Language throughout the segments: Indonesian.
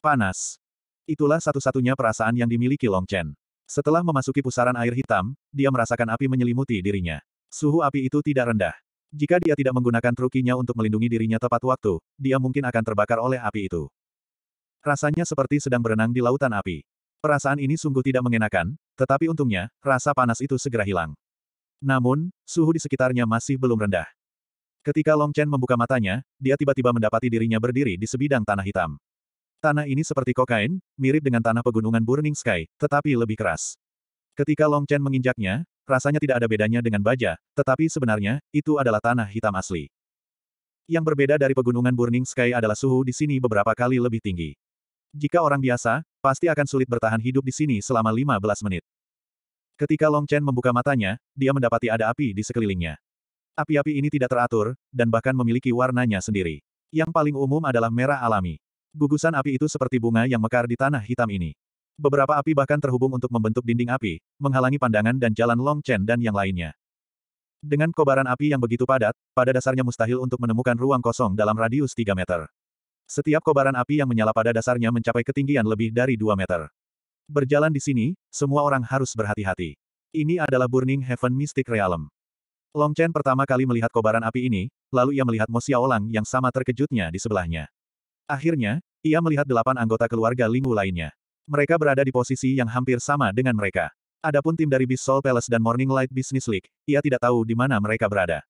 Panas. Itulah satu-satunya perasaan yang dimiliki Long Chen. Setelah memasuki pusaran air hitam, dia merasakan api menyelimuti dirinya. Suhu api itu tidak rendah. Jika dia tidak menggunakan trukinya untuk melindungi dirinya tepat waktu, dia mungkin akan terbakar oleh api itu. Rasanya seperti sedang berenang di lautan api. Perasaan ini sungguh tidak mengenakan, tetapi untungnya, rasa panas itu segera hilang. Namun, suhu di sekitarnya masih belum rendah. Ketika Long Chen membuka matanya, dia tiba-tiba mendapati dirinya berdiri di sebidang tanah hitam. Tanah ini seperti kokain, mirip dengan tanah pegunungan Burning Sky, tetapi lebih keras. Ketika Long Chen menginjaknya, rasanya tidak ada bedanya dengan baja, tetapi sebenarnya, itu adalah tanah hitam asli. Yang berbeda dari pegunungan Burning Sky adalah suhu di sini beberapa kali lebih tinggi. Jika orang biasa, pasti akan sulit bertahan hidup di sini selama 15 menit. Ketika Long Chen membuka matanya, dia mendapati ada api di sekelilingnya. Api-api ini tidak teratur, dan bahkan memiliki warnanya sendiri. Yang paling umum adalah merah alami. Gugusan api itu seperti bunga yang mekar di tanah hitam ini. Beberapa api bahkan terhubung untuk membentuk dinding api, menghalangi pandangan dan jalan Long Chen dan yang lainnya. Dengan kobaran api yang begitu padat, pada dasarnya mustahil untuk menemukan ruang kosong dalam radius 3 meter. Setiap kobaran api yang menyala pada dasarnya mencapai ketinggian lebih dari 2 meter. Berjalan di sini, semua orang harus berhati-hati. Ini adalah Burning Heaven Mystic Realm. Long Chen pertama kali melihat kobaran api ini, lalu ia melihat Mo Xiaolang yang sama terkejutnya di sebelahnya. Akhirnya, ia melihat delapan anggota keluarga Lingwu lainnya. Mereka berada di posisi yang hampir sama dengan mereka. Adapun tim dari Beast Soul Palace dan Morning Light Business League, ia tidak tahu di mana mereka berada.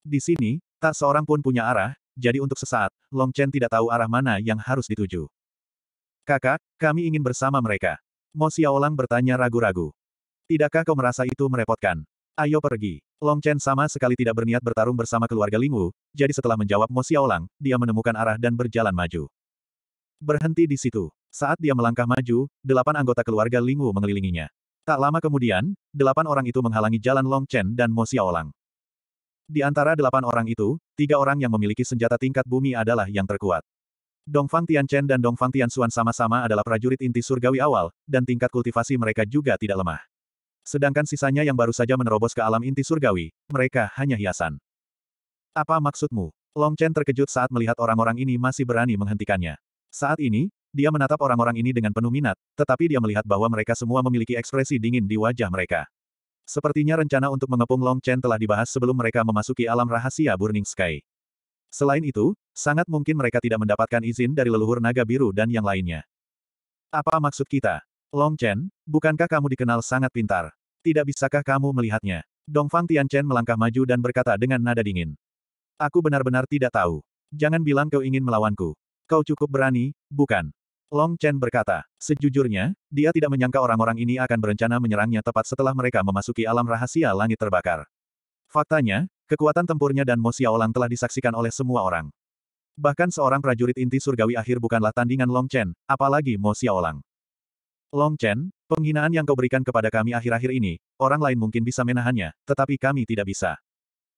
Di sini, tak seorang pun punya arah, jadi untuk sesaat, Long Chen tidak tahu arah mana yang harus dituju. Kakak, kami ingin bersama mereka. Mo Xiaolang bertanya ragu-ragu. Tidakkah kau merasa itu merepotkan? Ayo pergi. Long Chen sama sekali tidak berniat bertarung bersama keluarga Lingwu, jadi setelah menjawab Mo Xiaolang, dia menemukan arah dan berjalan maju. Berhenti di situ. Saat dia melangkah maju, delapan anggota keluarga Lingwu mengelilinginya. Tak lama kemudian, delapan orang itu menghalangi jalan Long Chen dan Mo Xiaolang. Di antara delapan orang itu, tiga orang yang memiliki senjata tingkat bumi adalah yang terkuat. Dongfang Tianchen dan Dongfang Tianxuan sama-sama adalah prajurit inti surgawi awal, dan tingkat kultivasi mereka juga tidak lemah. Sedangkan sisanya yang baru saja menerobos ke alam inti surgawi, mereka hanya hiasan. Apa maksudmu? Long Chen terkejut saat melihat orang-orang ini masih berani menghentikannya. Saat ini, dia menatap orang-orang ini dengan penuh minat, tetapi dia melihat bahwa mereka semua memiliki ekspresi dingin di wajah mereka. Sepertinya rencana untuk mengepung Long Chen telah dibahas sebelum mereka memasuki alam rahasia Burning Sky. Selain itu, sangat mungkin mereka tidak mendapatkan izin dari leluhur naga biru dan yang lainnya. Apa maksud kita? Long Chen, bukankah kamu dikenal sangat pintar? Tidak bisakah kamu melihatnya? Dongfang Tianchen melangkah maju dan berkata dengan nada dingin. Aku benar-benar tidak tahu. Jangan bilang kau ingin melawanku. Kau cukup berani, bukan? Long Chen berkata, sejujurnya, dia tidak menyangka orang-orang ini akan berencana menyerangnya tepat setelah mereka memasuki alam rahasia langit terbakar. Faktanya, kekuatan tempurnya dan Mo Xiaolang telah disaksikan oleh semua orang. Bahkan seorang prajurit inti surgawi akhir bukanlah tandingan Long Chen, apalagi Mo Xiaolang. Long Chen, penghinaan yang kau berikan kepada kami akhir-akhir ini, orang lain mungkin bisa menahannya, tetapi kami tidak bisa.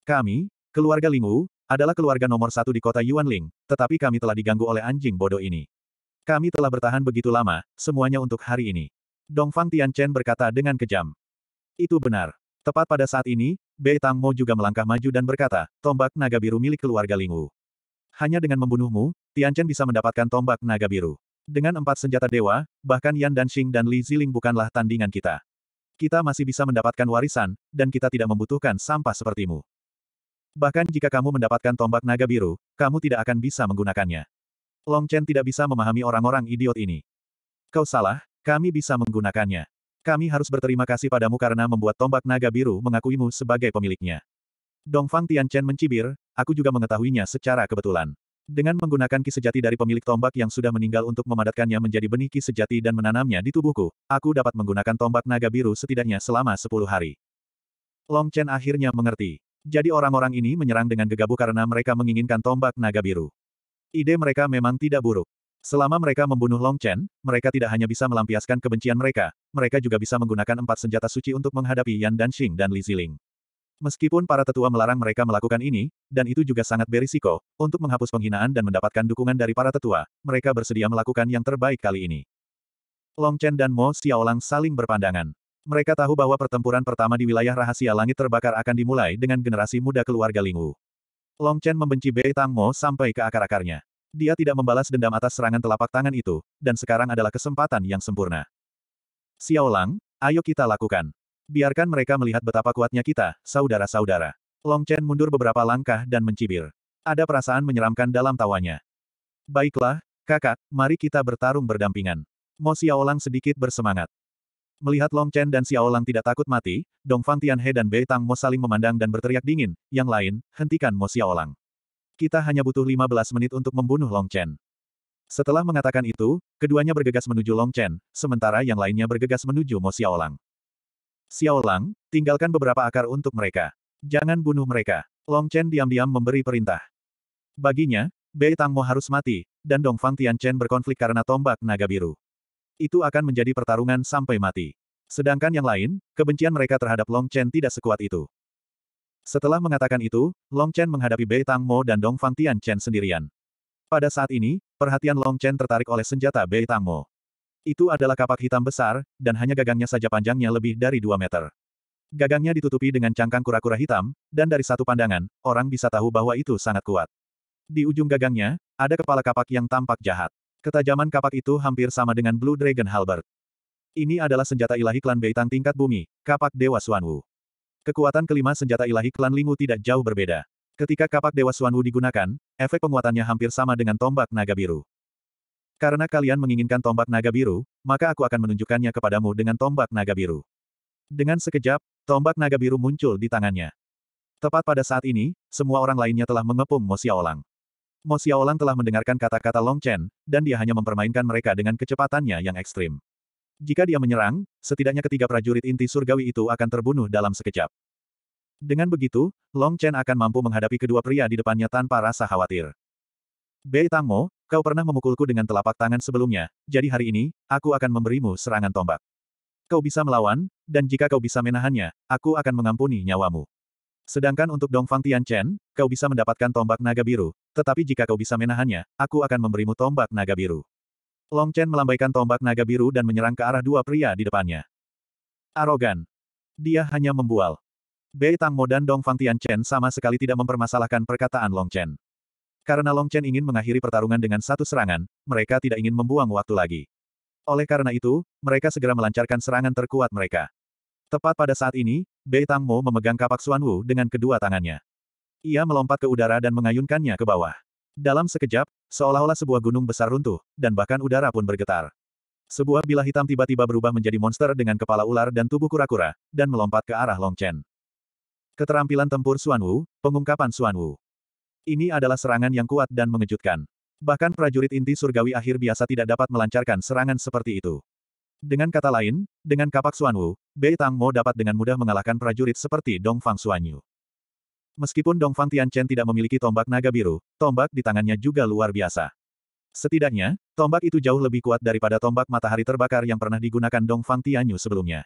Kami, keluarga Lingwu, adalah keluarga nomor satu di kota Yuanling, tetapi kami telah diganggu oleh anjing bodoh ini. Kami telah bertahan begitu lama, semuanya untuk hari ini. Dongfang Chen berkata dengan kejam. Itu benar. Tepat pada saat ini, Bei Tang Mo juga melangkah maju dan berkata, tombak naga biru milik keluarga Lingwu. Hanya dengan membunuhmu, Tian Chen bisa mendapatkan tombak naga biru. Dengan empat senjata dewa, bahkan Yan Danxing dan Li Ziling bukanlah tandingan kita. Kita masih bisa mendapatkan warisan, dan kita tidak membutuhkan sampah sepertimu. Bahkan jika kamu mendapatkan tombak naga biru, kamu tidak akan bisa menggunakannya. Long Chen tidak bisa memahami orang-orang idiot ini. Kau salah, kami bisa menggunakannya. Kami harus berterima kasih padamu karena membuat tombak naga biru mengakuimu sebagai pemiliknya. Dong Fang Tian Chen mencibir, aku juga mengetahuinya secara kebetulan. Dengan menggunakan ki sejati dari pemilik tombak yang sudah meninggal untuk memadatkannya menjadi benih ki sejati dan menanamnya di tubuhku, aku dapat menggunakan tombak naga biru setidaknya selama 10 hari. Long Chen akhirnya mengerti. Jadi orang-orang ini menyerang dengan gegabah karena mereka menginginkan tombak naga biru. Ide mereka memang tidak buruk. Selama mereka membunuh Long Chen, mereka tidak hanya bisa melampiaskan kebencian mereka, mereka juga bisa menggunakan empat senjata suci untuk menghadapi Yan Danxing dan Li Ziling. Meskipun para tetua melarang mereka melakukan ini, dan itu juga sangat berisiko, untuk menghapus penghinaan dan mendapatkan dukungan dari para tetua, mereka bersedia melakukan yang terbaik kali ini. Long Chen dan Mo Xiaolang saling berpandangan. Mereka tahu bahwa pertempuran pertama di wilayah rahasia langit terbakar akan dimulai dengan generasi muda keluarga Lingwu. Long Chen membenci Bei Tang Mo sampai ke akar-akarnya. Dia tidak membalas dendam atas serangan telapak tangan itu, dan sekarang adalah kesempatan yang sempurna. Xiaolang, ayo kita lakukan. Biarkan mereka melihat betapa kuatnya kita, saudara-saudara. Long Chen mundur beberapa langkah dan mencibir. Ada perasaan menyeramkan dalam tawanya. Baiklah, kakak, mari kita bertarung berdampingan. Mo Xiaolang sedikit bersemangat. Melihat Long Chen dan Xiaolang tidak takut mati, Dong Fang Tianhe dan Bei Tang Mo saling memandang dan berteriak dingin, yang lain, hentikan Mo Xiaolang. Kita hanya butuh 15 menit untuk membunuh Long Chen. Setelah mengatakan itu, keduanya bergegas menuju Long Chen, sementara yang lainnya bergegas menuju Mo Xiaolang. Xiaolang, tinggalkan beberapa akar untuk mereka. Jangan bunuh mereka. Long Chen diam-diam memberi perintah. Baginya, Bei Tang Mo harus mati, dan Dong Fang Tian Chen berkonflik karena tombak naga biru. Itu akan menjadi pertarungan sampai mati. Sedangkan yang lain, kebencian mereka terhadap Long Chen tidak sekuat itu. Setelah mengatakan itu, Long Chen menghadapi Bei Tang Mo dan Dong Fang Tian Chen sendirian. Pada saat ini, perhatian Long Chen tertarik oleh senjata Bei Tang Mo. Itu adalah kapak hitam besar, dan hanya gagangnya saja panjangnya lebih dari dua meter. Gagangnya ditutupi dengan cangkang kura-kura hitam, dan dari satu pandangan, orang bisa tahu bahwa itu sangat kuat. Di ujung gagangnya, ada kepala kapak yang tampak jahat. Ketajaman kapak itu hampir sama dengan Blue Dragon Halberd. Ini adalah senjata ilahi klan Beitang tingkat bumi, kapak Dewa Suanwu. Kekuatan kelima senjata ilahi klan Lingu tidak jauh berbeda. Ketika kapak Dewa Suanwu digunakan, efek penguatannya hampir sama dengan tombak naga biru. Karena kalian menginginkan tombak naga biru, maka aku akan menunjukkannya kepadamu dengan tombak naga biru. Dengan sekejap, tombak naga biru muncul di tangannya. Tepat pada saat ini, semua orang lainnya telah mengepung Mo Xiaolang. Mo Xiaolang telah mendengarkan kata-kata Long Chen, dan dia hanya mempermainkan mereka dengan kecepatannya yang ekstrim. Jika dia menyerang, setidaknya ketiga prajurit inti surgawi itu akan terbunuh dalam sekejap. Dengan begitu, Long Chen akan mampu menghadapi kedua pria di depannya tanpa rasa khawatir. Bei Tangmo, Kau pernah memukulku dengan telapak tangan sebelumnya, jadi hari ini, aku akan memberimu serangan tombak. Kau bisa melawan, dan jika kau bisa menahannya, aku akan mengampuni nyawamu. Sedangkan untuk Dongfang Tianchen, kau bisa mendapatkan tombak naga biru, tetapi jika kau bisa menahannya, aku akan memberimu tombak naga biru. Long Chen melambaikan tombak naga biru dan menyerang ke arah dua pria di depannya. Arogan. Dia hanya membual. Bei Tang Mo dan Dong Fang Tian Chen sama sekali tidak mempermasalahkan perkataan Long Chen. Karena Long Chen ingin mengakhiri pertarungan dengan satu serangan, mereka tidak ingin membuang waktu lagi. Oleh karena itu, mereka segera melancarkan serangan terkuat mereka. Tepat pada saat ini, Bei Tang Mo memegang kapak Xuan Wu dengan kedua tangannya. Ia melompat ke udara dan mengayunkannya ke bawah. Dalam sekejap, seolah-olah sebuah gunung besar runtuh, dan bahkan udara pun bergetar. Sebuah bilah hitam tiba-tiba berubah menjadi monster dengan kepala ular dan tubuh kura-kura, dan melompat ke arah Long Chen. Keterampilan tempur Xuan Wu, pengungkapan Xuan Wu. Ini adalah serangan yang kuat dan mengejutkan. Bahkan prajurit inti surgawi akhir biasa tidak dapat melancarkan serangan seperti itu. Dengan kata lain, dengan kapak Suanwu, Bei Tang Mo dapat dengan mudah mengalahkan prajurit seperti Dong Fang Suanyu. Meskipun Dong Fang Tianchen tidak memiliki tombak naga biru, tombak di tangannya juga luar biasa. Setidaknya, tombak itu jauh lebih kuat daripada tombak matahari terbakar yang pernah digunakan Dong Fang Tianyu sebelumnya.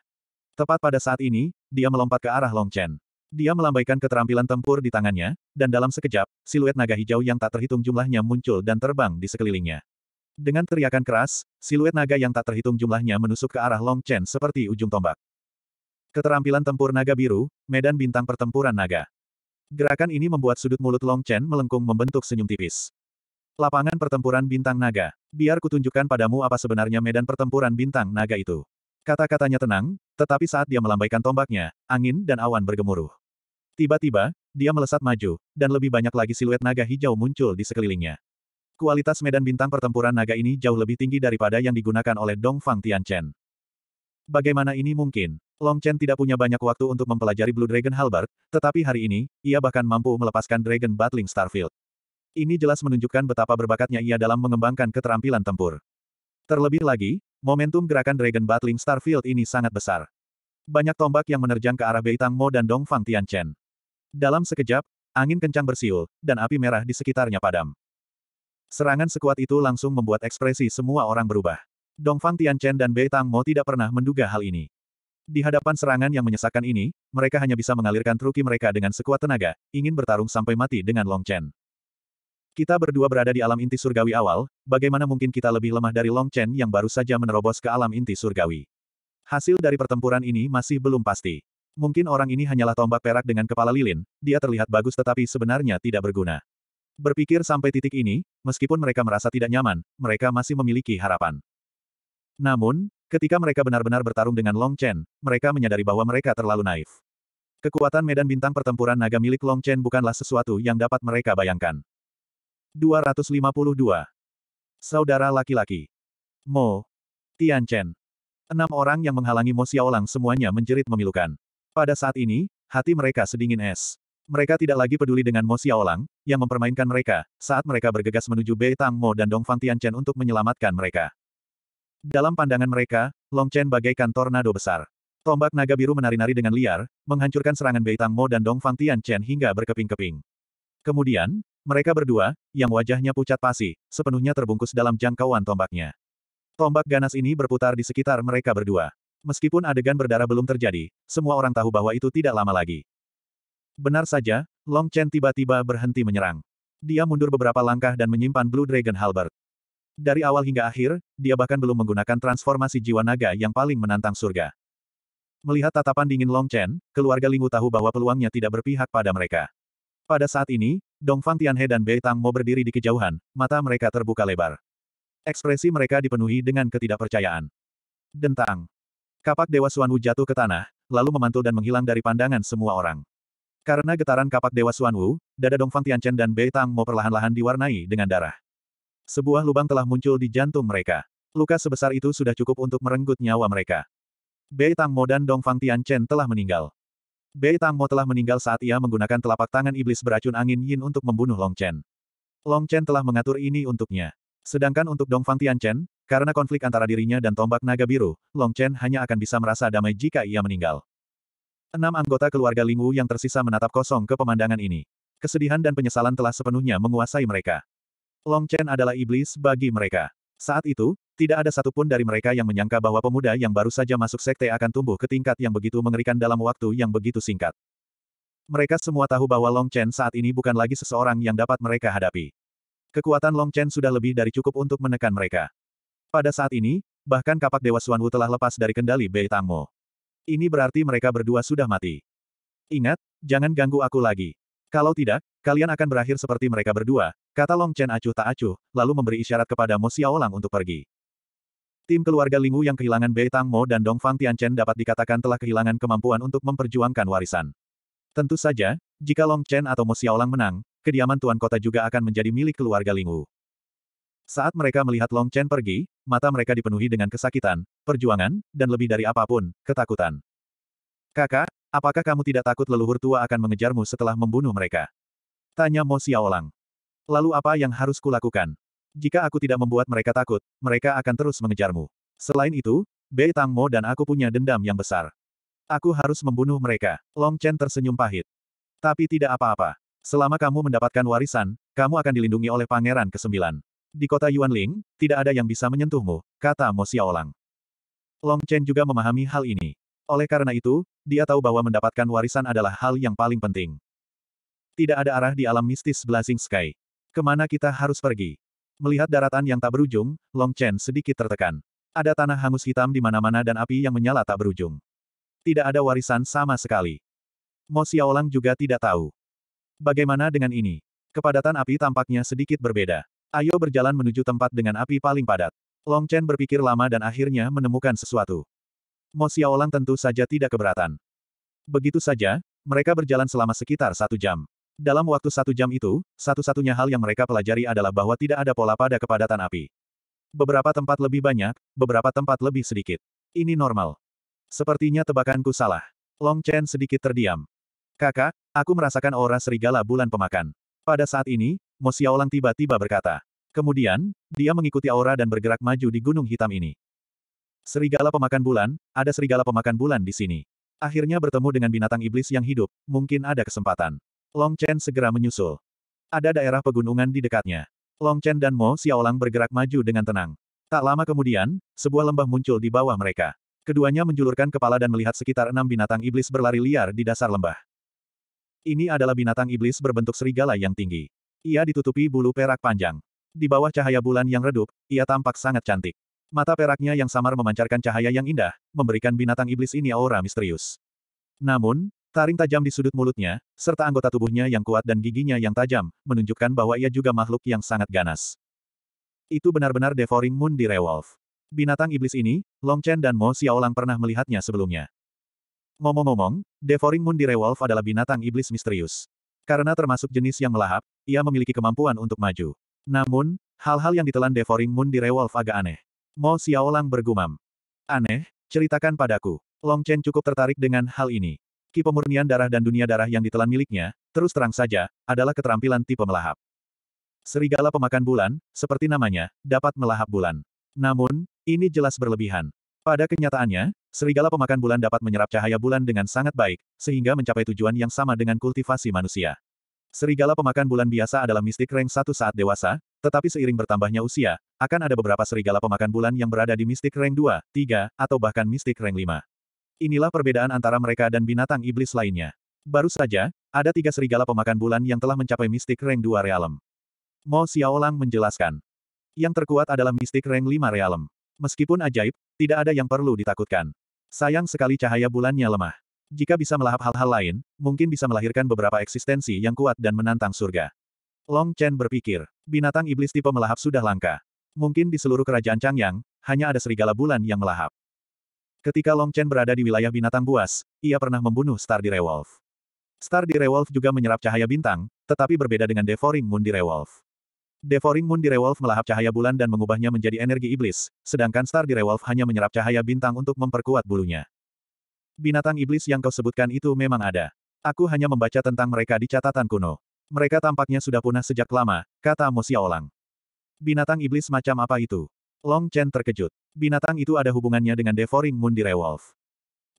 Tepat pada saat ini, dia melompat ke arah Long Chen. Dia melambaikan keterampilan tempur di tangannya, dan dalam sekejap, siluet naga hijau yang tak terhitung jumlahnya muncul dan terbang di sekelilingnya. Dengan teriakan keras, siluet naga yang tak terhitung jumlahnya menusuk ke arah Long Chen seperti ujung tombak. Keterampilan tempur naga biru, medan bintang pertempuran naga. Gerakan ini membuat sudut mulut Long Chen melengkung membentuk senyum tipis. Lapangan pertempuran bintang naga. Biar kutunjukkan padamu apa sebenarnya medan pertempuran bintang naga itu. Kata-katanya tenang, tetapi saat dia melambaikan tombaknya, angin dan awan bergemuruh. Tiba-tiba, dia melesat maju, dan lebih banyak lagi siluet naga hijau muncul di sekelilingnya. Kualitas medan bintang pertempuran naga ini jauh lebih tinggi daripada yang digunakan oleh Dong Fang Tian Chen. Bagaimana ini mungkin? Long Chen tidak punya banyak waktu untuk mempelajari Blue Dragon Halberd, tetapi hari ini, ia bahkan mampu melepaskan Dragon Battling Starfield. Ini jelas menunjukkan betapa berbakatnya ia dalam mengembangkan keterampilan tempur. Terlebih lagi, momentum gerakan Dragon Battling Starfield ini sangat besar. Banyak tombak yang menerjang ke arah Beitang Mo dan Dong Fang Tian Chen. Dalam sekejap, angin kencang bersiul, dan api merah di sekitarnya padam. Serangan sekuat itu langsung membuat ekspresi semua orang berubah. Dongfang Chen dan Bei Tang Mo tidak pernah menduga hal ini. Di hadapan serangan yang menyesakkan ini, mereka hanya bisa mengalirkan truki mereka dengan sekuat tenaga, ingin bertarung sampai mati dengan Long Chen. Kita berdua berada di alam inti surgawi awal, bagaimana mungkin kita lebih lemah dari Long Chen yang baru saja menerobos ke alam inti surgawi. Hasil dari pertempuran ini masih belum pasti. Mungkin orang ini hanyalah tombak perak dengan kepala lilin, dia terlihat bagus tetapi sebenarnya tidak berguna. Berpikir sampai titik ini, meskipun mereka merasa tidak nyaman, mereka masih memiliki harapan. Namun, ketika mereka benar-benar bertarung dengan Long Chen, mereka menyadari bahwa mereka terlalu naif. Kekuatan medan bintang pertempuran naga milik Long Chen bukanlah sesuatu yang dapat mereka bayangkan. 252. Saudara laki-laki. Mo. Tian Chen. Enam orang yang menghalangi Mo Xiaolang semuanya menjerit memilukan. Pada saat ini, hati mereka sedingin es. Mereka tidak lagi peduli dengan Mo Xiaolang, yang mempermainkan mereka, saat mereka bergegas menuju Bei Tang Mo dan Dong Fang Tianchen untuk menyelamatkan mereka. Dalam pandangan mereka, Long Chen bagaikan tornado besar. Tombak naga biru menari-nari dengan liar, menghancurkan serangan Bei Tang Mo dan Dong Fang Tianchen hingga berkeping-keping. Kemudian, mereka berdua, yang wajahnya pucat pasi, sepenuhnya terbungkus dalam jangkauan tombaknya. Tombak ganas ini berputar di sekitar mereka berdua. Meskipun adegan berdarah belum terjadi, semua orang tahu bahwa itu tidak lama lagi. Benar saja, Long Chen tiba-tiba berhenti menyerang. Dia mundur beberapa langkah dan menyimpan Blue Dragon Halberd. Dari awal hingga akhir, dia bahkan belum menggunakan transformasi jiwa naga yang paling menantang surga. Melihat tatapan dingin Long Chen, keluarga Lingu tahu bahwa peluangnya tidak berpihak pada mereka. Pada saat ini, Dong Fang Tianhe dan Bei Tang Mo berdiri di kejauhan, mata mereka terbuka lebar. Ekspresi mereka dipenuhi dengan ketidakpercayaan. Dentang. Kapak Dewa Suanwu jatuh ke tanah, lalu memantul dan menghilang dari pandangan semua orang. Karena getaran kapak Dewa Suanwu, dada Dongfang Tianchen dan Bei Tang Mo perlahan-lahan diwarnai dengan darah. Sebuah lubang telah muncul di jantung mereka. Luka sebesar itu sudah cukup untuk merenggut nyawa mereka. Bei Tang Mo dan Dongfang Tianchen telah meninggal. Bei Tang Mo telah meninggal saat ia menggunakan telapak tangan iblis beracun angin Yin untuk membunuh Long Chen. Long Chen telah mengatur ini untuknya. Sedangkan untuk Dongfang Chen, karena konflik antara dirinya dan tombak naga biru, Long Chen hanya akan bisa merasa damai jika ia meninggal. Enam anggota keluarga Lingwu yang tersisa menatap kosong ke pemandangan ini. Kesedihan dan penyesalan telah sepenuhnya menguasai mereka. Long Chen adalah iblis bagi mereka. Saat itu, tidak ada satupun dari mereka yang menyangka bahwa pemuda yang baru saja masuk sekte akan tumbuh ke tingkat yang begitu mengerikan dalam waktu yang begitu singkat. Mereka semua tahu bahwa Long Chen saat ini bukan lagi seseorang yang dapat mereka hadapi. Kekuatan Long Chen sudah lebih dari cukup untuk menekan mereka. Pada saat ini, bahkan kapak Dewa Suan Wu telah lepas dari kendali Bei Tangmo. Ini berarti mereka berdua sudah mati. Ingat, jangan ganggu aku lagi. Kalau tidak, kalian akan berakhir seperti mereka berdua, kata Long Chen acuh tak acuh, lalu memberi isyarat kepada Mo Xiaolang untuk pergi. Tim keluarga Lingwu yang kehilangan Bei Tang Mo dan Dong Fang Chen dapat dikatakan telah kehilangan kemampuan untuk memperjuangkan warisan. Tentu saja, jika Long Chen atau Mo Xiaolang menang, kediaman tuan kota juga akan menjadi milik keluarga Lingwu. Saat mereka melihat Long Chen pergi, mata mereka dipenuhi dengan kesakitan, perjuangan, dan lebih dari apapun, ketakutan. Kakak, apakah kamu tidak takut leluhur tua akan mengejarmu setelah membunuh mereka? Tanya Mo Xiaolang. Lalu apa yang harus kulakukan? Jika aku tidak membuat mereka takut, mereka akan terus mengejarmu. Selain itu, Bei Tang Mo dan aku punya dendam yang besar. Aku harus membunuh mereka. Long Chen tersenyum pahit. Tapi tidak apa-apa. Selama kamu mendapatkan warisan, kamu akan dilindungi oleh Pangeran ke-9. Di kota Yuanling, tidak ada yang bisa menyentuhmu, kata Mo Xiaolang. Long Chen juga memahami hal ini. Oleh karena itu, dia tahu bahwa mendapatkan warisan adalah hal yang paling penting. Tidak ada arah di alam mistis Blazing Sky. Kemana kita harus pergi? Melihat daratan yang tak berujung, Long Chen sedikit tertekan. Ada tanah hangus hitam di mana-mana dan api yang menyala tak berujung. Tidak ada warisan sama sekali. Mo Xiaolang juga tidak tahu. Bagaimana dengan ini? Kepadatan api tampaknya sedikit berbeda. Ayo berjalan menuju tempat dengan api paling padat. Long Chen berpikir lama dan akhirnya menemukan sesuatu. Mo Xiaolang tentu saja tidak keberatan. Begitu saja, mereka berjalan selama sekitar satu jam. Dalam waktu satu jam itu, satu-satunya hal yang mereka pelajari adalah bahwa tidak ada pola pada kepadatan api. Beberapa tempat lebih banyak, beberapa tempat lebih sedikit. Ini normal. Sepertinya tebakanku salah. Long Chen sedikit terdiam. Kakak, aku merasakan aura serigala bulan pemakan. Pada saat ini, Mo Xiaolang tiba-tiba berkata. Kemudian, dia mengikuti aura dan bergerak maju di gunung hitam ini. Serigala pemakan bulan, ada serigala pemakan bulan di sini. Akhirnya bertemu dengan binatang iblis yang hidup, mungkin ada kesempatan. Long Chen segera menyusul. Ada daerah pegunungan di dekatnya. Long Chen dan Mo Xiaolang bergerak maju dengan tenang. Tak lama kemudian, sebuah lembah muncul di bawah mereka. Keduanya menjulurkan kepala dan melihat sekitar enam binatang iblis berlari liar di dasar lembah. Ini adalah binatang iblis berbentuk serigala yang tinggi. Ia ditutupi bulu perak panjang. Di bawah cahaya bulan yang redup, ia tampak sangat cantik. Mata peraknya yang samar memancarkan cahaya yang indah, memberikan binatang iblis ini aura misterius. Namun, taring tajam di sudut mulutnya, serta anggota tubuhnya yang kuat dan giginya yang tajam, menunjukkan bahwa ia juga makhluk yang sangat ganas. Itu benar-benar devouring moon di Rewolf. Binatang iblis ini, Long Chen dan Mo Xiaolang pernah melihatnya sebelumnya. Ngomong-ngomong, Devouring Moon di Rewolf adalah binatang iblis misterius. Karena termasuk jenis yang melahap, ia memiliki kemampuan untuk maju. Namun, hal-hal yang ditelan Devouring Moon di Rewolf agak aneh. Mo Xiaolang bergumam. Aneh, ceritakan padaku. Long Chen cukup tertarik dengan hal ini. Ki pemurnian darah dan dunia darah yang ditelan miliknya, terus terang saja, adalah keterampilan tipe melahap. Serigala pemakan bulan, seperti namanya, dapat melahap bulan. Namun, ini jelas berlebihan. Pada kenyataannya, Serigala pemakan bulan dapat menyerap cahaya bulan dengan sangat baik, sehingga mencapai tujuan yang sama dengan kultivasi manusia. Serigala pemakan bulan biasa adalah mistik rank satu saat dewasa, tetapi seiring bertambahnya usia, akan ada beberapa serigala pemakan bulan yang berada di mistik rank 2, 3, atau bahkan mistik rank 5. Inilah perbedaan antara mereka dan binatang iblis lainnya. Baru saja, ada tiga serigala pemakan bulan yang telah mencapai mistik rank 2 realem. Mo Xiaolang menjelaskan. Yang terkuat adalah mistik rank 5 realem. Meskipun ajaib, tidak ada yang perlu ditakutkan. Sayang sekali cahaya bulannya lemah. Jika bisa melahap hal-hal lain, mungkin bisa melahirkan beberapa eksistensi yang kuat dan menantang surga. Long Chen berpikir, binatang iblis tipe melahap sudah langka. Mungkin di seluruh kerajaan Changyang, hanya ada serigala bulan yang melahap. Ketika Long Chen berada di wilayah binatang buas, ia pernah membunuh Star Direwolf. Star Direwolf juga menyerap cahaya bintang, tetapi berbeda dengan Devouring Moon Direwolf. Devouring Moon di Revolve melahap cahaya bulan dan mengubahnya menjadi energi iblis, sedangkan Star di Revolve hanya menyerap cahaya bintang untuk memperkuat bulunya. Binatang iblis yang kau sebutkan itu memang ada. Aku hanya membaca tentang mereka di catatan kuno. Mereka tampaknya sudah punah sejak lama, kata Mo Xiaolang. Binatang iblis macam apa itu? Long Chen terkejut. Binatang itu ada hubungannya dengan Devouring Moon di Revolve.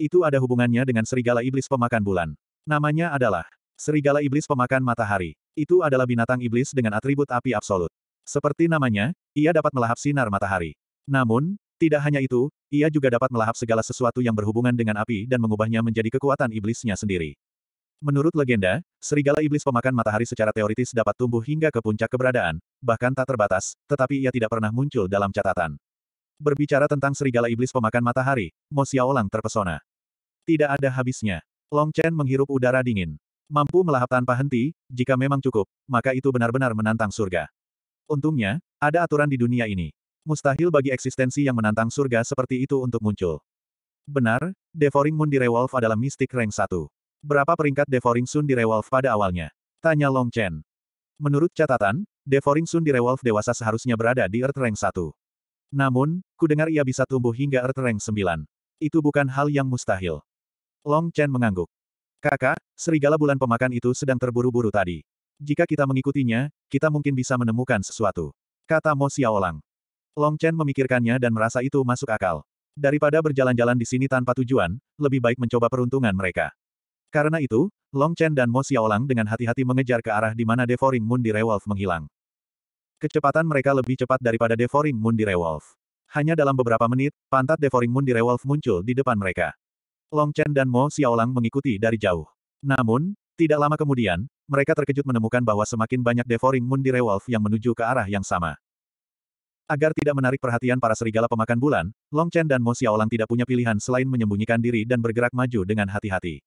Itu ada hubungannya dengan serigala iblis pemakan bulan. Namanya adalah Serigala Iblis Pemakan Matahari. Itu adalah binatang iblis dengan atribut api absolut. Seperti namanya, ia dapat melahap sinar matahari. Namun, tidak hanya itu, ia juga dapat melahap segala sesuatu yang berhubungan dengan api dan mengubahnya menjadi kekuatan iblisnya sendiri. Menurut legenda, serigala iblis pemakan matahari secara teoritis dapat tumbuh hingga ke puncak keberadaan, bahkan tak terbatas, tetapi ia tidak pernah muncul dalam catatan. Berbicara tentang serigala iblis pemakan matahari, Mo Xiaolang terpesona. Tidak ada habisnya. Long Chen menghirup udara dingin. Mampu melahap tanpa henti, jika memang cukup, maka itu benar-benar menantang surga. Untungnya, ada aturan di dunia ini. Mustahil bagi eksistensi yang menantang surga seperti itu untuk muncul. Benar, Devouring Moon di Revolve adalah mistik rank 1. Berapa peringkat Devouring Sun di Revolve pada awalnya? Tanya Long Chen. Menurut catatan, Devouring Sun di Revolve dewasa seharusnya berada di Earth rank 1. Namun, ku dengar ia bisa tumbuh hingga Earth rank 9. Itu bukan hal yang mustahil. Long Chen mengangguk. Kakak, serigala bulan pemakan itu sedang terburu-buru tadi. Jika kita mengikutinya, kita mungkin bisa menemukan sesuatu. Kata Mo Xiaolang. Long Chen memikirkannya dan merasa itu masuk akal. Daripada berjalan-jalan di sini tanpa tujuan, lebih baik mencoba peruntungan mereka. Karena itu, Long Chen dan Mo Xiaolang dengan hati-hati mengejar ke arah di mana Devouring Moon di Rewolf menghilang. Kecepatan mereka lebih cepat daripada Devouring Moon di Rewolf. Hanya dalam beberapa menit, pantat Devouring Moon di Rewolf muncul di depan mereka. Long Chen dan Mo Xiaolang mengikuti dari jauh. Namun, tidak lama kemudian, mereka terkejut menemukan bahwa semakin banyak devouring moon di Rewolf yang menuju ke arah yang sama. Agar tidak menarik perhatian para serigala pemakan bulan, Long Chen dan Mo Xiaolang tidak punya pilihan selain menyembunyikan diri dan bergerak maju dengan hati-hati.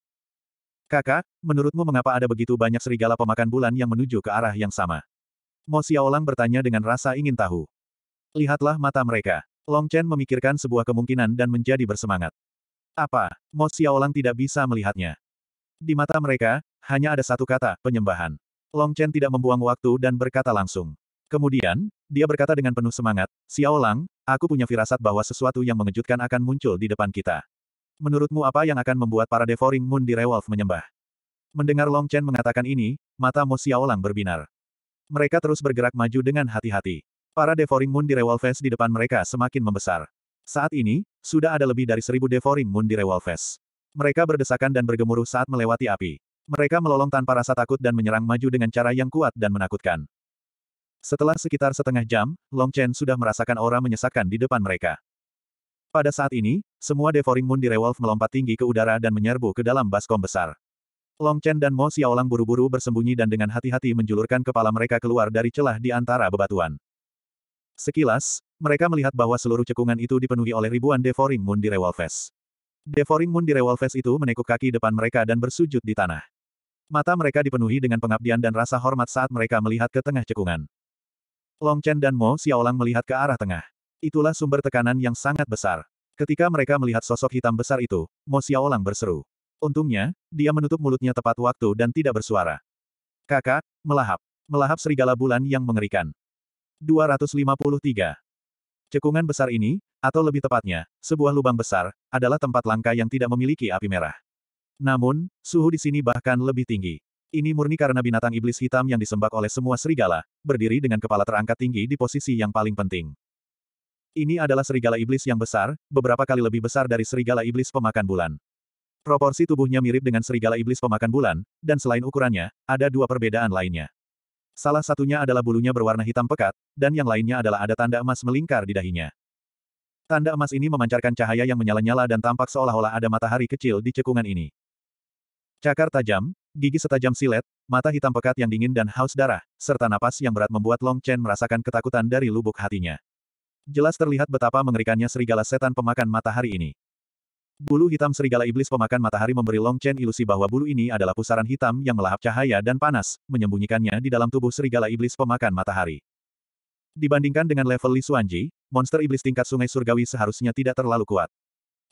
Kakak, menurutmu mengapa ada begitu banyak serigala pemakan bulan yang menuju ke arah yang sama? Mo Xiaolang bertanya dengan rasa ingin tahu. Lihatlah mata mereka. Long Chen memikirkan sebuah kemungkinan dan menjadi bersemangat. Apa? Mo Xiaolang tidak bisa melihatnya. Di mata mereka, hanya ada satu kata, penyembahan. Long Chen tidak membuang waktu dan berkata langsung. Kemudian, dia berkata dengan penuh semangat, Xiaolang, aku punya firasat bahwa sesuatu yang mengejutkan akan muncul di depan kita. Menurutmu apa yang akan membuat para Devouring Moon di Rewolf menyembah? Mendengar Long Chen mengatakan ini, mata Mo Xiaolang berbinar. Mereka terus bergerak maju dengan hati-hati. Para Devouring Moon di Rewolves di depan mereka semakin membesar. Saat ini, sudah ada lebih dari seribu Devouring Moon di Revolves. Mereka berdesakan dan bergemuruh saat melewati api. Mereka melolong tanpa rasa takut dan menyerang maju dengan cara yang kuat dan menakutkan. Setelah sekitar setengah jam, Long Chen sudah merasakan aura menyesakkan di depan mereka. Pada saat ini, semua Devouring Moon di Revolve melompat tinggi ke udara dan menyerbu ke dalam baskom besar. Long Chen dan Mo Xiaolang buru-buru bersembunyi dan dengan hati-hati menjulurkan kepala mereka keluar dari celah di antara bebatuan. Sekilas, mereka melihat bahwa seluruh cekungan itu dipenuhi oleh ribuan Devoring Moon di Revolves. Devouring Moon di Revolves itu menekuk kaki depan mereka dan bersujud di tanah. Mata mereka dipenuhi dengan pengabdian dan rasa hormat saat mereka melihat ke tengah cekungan. Long Chen dan Mo Xiaolang melihat ke arah tengah. Itulah sumber tekanan yang sangat besar. Ketika mereka melihat sosok hitam besar itu, Mo Xiaolang berseru. Untungnya, dia menutup mulutnya tepat waktu dan tidak bersuara. Kakak, melahap. Melahap serigala bulan yang mengerikan. 253. Cekungan besar ini, atau lebih tepatnya, sebuah lubang besar, adalah tempat langka yang tidak memiliki api merah. Namun, suhu di sini bahkan lebih tinggi. Ini murni karena binatang iblis hitam yang disembak oleh semua serigala, berdiri dengan kepala terangkat tinggi di posisi yang paling penting. Ini adalah serigala iblis yang besar, beberapa kali lebih besar dari serigala iblis pemakan bulan. Proporsi tubuhnya mirip dengan serigala iblis pemakan bulan, dan selain ukurannya, ada dua perbedaan lainnya. Salah satunya adalah bulunya berwarna hitam pekat, dan yang lainnya adalah ada tanda emas melingkar di dahinya. Tanda emas ini memancarkan cahaya yang menyala-nyala dan tampak seolah-olah ada matahari kecil di cekungan ini. Cakar tajam, gigi setajam silet, mata hitam pekat yang dingin dan haus darah, serta napas yang berat membuat Long Chen merasakan ketakutan dari lubuk hatinya. Jelas terlihat betapa mengerikannya serigala setan pemakan matahari ini. Bulu hitam serigala iblis pemakan matahari memberi Long Chen ilusi bahwa bulu ini adalah pusaran hitam yang melahap cahaya dan panas, menyembunyikannya di dalam tubuh serigala iblis pemakan matahari. Dibandingkan dengan level Li Xuanji, monster iblis tingkat sungai surgawi seharusnya tidak terlalu kuat.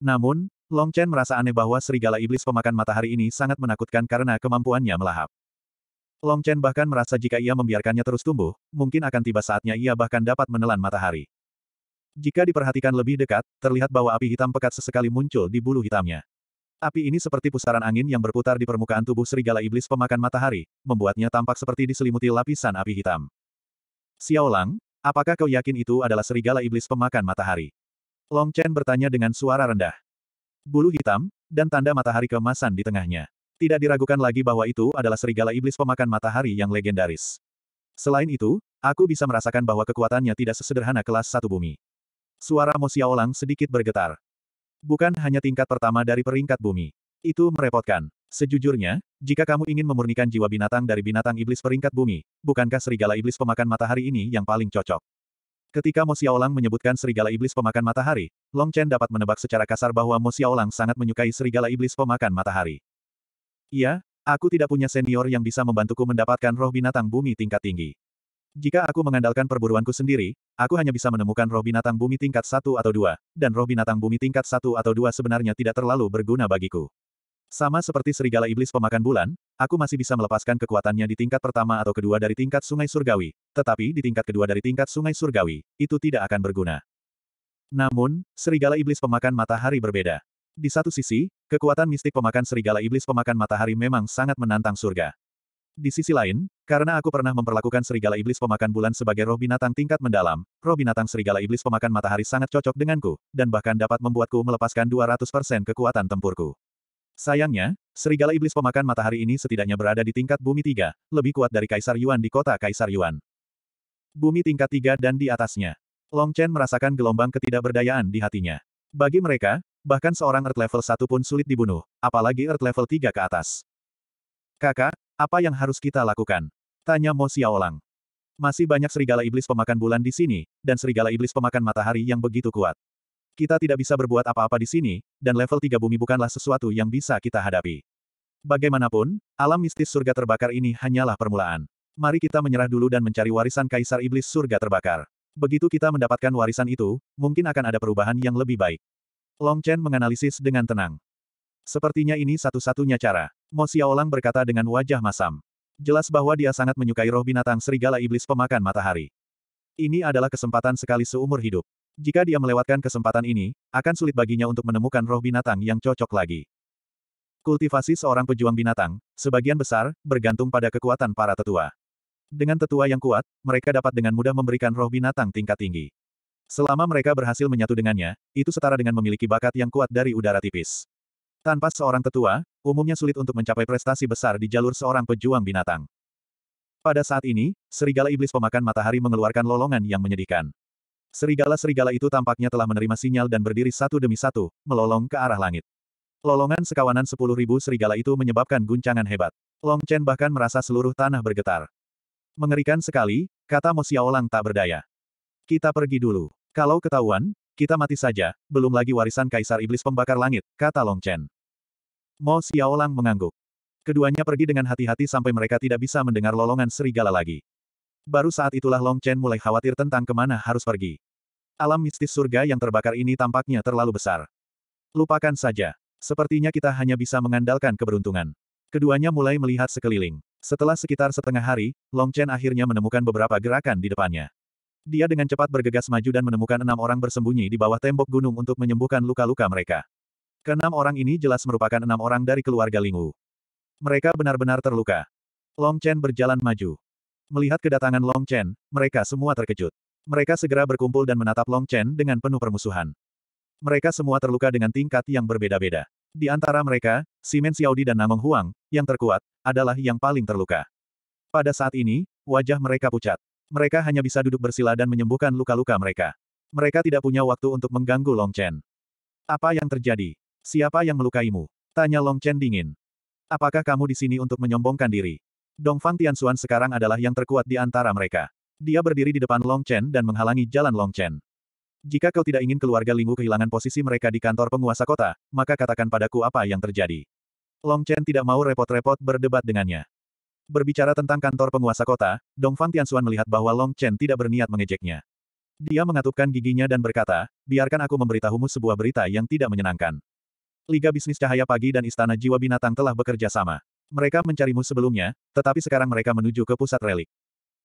Namun, Long Chen merasa aneh bahwa serigala iblis pemakan matahari ini sangat menakutkan karena kemampuannya melahap. Long Chen bahkan merasa jika ia membiarkannya terus tumbuh, mungkin akan tiba saatnya ia bahkan dapat menelan matahari. Jika diperhatikan lebih dekat, terlihat bahwa api hitam pekat sesekali muncul di bulu hitamnya. Api ini seperti pusaran angin yang berputar di permukaan tubuh serigala iblis pemakan matahari, membuatnya tampak seperti diselimuti lapisan api hitam. Xiaolang, apakah kau yakin itu adalah serigala iblis pemakan matahari? Long Chen bertanya dengan suara rendah. Bulu hitam, dan tanda matahari kemasan di tengahnya. Tidak diragukan lagi bahwa itu adalah serigala iblis pemakan matahari yang legendaris. Selain itu, aku bisa merasakan bahwa kekuatannya tidak sesederhana kelas satu bumi. Suara Mo Xiaolang sedikit bergetar. Bukan hanya tingkat pertama dari peringkat bumi. Itu merepotkan. Sejujurnya, jika kamu ingin memurnikan jiwa binatang dari binatang iblis peringkat bumi, bukankah serigala iblis pemakan matahari ini yang paling cocok? Ketika Mo Xiaolang menyebutkan serigala iblis pemakan matahari, Long Chen dapat menebak secara kasar bahwa Mo Xiaolang sangat menyukai serigala iblis pemakan matahari. Iya, aku tidak punya senior yang bisa membantuku mendapatkan roh binatang bumi tingkat tinggi. Jika aku mengandalkan perburuanku sendiri, aku hanya bisa menemukan roh binatang bumi tingkat satu atau dua, dan roh binatang bumi tingkat satu atau dua sebenarnya tidak terlalu berguna bagiku. Sama seperti serigala iblis pemakan bulan, aku masih bisa melepaskan kekuatannya di tingkat pertama atau kedua dari tingkat sungai surgawi, tetapi di tingkat kedua dari tingkat sungai surgawi, itu tidak akan berguna. Namun, serigala iblis pemakan matahari berbeda. Di satu sisi, kekuatan mistik pemakan serigala iblis pemakan matahari memang sangat menantang surga. Di sisi lain, karena aku pernah memperlakukan serigala iblis pemakan bulan sebagai roh binatang tingkat mendalam, roh binatang serigala iblis pemakan matahari sangat cocok denganku, dan bahkan dapat membuatku melepaskan 200% kekuatan tempurku. Sayangnya, serigala iblis pemakan matahari ini setidaknya berada di tingkat bumi tiga, lebih kuat dari Kaisar Yuan di kota Kaisar Yuan. Bumi tingkat tiga dan di atasnya. Long Chen merasakan gelombang ketidakberdayaan di hatinya. Bagi mereka, bahkan seorang Earth Level 1 pun sulit dibunuh, apalagi Earth Level 3 ke atas. Kakak, apa yang harus kita lakukan? Tanya Mo Xiaolang. Masih banyak serigala iblis pemakan bulan di sini, dan serigala iblis pemakan matahari yang begitu kuat. Kita tidak bisa berbuat apa-apa di sini, dan level 3 bumi bukanlah sesuatu yang bisa kita hadapi. Bagaimanapun, alam mistis surga terbakar ini hanyalah permulaan. Mari kita menyerah dulu dan mencari warisan kaisar iblis surga terbakar. Begitu kita mendapatkan warisan itu, mungkin akan ada perubahan yang lebih baik. Long Chen menganalisis dengan tenang. Sepertinya ini satu-satunya cara. Mo Xiaolang berkata dengan wajah masam. Jelas bahwa dia sangat menyukai roh binatang serigala iblis pemakan matahari. Ini adalah kesempatan sekali seumur hidup. Jika dia melewatkan kesempatan ini, akan sulit baginya untuk menemukan roh binatang yang cocok lagi. Kultivasi seorang pejuang binatang, sebagian besar, bergantung pada kekuatan para tetua. Dengan tetua yang kuat, mereka dapat dengan mudah memberikan roh binatang tingkat tinggi. Selama mereka berhasil menyatu dengannya, itu setara dengan memiliki bakat yang kuat dari udara tipis. Tanpa seorang tetua, umumnya sulit untuk mencapai prestasi besar di jalur seorang pejuang binatang. Pada saat ini, serigala iblis pemakan matahari mengeluarkan lolongan yang menyedihkan. Serigala-serigala itu tampaknya telah menerima sinyal dan berdiri satu demi satu, melolong ke arah langit. Lolongan sekawanan sepuluh ribu serigala itu menyebabkan guncangan hebat. Long Chen bahkan merasa seluruh tanah bergetar. Mengerikan sekali, kata Mo Xiaolang tak berdaya. Kita pergi dulu. Kalau ketahuan, kita mati saja, belum lagi warisan Kaisar Iblis Pembakar Langit, kata Long Chen. Mo Xiaolang mengangguk. Keduanya pergi dengan hati-hati sampai mereka tidak bisa mendengar lolongan serigala lagi. Baru saat itulah Long Chen mulai khawatir tentang kemana harus pergi. Alam mistis surga yang terbakar ini tampaknya terlalu besar. Lupakan saja. Sepertinya kita hanya bisa mengandalkan keberuntungan. Keduanya mulai melihat sekeliling. Setelah sekitar setengah hari, Long Chen akhirnya menemukan beberapa gerakan di depannya. Dia dengan cepat bergegas maju dan menemukan enam orang bersembunyi di bawah tembok gunung untuk menyembuhkan luka-luka mereka. Keenam orang ini jelas merupakan enam orang dari keluarga Lingwu. Mereka benar-benar terluka. Long Chen berjalan maju. Melihat kedatangan Long Chen, mereka semua terkejut. Mereka segera berkumpul dan menatap Long Chen dengan penuh permusuhan. Mereka semua terluka dengan tingkat yang berbeda-beda. Di antara mereka, Simen Xiaodi dan Namong Huang, yang terkuat, adalah yang paling terluka. Pada saat ini, wajah mereka pucat. Mereka hanya bisa duduk bersila dan menyembuhkan luka-luka mereka. Mereka tidak punya waktu untuk mengganggu Long Chen. Apa yang terjadi? Siapa yang melukaimu? Tanya Long Chen dingin. Apakah kamu di sini untuk menyombongkan diri? Dong Fang Tianxuan sekarang adalah yang terkuat di antara mereka. Dia berdiri di depan Long Chen dan menghalangi jalan Long Chen. Jika kau tidak ingin keluarga Linggu kehilangan posisi mereka di kantor penguasa kota, maka katakan padaku apa yang terjadi. Long Chen tidak mau repot-repot berdebat dengannya. Berbicara tentang kantor penguasa kota, Dong Fang Tianxuan melihat bahwa Long Chen tidak berniat mengejeknya. Dia mengatupkan giginya dan berkata, biarkan aku memberitahumu sebuah berita yang tidak menyenangkan. Liga Bisnis Cahaya Pagi dan Istana Jiwa Binatang telah bekerja sama. Mereka mencarimu sebelumnya, tetapi sekarang mereka menuju ke pusat relik.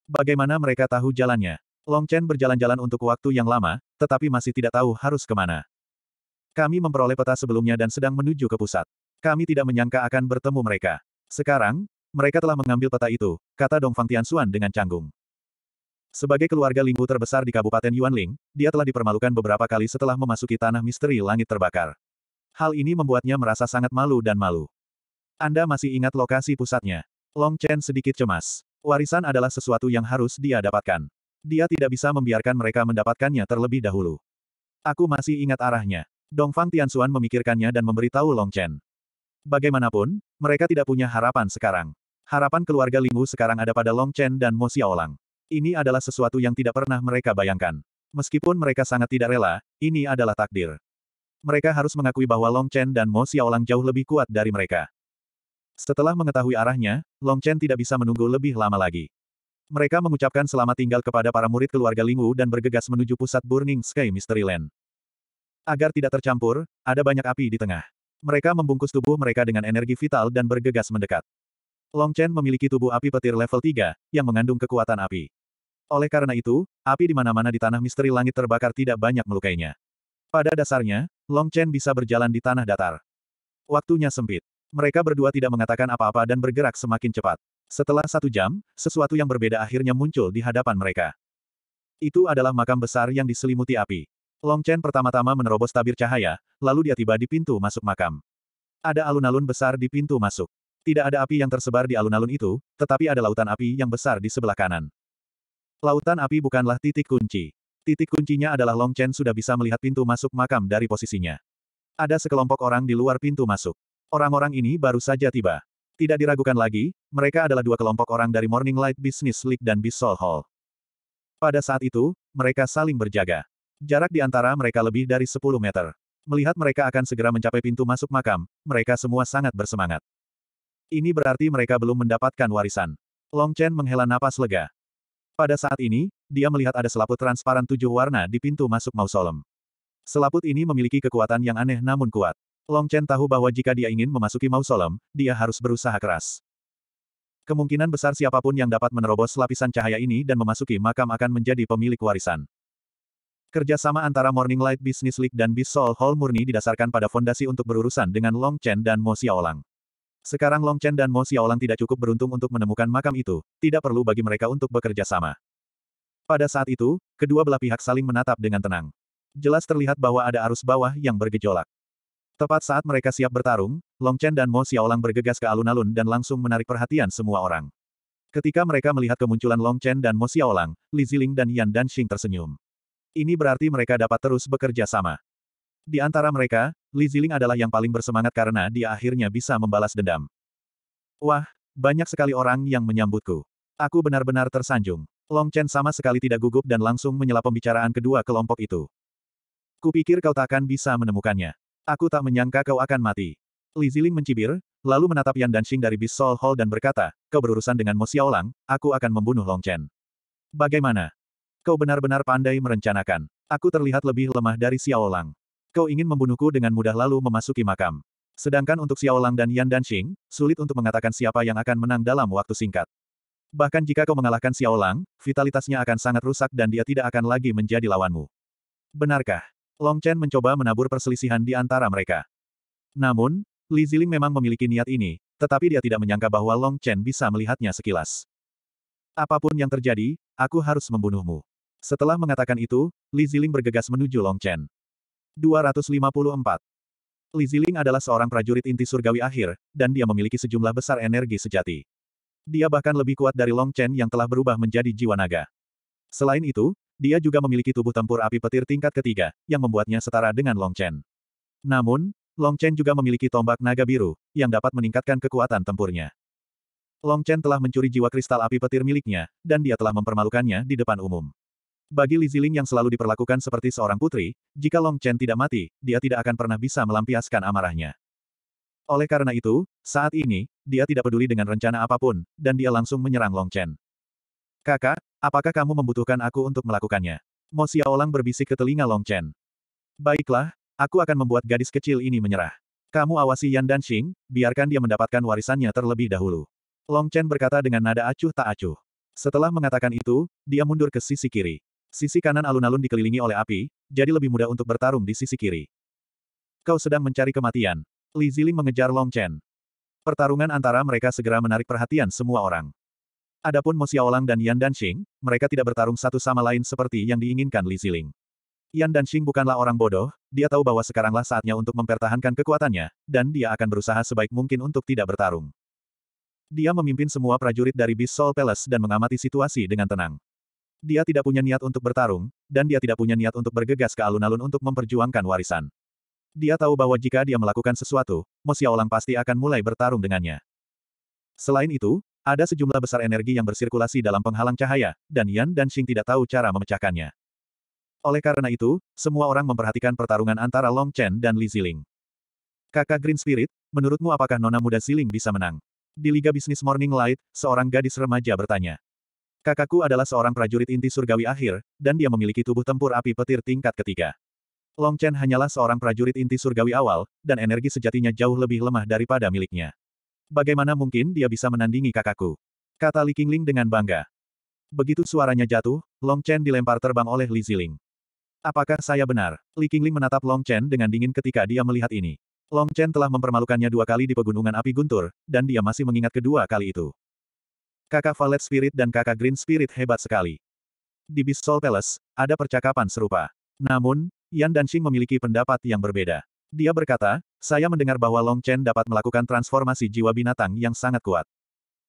Bagaimana mereka tahu jalannya? Long Chen berjalan-jalan untuk waktu yang lama, tetapi masih tidak tahu harus kemana. Kami memperoleh peta sebelumnya dan sedang menuju ke pusat. Kami tidak menyangka akan bertemu mereka. Sekarang, mereka telah mengambil peta itu, kata Dong Fang Tianxuan dengan canggung. Sebagai keluarga Linggu terbesar di Kabupaten Yuanling, dia telah dipermalukan beberapa kali setelah memasuki tanah misteri langit terbakar. Hal ini membuatnya merasa sangat malu dan malu. Anda masih ingat lokasi pusatnya. Long Chen sedikit cemas. Warisan adalah sesuatu yang harus dia dapatkan. Dia tidak bisa membiarkan mereka mendapatkannya terlebih dahulu. Aku masih ingat arahnya. Dongfang Tianxuan memikirkannya dan memberitahu Long Chen. Bagaimanapun, mereka tidak punya harapan sekarang. Harapan keluarga Lingwu sekarang ada pada Long Chen dan Mo Xiaolang. Ini adalah sesuatu yang tidak pernah mereka bayangkan. Meskipun mereka sangat tidak rela, ini adalah takdir. Mereka harus mengakui bahwa Long Chen dan Mo Xiaolang jauh lebih kuat dari mereka. Setelah mengetahui arahnya, Long Chen tidak bisa menunggu lebih lama lagi. Mereka mengucapkan selamat tinggal kepada para murid keluarga Lingwu dan bergegas menuju pusat Burning Sky Mystery Land. Agar tidak tercampur, ada banyak api di tengah. Mereka membungkus tubuh mereka dengan energi vital dan bergegas mendekat. Long Chen memiliki tubuh api petir level 3, yang mengandung kekuatan api. Oleh karena itu, api di mana-mana di tanah misteri langit terbakar tidak banyak melukainya. Pada dasarnya, Long Chen bisa berjalan di tanah datar. Waktunya sempit. Mereka berdua tidak mengatakan apa-apa dan bergerak semakin cepat. Setelah satu jam, sesuatu yang berbeda akhirnya muncul di hadapan mereka. Itu adalah makam besar yang diselimuti api. Long Chen pertama-tama menerobos tabir cahaya, lalu dia tiba di pintu masuk makam. Ada alun-alun besar di pintu masuk. Tidak ada api yang tersebar di alun-alun itu, tetapi ada lautan api yang besar di sebelah kanan. Lautan api bukanlah titik kunci. Titik kuncinya adalah Long Chen sudah bisa melihat pintu masuk makam dari posisinya. Ada sekelompok orang di luar pintu masuk. Orang-orang ini baru saja tiba. Tidak diragukan lagi, mereka adalah dua kelompok orang dari Morning Light Business League dan Bissol Hall. Pada saat itu, mereka saling berjaga. Jarak di antara mereka lebih dari 10 meter. Melihat mereka akan segera mencapai pintu masuk makam, mereka semua sangat bersemangat. Ini berarti mereka belum mendapatkan warisan. Long Chen menghela napas lega. Pada saat ini, dia melihat ada selaput transparan tujuh warna di pintu masuk mausolem. Selaput ini memiliki kekuatan yang aneh namun kuat. Long Chen tahu bahwa jika dia ingin memasuki mausolem, dia harus berusaha keras. Kemungkinan besar siapapun yang dapat menerobos lapisan cahaya ini dan memasuki makam akan menjadi pemilik warisan. Kerjasama antara Morning Light Business League dan Bisol Hall murni didasarkan pada fondasi untuk berurusan dengan Long Chen dan Mo Xiaolang. Sekarang Long Chen dan Mo Xiaolang tidak cukup beruntung untuk menemukan makam itu, tidak perlu bagi mereka untuk bekerja sama. Pada saat itu, kedua belah pihak saling menatap dengan tenang. Jelas terlihat bahwa ada arus bawah yang bergejolak. Tepat saat mereka siap bertarung, Long Chen dan Mo Xiaolang bergegas ke alun-alun dan langsung menarik perhatian semua orang. Ketika mereka melihat kemunculan Long Chen dan Mo Xiaolang, Li Ziling dan Yan Danxing tersenyum. Ini berarti mereka dapat terus bekerja sama. Di antara mereka, Li Ziling adalah yang paling bersemangat karena dia akhirnya bisa membalas dendam. Wah, banyak sekali orang yang menyambutku. Aku benar-benar tersanjung. Long Chen sama sekali tidak gugup dan langsung menyela pembicaraan kedua kelompok itu. Kupikir kau tak akan bisa menemukannya. Aku tak menyangka kau akan mati. Li Ziling mencibir, lalu menatap Yan Danxing dari bis Sol Hall dan berkata, kau berurusan dengan Mo Xiaolang, aku akan membunuh Long Chen. Bagaimana? Kau benar-benar pandai merencanakan. Aku terlihat lebih lemah dari Xiaolang. Kau ingin membunuhku dengan mudah lalu memasuki makam. Sedangkan untuk Xiaolang dan Yan Danxing, sulit untuk mengatakan siapa yang akan menang dalam waktu singkat. Bahkan jika kau mengalahkan Xiao Lang, vitalitasnya akan sangat rusak dan dia tidak akan lagi menjadi lawanmu. Benarkah? Long Chen mencoba menabur perselisihan di antara mereka. Namun, Li Ziling memang memiliki niat ini, tetapi dia tidak menyangka bahwa Long Chen bisa melihatnya sekilas. Apapun yang terjadi, aku harus membunuhmu. Setelah mengatakan itu, Li Ziling bergegas menuju Long Chen. 254. Li Ziling adalah seorang prajurit inti surgawi akhir, dan dia memiliki sejumlah besar energi sejati. Dia bahkan lebih kuat dari Long Chen yang telah berubah menjadi jiwa naga. Selain itu, dia juga memiliki tubuh tempur api petir tingkat ketiga, yang membuatnya setara dengan Long Chen. Namun, Long Chen juga memiliki tombak naga biru, yang dapat meningkatkan kekuatan tempurnya. Long Chen telah mencuri jiwa kristal api petir miliknya, dan dia telah mempermalukannya di depan umum. Bagi Li Ziling yang selalu diperlakukan seperti seorang putri, jika Long Chen tidak mati, dia tidak akan pernah bisa melampiaskan amarahnya. Oleh karena itu, saat ini, dia tidak peduli dengan rencana apapun, dan dia langsung menyerang Long Chen. Kakak, apakah kamu membutuhkan aku untuk melakukannya? Mo Xiaolang berbisik ke telinga Long Chen. Baiklah, aku akan membuat gadis kecil ini menyerah. Kamu awasi Yan Danxing, biarkan dia mendapatkan warisannya terlebih dahulu. Long Chen berkata dengan nada acuh tak acuh. Setelah mengatakan itu, dia mundur ke sisi kiri. Sisi kanan alun-alun dikelilingi oleh api, jadi lebih mudah untuk bertarung di sisi kiri. Kau sedang mencari kematian. Li Zili mengejar Long Chen. Pertarungan antara mereka segera menarik perhatian semua orang. Adapun Mo Xiaolang dan Yan Danxing, mereka tidak bertarung satu sama lain seperti yang diinginkan Li Ziling. Yan Danxing bukanlah orang bodoh, dia tahu bahwa sekaranglah saatnya untuk mempertahankan kekuatannya, dan dia akan berusaha sebaik mungkin untuk tidak bertarung. Dia memimpin semua prajurit dari Beast Soul Palace dan mengamati situasi dengan tenang. Dia tidak punya niat untuk bertarung, dan dia tidak punya niat untuk bergegas ke alun-alun untuk memperjuangkan warisan. Dia tahu bahwa jika dia melakukan sesuatu, Mo Xiaolang pasti akan mulai bertarung dengannya. Selain itu, ada sejumlah besar energi yang bersirkulasi dalam penghalang cahaya, dan Yan dan Xing tidak tahu cara memecahkannya. Oleh karena itu, semua orang memperhatikan pertarungan antara Long Chen dan Li Ziling. Kakak Green Spirit, menurutmu apakah nona muda Ziling bisa menang? Di Liga Bisnis Morning Light, seorang gadis remaja bertanya. Kakakku adalah seorang prajurit inti surgawi akhir, dan dia memiliki tubuh tempur api petir tingkat ketiga. Long Chen hanyalah seorang prajurit inti surgawi awal, dan energi sejatinya jauh lebih lemah daripada miliknya. Bagaimana mungkin dia bisa menandingi kakakku? Kata Li Qingling dengan bangga. Begitu suaranya jatuh, Long Chen dilempar terbang oleh Li Ziling. Apakah saya benar? Li Qingling menatap Long Chen dengan dingin ketika dia melihat ini. Long Chen telah mempermalukannya dua kali di pegunungan api guntur, dan dia masih mengingat kedua kali itu. Kakak Valet Spirit dan kakak Green Spirit hebat sekali. Di Bisol Soul Palace, ada percakapan serupa. Namun, Yan Danxing memiliki pendapat yang berbeda. Dia berkata, saya mendengar bahwa Long Chen dapat melakukan transformasi jiwa binatang yang sangat kuat.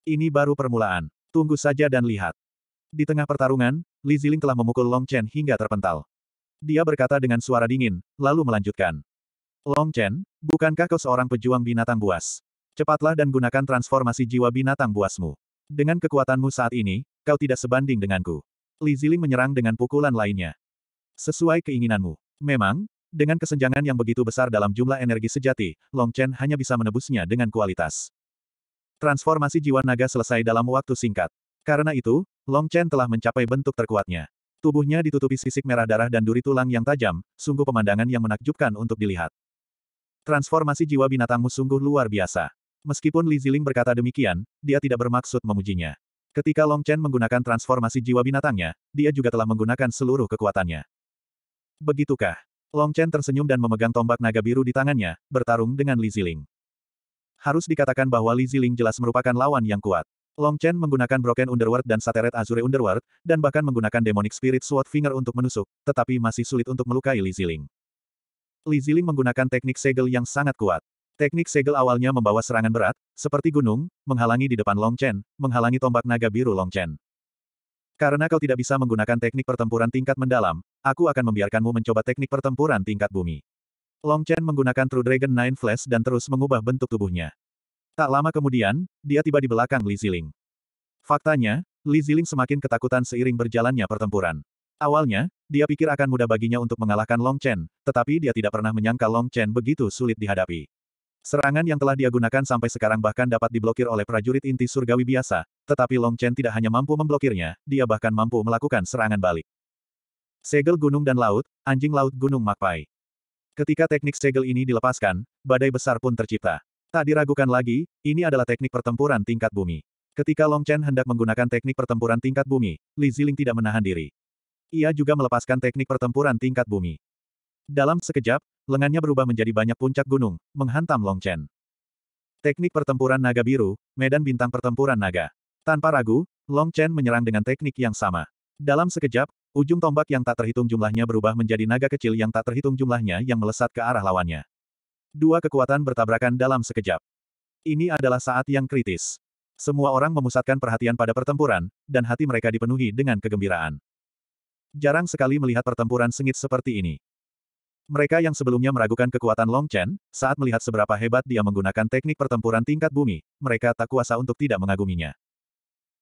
Ini baru permulaan. Tunggu saja dan lihat. Di tengah pertarungan, Li Ziling telah memukul Long Chen hingga terpental. Dia berkata dengan suara dingin, lalu melanjutkan. Long Chen, bukankah kau seorang pejuang binatang buas? Cepatlah dan gunakan transformasi jiwa binatang buasmu. Dengan kekuatanmu saat ini, kau tidak sebanding denganku. Li Ziling menyerang dengan pukulan lainnya. Sesuai keinginanmu. Memang, dengan kesenjangan yang begitu besar dalam jumlah energi sejati, Long Chen hanya bisa menebusnya dengan kualitas. Transformasi jiwa naga selesai dalam waktu singkat. Karena itu, Long Chen telah mencapai bentuk terkuatnya. Tubuhnya ditutupi sisik merah darah dan duri tulang yang tajam, sungguh pemandangan yang menakjubkan untuk dilihat. Transformasi jiwa binatangmu sungguh luar biasa. Meskipun Li Ziling berkata demikian, dia tidak bermaksud memujinya. Ketika Long Chen menggunakan transformasi jiwa binatangnya, dia juga telah menggunakan seluruh kekuatannya begitukah? Long Chen tersenyum dan memegang tombak naga biru di tangannya, bertarung dengan Li Ziling. Harus dikatakan bahwa Li Ziling jelas merupakan lawan yang kuat. Long Chen menggunakan Broken Underworld dan Sateret Azure Underworld, dan bahkan menggunakan Demonic Spirit Sword Finger untuk menusuk, tetapi masih sulit untuk melukai Li Ziling. Li Ziling menggunakan teknik segel yang sangat kuat. Teknik segel awalnya membawa serangan berat, seperti gunung, menghalangi di depan Long Chen, menghalangi tombak naga biru Long Chen. Karena kau tidak bisa menggunakan teknik pertempuran tingkat mendalam, aku akan membiarkanmu mencoba teknik pertempuran tingkat bumi. Long Chen menggunakan True Dragon Nine Flash dan terus mengubah bentuk tubuhnya. Tak lama kemudian, dia tiba di belakang Li Ziling. Faktanya, Li Ziling semakin ketakutan seiring berjalannya pertempuran. Awalnya, dia pikir akan mudah baginya untuk mengalahkan Long Chen, tetapi dia tidak pernah menyangka Long Chen begitu sulit dihadapi. Serangan yang telah dia gunakan sampai sekarang bahkan dapat diblokir oleh prajurit inti surgawi biasa, tetapi Long Chen tidak hanya mampu memblokirnya, dia bahkan mampu melakukan serangan balik. Segel gunung dan laut, anjing laut gunung Makpai. Ketika teknik segel ini dilepaskan, badai besar pun tercipta. Tak diragukan lagi, ini adalah teknik pertempuran tingkat bumi. Ketika Long Chen hendak menggunakan teknik pertempuran tingkat bumi, Li Ziling tidak menahan diri. Ia juga melepaskan teknik pertempuran tingkat bumi. Dalam sekejap, lengannya berubah menjadi banyak puncak gunung, menghantam Long Chen. Teknik pertempuran naga biru, medan bintang pertempuran naga. Tanpa ragu, Long Chen menyerang dengan teknik yang sama. Dalam sekejap, ujung tombak yang tak terhitung jumlahnya berubah menjadi naga kecil yang tak terhitung jumlahnya yang melesat ke arah lawannya. Dua kekuatan bertabrakan dalam sekejap. Ini adalah saat yang kritis. Semua orang memusatkan perhatian pada pertempuran, dan hati mereka dipenuhi dengan kegembiraan. Jarang sekali melihat pertempuran sengit seperti ini. Mereka yang sebelumnya meragukan kekuatan Long Chen, saat melihat seberapa hebat dia menggunakan teknik pertempuran tingkat bumi, mereka tak kuasa untuk tidak mengaguminya.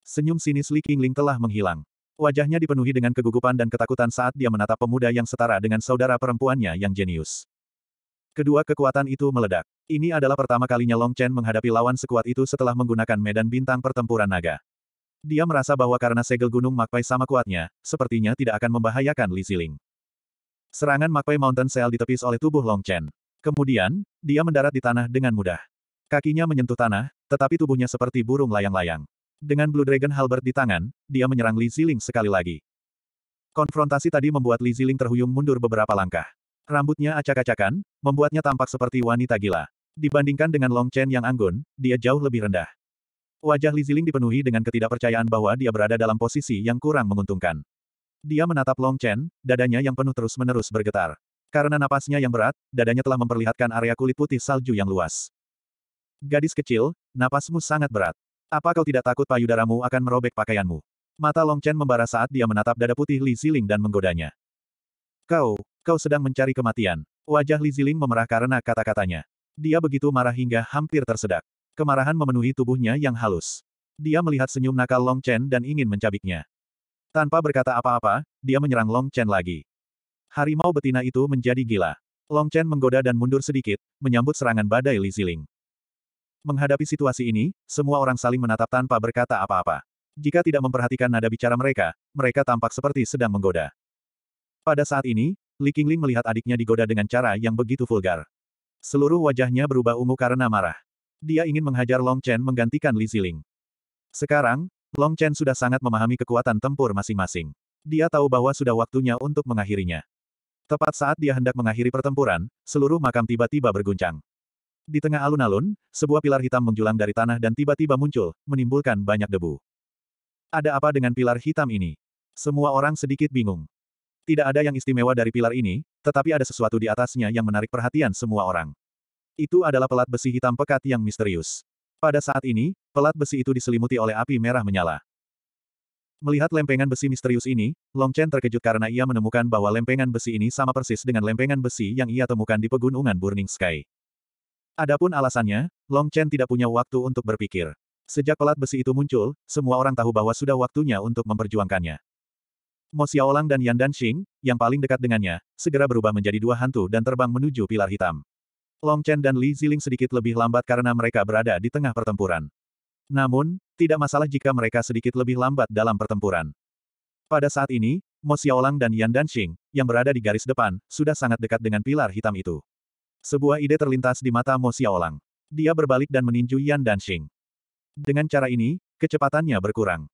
Senyum sinis Li Qingling telah menghilang. Wajahnya dipenuhi dengan kegugupan dan ketakutan saat dia menatap pemuda yang setara dengan saudara perempuannya yang jenius. Kedua kekuatan itu meledak. Ini adalah pertama kalinya Long Chen menghadapi lawan sekuat itu setelah menggunakan medan bintang pertempuran naga. Dia merasa bahwa karena segel gunung Makpai sama kuatnya, sepertinya tidak akan membahayakan Li Ziling. Serangan Makpai Mountain Cell ditepis oleh tubuh Long Chen. Kemudian, dia mendarat di tanah dengan mudah. Kakinya menyentuh tanah, tetapi tubuhnya seperti burung layang-layang. Dengan Blue Dragon Halberd di tangan, dia menyerang Li Ziling sekali lagi. Konfrontasi tadi membuat Li Ziling terhuyung mundur beberapa langkah. Rambutnya acak-acakan, membuatnya tampak seperti wanita gila. Dibandingkan dengan Long Chen yang anggun, dia jauh lebih rendah. Wajah Li Ziling dipenuhi dengan ketidakpercayaan bahwa dia berada dalam posisi yang kurang menguntungkan. Dia menatap Long Chen, dadanya yang penuh terus-menerus bergetar. Karena napasnya yang berat, dadanya telah memperlihatkan area kulit putih salju yang luas. Gadis kecil, napasmu sangat berat. Apa kau tidak takut payudaramu akan merobek pakaianmu? Mata Long Chen membara saat dia menatap dada putih Li Ziling dan menggodanya. Kau, kau sedang mencari kematian. Wajah Li Ziling memerah karena kata-katanya. Dia begitu marah hingga hampir tersedak. Kemarahan memenuhi tubuhnya yang halus. Dia melihat senyum nakal Long Chen dan ingin mencabiknya. Tanpa berkata apa-apa, dia menyerang Long Chen lagi. Harimau betina itu menjadi gila. Long Chen menggoda dan mundur sedikit, menyambut serangan badai Li Ziling. Menghadapi situasi ini, semua orang saling menatap tanpa berkata apa-apa. Jika tidak memperhatikan nada bicara mereka, mereka tampak seperti sedang menggoda. Pada saat ini, Li Qingling melihat adiknya digoda dengan cara yang begitu vulgar. Seluruh wajahnya berubah ungu karena marah. Dia ingin menghajar Long Chen menggantikan Li Ziling. Sekarang, Long Chen sudah sangat memahami kekuatan tempur masing-masing. Dia tahu bahwa sudah waktunya untuk mengakhirinya. Tepat saat dia hendak mengakhiri pertempuran, seluruh makam tiba-tiba berguncang. Di tengah alun-alun, sebuah pilar hitam menjulang dari tanah dan tiba-tiba muncul, menimbulkan banyak debu. Ada apa dengan pilar hitam ini? Semua orang sedikit bingung. Tidak ada yang istimewa dari pilar ini, tetapi ada sesuatu di atasnya yang menarik perhatian semua orang. Itu adalah pelat besi hitam pekat yang misterius. Pada saat ini, pelat besi itu diselimuti oleh api merah menyala. Melihat lempengan besi misterius ini, Long Chen terkejut karena ia menemukan bahwa lempengan besi ini sama persis dengan lempengan besi yang ia temukan di pegunungan Burning Sky. Adapun alasannya, Long Chen tidak punya waktu untuk berpikir. Sejak pelat besi itu muncul, semua orang tahu bahwa sudah waktunya untuk memperjuangkannya. Mo Xiaolang dan Yan Danxing, yang paling dekat dengannya, segera berubah menjadi dua hantu dan terbang menuju pilar hitam. Long Chen dan Li Ziling sedikit lebih lambat karena mereka berada di tengah pertempuran. Namun, tidak masalah jika mereka sedikit lebih lambat dalam pertempuran. Pada saat ini, Mo Xiaolang dan Yan Danxing, yang berada di garis depan, sudah sangat dekat dengan pilar hitam itu. Sebuah ide terlintas di mata Mo Xiaolang. Dia berbalik dan meninju Yan Danxing. Dengan cara ini, kecepatannya berkurang.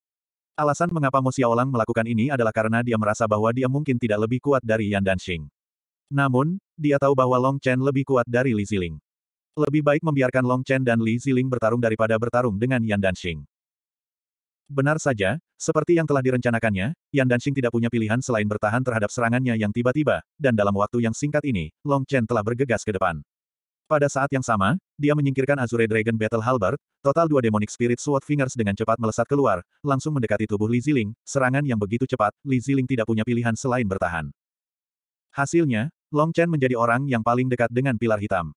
Alasan mengapa Mo Xiaolang melakukan ini adalah karena dia merasa bahwa dia mungkin tidak lebih kuat dari Yan Danxing. Namun, dia tahu bahwa Long Chen lebih kuat dari Li Ziling. Lebih baik membiarkan Long Chen dan Li Ziling bertarung daripada bertarung dengan Yan Danxing. Benar saja, seperti yang telah direncanakannya, Yan Danxing tidak punya pilihan selain bertahan terhadap serangannya yang tiba-tiba, dan dalam waktu yang singkat ini, Long Chen telah bergegas ke depan. Pada saat yang sama, dia menyingkirkan Azure Dragon Battle Halberd, total dua demonic spirit sword fingers dengan cepat melesat keluar, langsung mendekati tubuh Li Ziling, serangan yang begitu cepat, Li Ziling tidak punya pilihan selain bertahan. Hasilnya, Long Chen menjadi orang yang paling dekat dengan pilar hitam.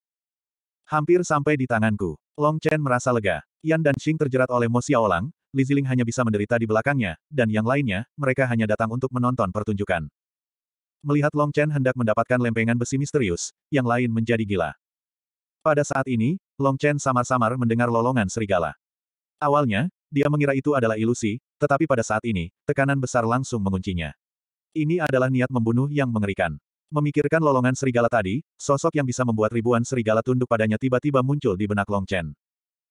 Hampir sampai di tanganku. Long Chen merasa lega. Yan dan Xing terjerat oleh Mo Xiaolang, Li Ziling hanya bisa menderita di belakangnya, dan yang lainnya, mereka hanya datang untuk menonton pertunjukan. Melihat Long Chen hendak mendapatkan lempengan besi misterius, yang lain menjadi gila. Pada saat ini, Long Chen samar-samar mendengar lolongan serigala. Awalnya, dia mengira itu adalah ilusi, tetapi pada saat ini, tekanan besar langsung menguncinya. Ini adalah niat membunuh yang mengerikan. Memikirkan lolongan serigala tadi, sosok yang bisa membuat ribuan serigala tunduk padanya tiba-tiba muncul di benak Long Chen.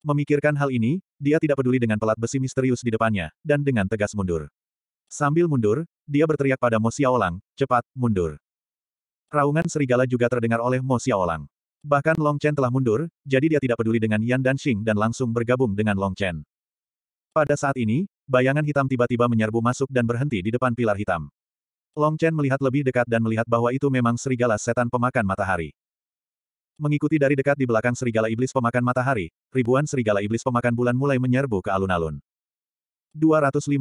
Memikirkan hal ini, dia tidak peduli dengan pelat besi misterius di depannya, dan dengan tegas mundur. Sambil mundur, dia berteriak pada Mo Xiaolang, cepat, mundur. Raungan serigala juga terdengar oleh Mo Xiaolang. Bahkan Long Chen telah mundur, jadi dia tidak peduli dengan Yan dan Xing dan langsung bergabung dengan Long Chen. Pada saat ini, bayangan hitam tiba-tiba menyerbu masuk dan berhenti di depan pilar hitam. Long Chen melihat lebih dekat dan melihat bahwa itu memang serigala setan pemakan matahari. Mengikuti dari dekat di belakang serigala iblis pemakan matahari, ribuan serigala iblis pemakan bulan mulai menyerbu ke alun-alun. 255.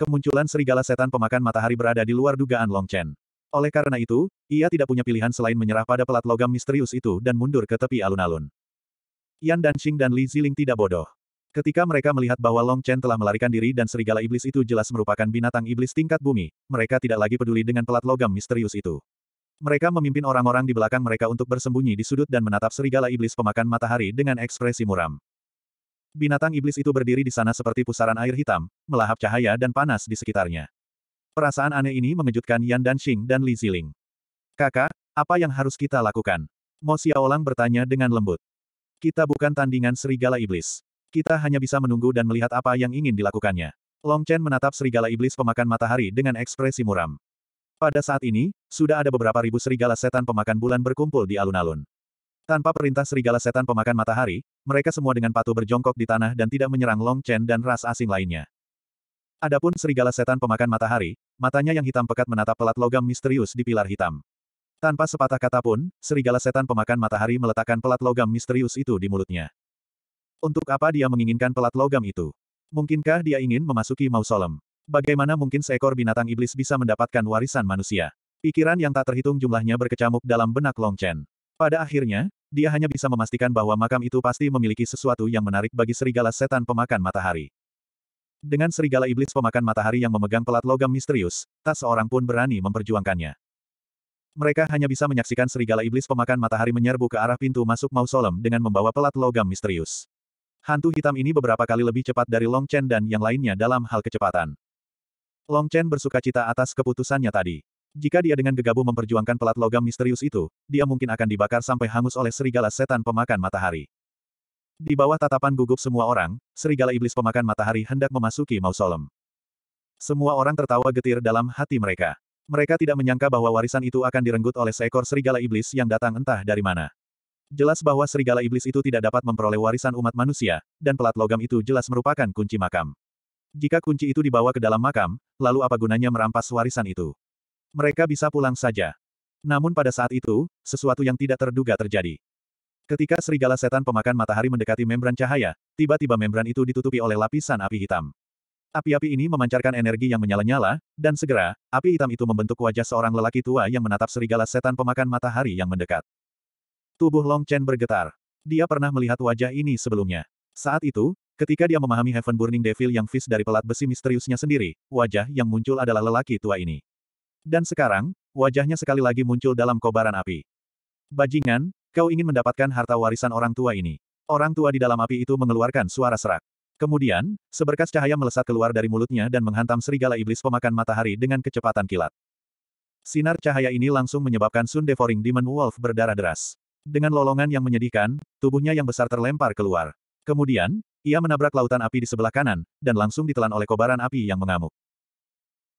Kemunculan serigala setan pemakan matahari berada di luar dugaan Long Chen. Oleh karena itu, ia tidak punya pilihan selain menyerah pada pelat logam misterius itu dan mundur ke tepi alun-alun. Yan Danxing dan Li Ziling tidak bodoh. Ketika mereka melihat bahwa Long Chen telah melarikan diri dan serigala iblis itu jelas merupakan binatang iblis tingkat bumi, mereka tidak lagi peduli dengan pelat logam misterius itu. Mereka memimpin orang-orang di belakang mereka untuk bersembunyi di sudut dan menatap serigala iblis pemakan matahari dengan ekspresi muram. Binatang iblis itu berdiri di sana seperti pusaran air hitam, melahap cahaya dan panas di sekitarnya. Perasaan aneh ini mengejutkan Yan Danxing dan Li Ziling. Kakak, apa yang harus kita lakukan? Mo Xiaolang bertanya dengan lembut. Kita bukan tandingan serigala iblis. Kita hanya bisa menunggu dan melihat apa yang ingin dilakukannya. Long Chen menatap serigala iblis pemakan matahari dengan ekspresi muram. Pada saat ini, sudah ada beberapa ribu serigala setan pemakan bulan berkumpul di alun-alun. Tanpa perintah serigala setan pemakan matahari, mereka semua dengan patuh berjongkok di tanah dan tidak menyerang Long Chen dan ras asing lainnya. Adapun serigala setan pemakan matahari, matanya yang hitam pekat menatap pelat logam misterius di pilar hitam. Tanpa sepatah kata pun, serigala setan pemakan matahari meletakkan pelat logam misterius itu di mulutnya. Untuk apa dia menginginkan pelat logam itu? Mungkinkah dia ingin memasuki mausolem? Bagaimana mungkin seekor binatang iblis bisa mendapatkan warisan manusia? Pikiran yang tak terhitung jumlahnya berkecamuk dalam benak Long Chen. Pada akhirnya, dia hanya bisa memastikan bahwa makam itu pasti memiliki sesuatu yang menarik bagi serigala setan pemakan matahari. Dengan serigala iblis pemakan matahari yang memegang pelat logam misterius, tak seorang pun berani memperjuangkannya. Mereka hanya bisa menyaksikan serigala iblis pemakan matahari menyerbu ke arah pintu masuk mausolem dengan membawa pelat logam misterius. Hantu hitam ini beberapa kali lebih cepat dari Long Chen dan yang lainnya dalam hal kecepatan. Long Chen bersuka cita atas keputusannya tadi. Jika dia dengan gegabah memperjuangkan pelat logam misterius itu, dia mungkin akan dibakar sampai hangus oleh serigala setan pemakan matahari. Di bawah tatapan gugup semua orang, serigala iblis pemakan matahari hendak memasuki mausolem. Semua orang tertawa getir dalam hati mereka. Mereka tidak menyangka bahwa warisan itu akan direnggut oleh seekor serigala iblis yang datang entah dari mana. Jelas bahwa serigala iblis itu tidak dapat memperoleh warisan umat manusia, dan pelat logam itu jelas merupakan kunci makam. Jika kunci itu dibawa ke dalam makam, lalu apa gunanya merampas warisan itu? Mereka bisa pulang saja. Namun pada saat itu, sesuatu yang tidak terduga terjadi. Ketika serigala setan pemakan matahari mendekati membran cahaya, tiba-tiba membran itu ditutupi oleh lapisan api hitam. Api-api ini memancarkan energi yang menyala-nyala, dan segera, api hitam itu membentuk wajah seorang lelaki tua yang menatap serigala setan pemakan matahari yang mendekat. Tubuh Long Chen bergetar. Dia pernah melihat wajah ini sebelumnya. Saat itu, ketika dia memahami Heaven Burning Devil yang vis dari pelat besi misteriusnya sendiri, wajah yang muncul adalah lelaki tua ini. Dan sekarang, wajahnya sekali lagi muncul dalam kobaran api. Bajingan, kau ingin mendapatkan harta warisan orang tua ini. Orang tua di dalam api itu mengeluarkan suara serak. Kemudian, seberkas cahaya melesat keluar dari mulutnya dan menghantam serigala iblis pemakan matahari dengan kecepatan kilat. Sinar cahaya ini langsung menyebabkan Sun Devouring Demon Wolf berdarah deras. Dengan lolongan yang menyedihkan, tubuhnya yang besar terlempar keluar. Kemudian, ia menabrak lautan api di sebelah kanan, dan langsung ditelan oleh kobaran api yang mengamuk.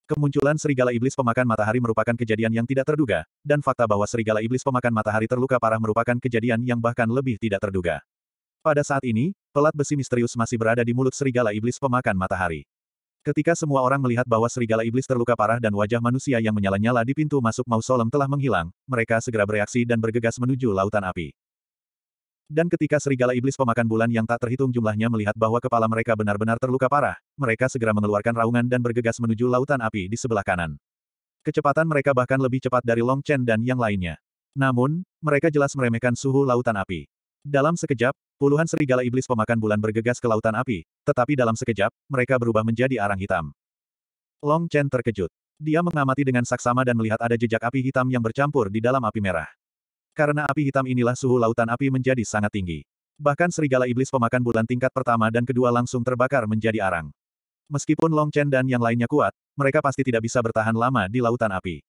Kemunculan serigala iblis pemakan matahari merupakan kejadian yang tidak terduga, dan fakta bahwa serigala iblis pemakan matahari terluka parah merupakan kejadian yang bahkan lebih tidak terduga. Pada saat ini, pelat besi misterius masih berada di mulut serigala iblis pemakan matahari. Ketika semua orang melihat bahwa serigala iblis terluka parah dan wajah manusia yang menyala-nyala di pintu masuk mausolem telah menghilang, mereka segera bereaksi dan bergegas menuju lautan api. Dan ketika serigala iblis pemakan bulan yang tak terhitung jumlahnya melihat bahwa kepala mereka benar-benar terluka parah, mereka segera mengeluarkan raungan dan bergegas menuju lautan api di sebelah kanan. Kecepatan mereka bahkan lebih cepat dari Long Chen dan yang lainnya. Namun, mereka jelas meremehkan suhu lautan api. Dalam sekejap, puluhan serigala iblis pemakan bulan bergegas ke lautan api, tetapi dalam sekejap, mereka berubah menjadi arang hitam. Long Chen terkejut. Dia mengamati dengan saksama dan melihat ada jejak api hitam yang bercampur di dalam api merah. Karena api hitam inilah suhu lautan api menjadi sangat tinggi. Bahkan serigala iblis pemakan bulan tingkat pertama dan kedua langsung terbakar menjadi arang. Meskipun Long Chen dan yang lainnya kuat, mereka pasti tidak bisa bertahan lama di lautan api.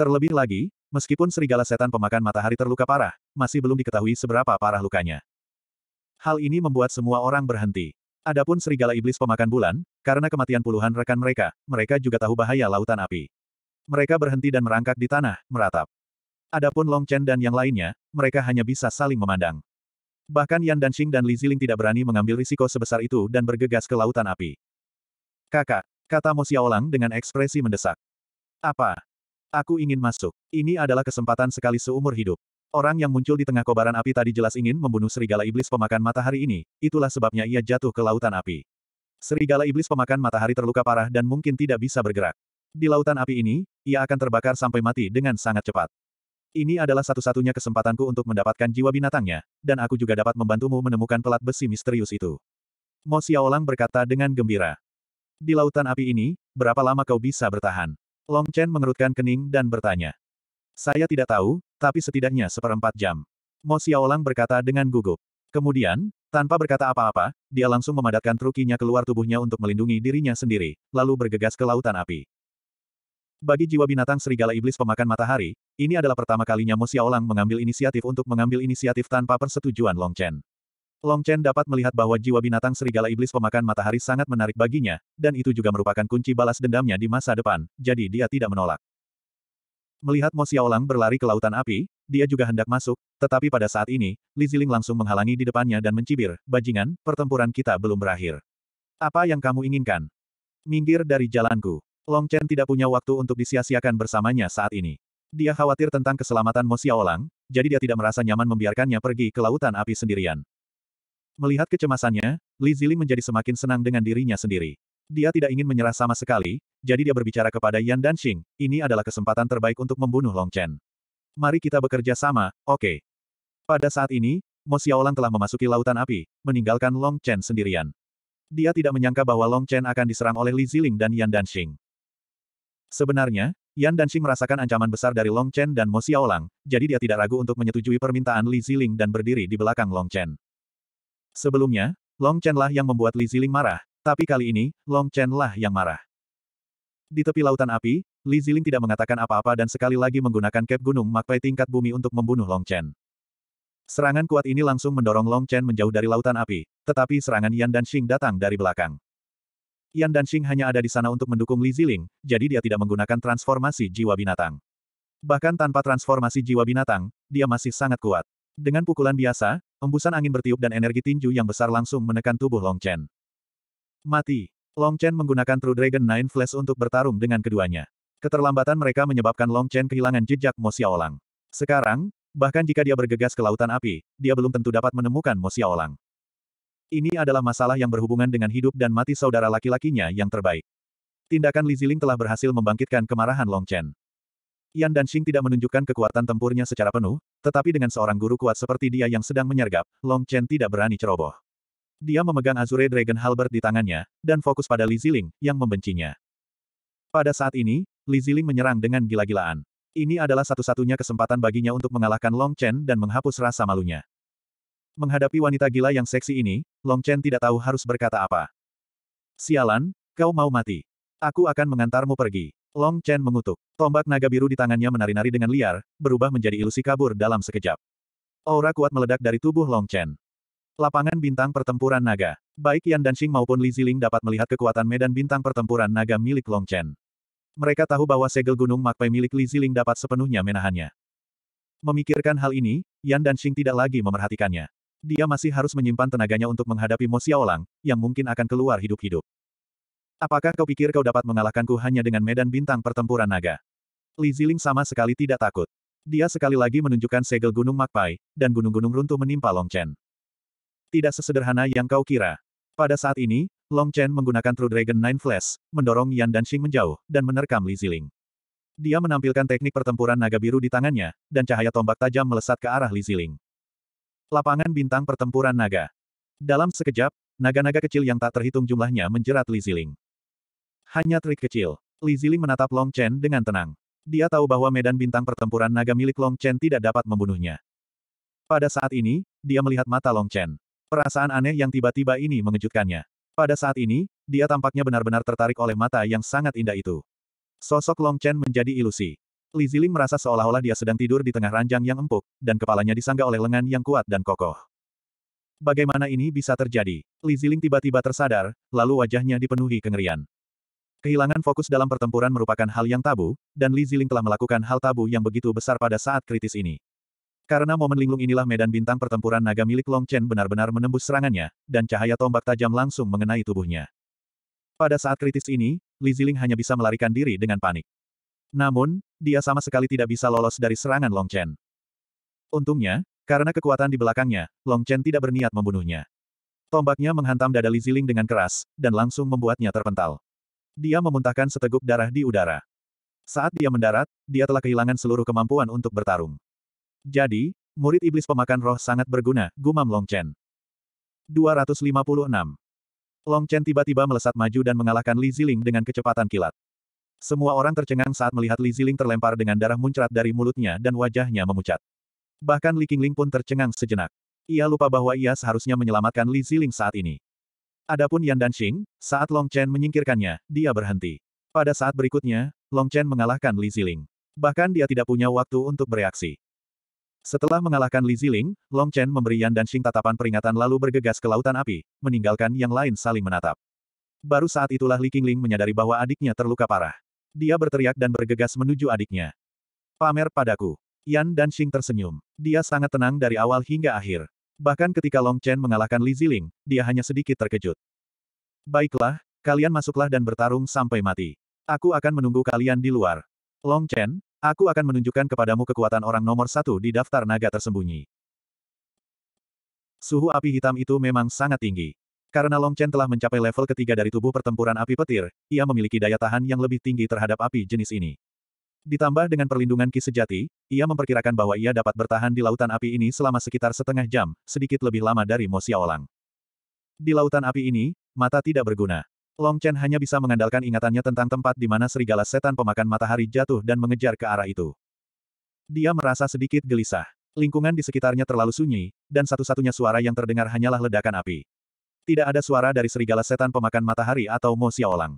Terlebih lagi, Meskipun serigala setan pemakan matahari terluka parah, masih belum diketahui seberapa parah lukanya. Hal ini membuat semua orang berhenti. Adapun serigala iblis pemakan bulan, karena kematian puluhan rekan mereka, mereka juga tahu bahaya lautan api. Mereka berhenti dan merangkak di tanah, meratap. Adapun Long Chen dan yang lainnya, mereka hanya bisa saling memandang. Bahkan Yan Danxing dan Li Ziling tidak berani mengambil risiko sebesar itu dan bergegas ke lautan api. Kakak, kata Mo Xiaolang dengan ekspresi mendesak. Apa? Aku ingin masuk. Ini adalah kesempatan sekali seumur hidup. Orang yang muncul di tengah kobaran api tadi jelas ingin membunuh serigala iblis pemakan matahari ini, itulah sebabnya ia jatuh ke lautan api. Serigala iblis pemakan matahari terluka parah dan mungkin tidak bisa bergerak. Di lautan api ini, ia akan terbakar sampai mati dengan sangat cepat. Ini adalah satu-satunya kesempatanku untuk mendapatkan jiwa binatangnya, dan aku juga dapat membantumu menemukan pelat besi misterius itu. Mo Xiaolang berkata dengan gembira. Di lautan api ini, berapa lama kau bisa bertahan? Long Chen mengerutkan kening dan bertanya. Saya tidak tahu, tapi setidaknya seperempat jam. Mo Xiaolang berkata dengan gugup. Kemudian, tanpa berkata apa-apa, dia langsung memadatkan trukinya keluar tubuhnya untuk melindungi dirinya sendiri, lalu bergegas ke lautan api. Bagi jiwa binatang serigala iblis pemakan matahari, ini adalah pertama kalinya Mo Xiaolang mengambil inisiatif untuk mengambil inisiatif tanpa persetujuan Long Chen. Long Chen dapat melihat bahwa jiwa binatang serigala iblis pemakan matahari sangat menarik baginya, dan itu juga merupakan kunci balas dendamnya di masa depan, jadi dia tidak menolak. Melihat Mo Xiaolang berlari ke lautan api, dia juga hendak masuk, tetapi pada saat ini, Li Ziling langsung menghalangi di depannya dan mencibir, bajingan, pertempuran kita belum berakhir. Apa yang kamu inginkan? Minggir dari jalanku. Long Chen tidak punya waktu untuk disia-siakan bersamanya saat ini. Dia khawatir tentang keselamatan Mo Xiaolang, jadi dia tidak merasa nyaman membiarkannya pergi ke lautan api sendirian. Melihat kecemasannya, Li Zili menjadi semakin senang dengan dirinya sendiri. Dia tidak ingin menyerah sama sekali, jadi dia berbicara kepada Yan Xing, ini adalah kesempatan terbaik untuk membunuh Long Chen. Mari kita bekerja sama, oke. Okay. Pada saat ini, Mo Xiaolang telah memasuki lautan api, meninggalkan Long Chen sendirian. Dia tidak menyangka bahwa Long Chen akan diserang oleh Li Ziling dan Yan Xing. Sebenarnya, Yan Xing merasakan ancaman besar dari Long Chen dan Mo Xiaolang, jadi dia tidak ragu untuk menyetujui permintaan Li Ziling dan berdiri di belakang Long Chen. Sebelumnya, Long Chen lah yang membuat Li Ziling marah, tapi kali ini, Long Chen lah yang marah. Di tepi lautan api, Li Ziling tidak mengatakan apa-apa dan sekali lagi menggunakan cap gunung magpai tingkat bumi untuk membunuh Long Chen. Serangan kuat ini langsung mendorong Long Chen menjauh dari lautan api, tetapi serangan Yan dan Xing datang dari belakang. Yan dan Xing hanya ada di sana untuk mendukung Li Ziling, jadi dia tidak menggunakan transformasi jiwa binatang. Bahkan tanpa transformasi jiwa binatang, dia masih sangat kuat. Dengan pukulan biasa, embusan angin bertiup dan energi tinju yang besar langsung menekan tubuh Long Chen. Mati. Long Chen menggunakan True Dragon Nine Flash untuk bertarung dengan keduanya. Keterlambatan mereka menyebabkan Long Chen kehilangan jejak Mo Xiaolang. Sekarang, bahkan jika dia bergegas ke lautan api, dia belum tentu dapat menemukan Mo Xiaolang. Ini adalah masalah yang berhubungan dengan hidup dan mati saudara laki-lakinya yang terbaik. Tindakan Li Ziling telah berhasil membangkitkan kemarahan Long Chen. Yan dan Xing tidak menunjukkan kekuatan tempurnya secara penuh, tetapi dengan seorang guru kuat seperti dia yang sedang menyergap, Long Chen tidak berani ceroboh. Dia memegang Azure Dragon Halberd di tangannya, dan fokus pada Li Ziling, yang membencinya. Pada saat ini, Li Ziling menyerang dengan gila-gilaan. Ini adalah satu-satunya kesempatan baginya untuk mengalahkan Long Chen dan menghapus rasa malunya. Menghadapi wanita gila yang seksi ini, Long Chen tidak tahu harus berkata apa. Sialan, kau mau mati. Aku akan mengantarmu pergi. Long Chen mengutuk. Tombak naga biru di tangannya menari-nari dengan liar, berubah menjadi ilusi kabur dalam sekejap. Aura kuat meledak dari tubuh Long Chen. Lapangan bintang pertempuran naga. Baik Yan Danxing maupun Li Ziling dapat melihat kekuatan medan bintang pertempuran naga milik Long Chen. Mereka tahu bahwa segel gunung makpai milik Li Ziling dapat sepenuhnya menahannya. Memikirkan hal ini, Yan Danxing tidak lagi memerhatikannya. Dia masih harus menyimpan tenaganya untuk menghadapi Mo Xiaolang, yang mungkin akan keluar hidup-hidup. Apakah kau pikir kau dapat mengalahkanku hanya dengan medan bintang pertempuran naga? Li Ziling sama sekali tidak takut. Dia sekali lagi menunjukkan segel Gunung Makpai, dan gunung-gunung runtuh menimpa Long Chen. Tidak sesederhana yang kau kira. Pada saat ini, Long Chen menggunakan True Dragon Nine Flash, mendorong Yan dan Xing menjauh, dan menerkam Li Ziling. Dia menampilkan teknik pertempuran naga biru di tangannya, dan cahaya tombak tajam melesat ke arah Li Ziling. Lapangan bintang pertempuran naga. Dalam sekejap, naga-naga kecil yang tak terhitung jumlahnya menjerat Li Ziling. Hanya trik kecil. Li Zili menatap Long Chen dengan tenang. Dia tahu bahwa medan bintang pertempuran naga milik Long Chen tidak dapat membunuhnya. Pada saat ini, dia melihat mata Long Chen. Perasaan aneh yang tiba-tiba ini mengejutkannya. Pada saat ini, dia tampaknya benar-benar tertarik oleh mata yang sangat indah itu. Sosok Long Chen menjadi ilusi. Li Ziling merasa seolah-olah dia sedang tidur di tengah ranjang yang empuk, dan kepalanya disangga oleh lengan yang kuat dan kokoh. Bagaimana ini bisa terjadi? Li Ziling tiba-tiba tersadar, lalu wajahnya dipenuhi kengerian. Kehilangan fokus dalam pertempuran merupakan hal yang tabu, dan Li Ziling telah melakukan hal tabu yang begitu besar pada saat kritis ini. Karena momen linglung inilah medan bintang pertempuran naga milik Long Chen benar-benar menembus serangannya, dan cahaya tombak tajam langsung mengenai tubuhnya. Pada saat kritis ini, Li Ziling hanya bisa melarikan diri dengan panik. Namun, dia sama sekali tidak bisa lolos dari serangan Long Chen. Untungnya, karena kekuatan di belakangnya, Long Chen tidak berniat membunuhnya. Tombaknya menghantam dada Li Ziling dengan keras, dan langsung membuatnya terpental. Dia memuntahkan seteguk darah di udara. Saat dia mendarat, dia telah kehilangan seluruh kemampuan untuk bertarung. Jadi, murid iblis pemakan roh sangat berguna, gumam Long Chen. 256. Long Chen tiba-tiba melesat maju dan mengalahkan Li Ziling dengan kecepatan kilat. Semua orang tercengang saat melihat Li Ziling terlempar dengan darah muncrat dari mulutnya dan wajahnya memucat. Bahkan Li Qingling pun tercengang sejenak. Ia lupa bahwa ia seharusnya menyelamatkan Li Ziling saat ini. Adapun Yan Danxing, saat Long Chen menyingkirkannya, dia berhenti. Pada saat berikutnya, Long Chen mengalahkan Li Ziling. Bahkan dia tidak punya waktu untuk bereaksi. Setelah mengalahkan Li Ziling, Long Chen memberi Yan Danxing tatapan peringatan lalu bergegas ke lautan api, meninggalkan yang lain saling menatap. Baru saat itulah Li Qingling menyadari bahwa adiknya terluka parah. Dia berteriak dan bergegas menuju adiknya. Pamer padaku. Yan Danxing tersenyum. Dia sangat tenang dari awal hingga akhir. Bahkan ketika Long Chen mengalahkan Li Ziling, dia hanya sedikit terkejut. Baiklah, kalian masuklah dan bertarung sampai mati. Aku akan menunggu kalian di luar. Long Chen, aku akan menunjukkan kepadamu kekuatan orang nomor satu di daftar naga tersembunyi. Suhu api hitam itu memang sangat tinggi. Karena Long Chen telah mencapai level ketiga dari tubuh pertempuran api petir, ia memiliki daya tahan yang lebih tinggi terhadap api jenis ini. Ditambah dengan perlindungan Ki Sejati, ia memperkirakan bahwa ia dapat bertahan di lautan api ini selama sekitar setengah jam, sedikit lebih lama dari Mo Xiaolang. Di lautan api ini, mata tidak berguna. Long Chen hanya bisa mengandalkan ingatannya tentang tempat di mana serigala setan pemakan matahari jatuh dan mengejar ke arah itu. Dia merasa sedikit gelisah. Lingkungan di sekitarnya terlalu sunyi, dan satu-satunya suara yang terdengar hanyalah ledakan api. Tidak ada suara dari serigala setan pemakan matahari atau Mo Xiaolang.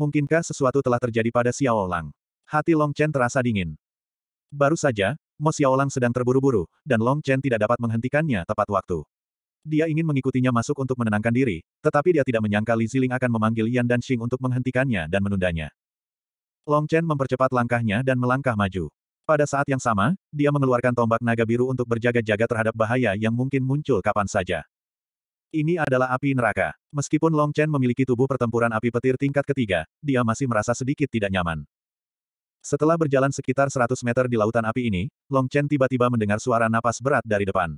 Mungkinkah sesuatu telah terjadi pada Xiaolang? Hati Long Chen terasa dingin. Baru saja, Mo Xiaolang sedang terburu-buru, dan Long Chen tidak dapat menghentikannya tepat waktu. Dia ingin mengikutinya masuk untuk menenangkan diri, tetapi dia tidak menyangka Li Ziling akan memanggil Yan dan Xing untuk menghentikannya dan menundanya. Long Chen mempercepat langkahnya dan melangkah maju. Pada saat yang sama, dia mengeluarkan tombak naga biru untuk berjaga-jaga terhadap bahaya yang mungkin muncul kapan saja. Ini adalah api neraka. Meskipun Long Chen memiliki tubuh pertempuran api petir tingkat ketiga, dia masih merasa sedikit tidak nyaman. Setelah berjalan sekitar 100 meter di lautan api ini, Long Chen tiba-tiba mendengar suara napas berat dari depan.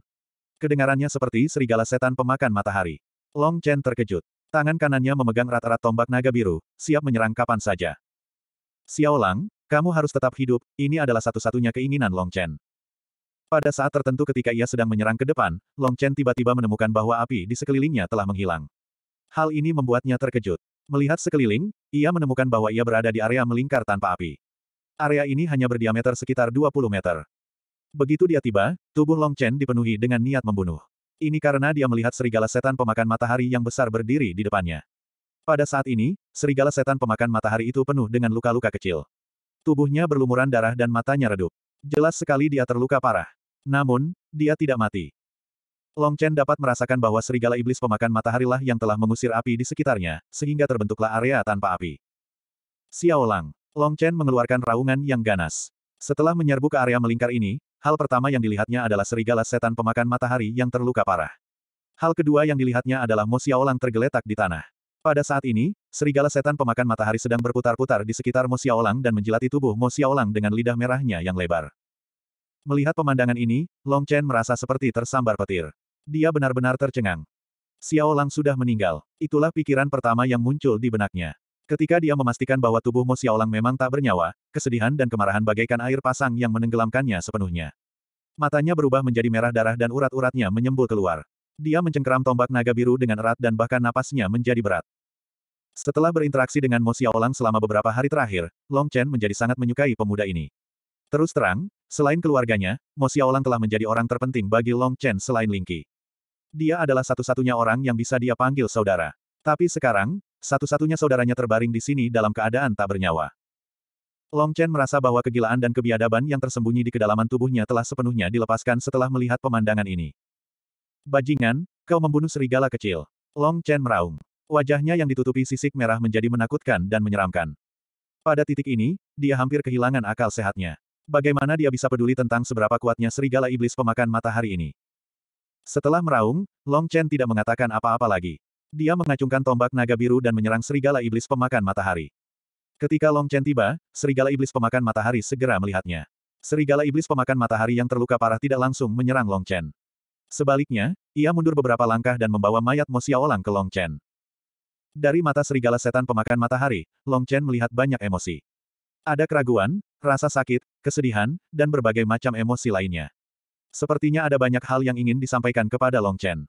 Kedengarannya seperti serigala setan pemakan matahari. Long Chen terkejut. Tangan kanannya memegang rata-rata tombak naga biru, siap menyerang kapan saja. Xiao Lang, kamu harus tetap hidup, ini adalah satu-satunya keinginan Long Chen. Pada saat tertentu ketika ia sedang menyerang ke depan, Long Chen tiba-tiba menemukan bahwa api di sekelilingnya telah menghilang. Hal ini membuatnya terkejut. Melihat sekeliling, ia menemukan bahwa ia berada di area melingkar tanpa api. Area ini hanya berdiameter sekitar 20 meter. Begitu dia tiba, tubuh Long Chen dipenuhi dengan niat membunuh. Ini karena dia melihat serigala setan pemakan matahari yang besar berdiri di depannya. Pada saat ini, serigala setan pemakan matahari itu penuh dengan luka-luka kecil. Tubuhnya berlumuran darah dan matanya redup. Jelas sekali dia terluka parah. Namun, dia tidak mati. Long Chen dapat merasakan bahwa serigala iblis pemakan mataharilah yang telah mengusir api di sekitarnya, sehingga terbentuklah area tanpa api. Xiao Lang. Long Chen mengeluarkan raungan yang ganas. Setelah menyerbu ke area melingkar ini, hal pertama yang dilihatnya adalah serigala setan pemakan matahari yang terluka parah. Hal kedua yang dilihatnya adalah Mo Xiaolang tergeletak di tanah. Pada saat ini, serigala setan pemakan matahari sedang berputar-putar di sekitar Mo Xiaolang dan menjilati tubuh Mo Xiaolang dengan lidah merahnya yang lebar. Melihat pemandangan ini, Long Chen merasa seperti tersambar petir. Dia benar-benar tercengang. Xiaolang sudah meninggal. Itulah pikiran pertama yang muncul di benaknya. Ketika dia memastikan bahwa tubuh Mo Xiaolang memang tak bernyawa, kesedihan dan kemarahan bagaikan air pasang yang menenggelamkannya sepenuhnya. Matanya berubah menjadi merah darah dan urat-uratnya menyembul keluar. Dia mencengkeram tombak naga biru dengan erat dan bahkan napasnya menjadi berat. Setelah berinteraksi dengan Mo Xiaolang selama beberapa hari terakhir, Long Chen menjadi sangat menyukai pemuda ini. Terus terang, selain keluarganya, Mo Xiaolang telah menjadi orang terpenting bagi Long Chen selain Lingqi. Dia adalah satu-satunya orang yang bisa dia panggil saudara. Tapi sekarang, satu-satunya saudaranya terbaring di sini dalam keadaan tak bernyawa. Long Chen merasa bahwa kegilaan dan kebiadaban yang tersembunyi di kedalaman tubuhnya telah sepenuhnya dilepaskan setelah melihat pemandangan ini. Bajingan, kau membunuh serigala kecil. Long Chen meraung. Wajahnya yang ditutupi sisik merah menjadi menakutkan dan menyeramkan. Pada titik ini, dia hampir kehilangan akal sehatnya. Bagaimana dia bisa peduli tentang seberapa kuatnya serigala iblis pemakan matahari ini? Setelah meraung, Long Chen tidak mengatakan apa-apa lagi. Dia mengacungkan tombak naga biru dan menyerang serigala iblis pemakan matahari. Ketika Long Chen tiba, serigala iblis pemakan matahari segera melihatnya. Serigala iblis pemakan matahari yang terluka parah tidak langsung menyerang Long Chen. Sebaliknya, ia mundur beberapa langkah dan membawa mayat Mo Xiaolang ke Long Chen. Dari mata serigala setan pemakan matahari, Long Chen melihat banyak emosi. Ada keraguan, rasa sakit, kesedihan, dan berbagai macam emosi lainnya. Sepertinya ada banyak hal yang ingin disampaikan kepada Long Chen.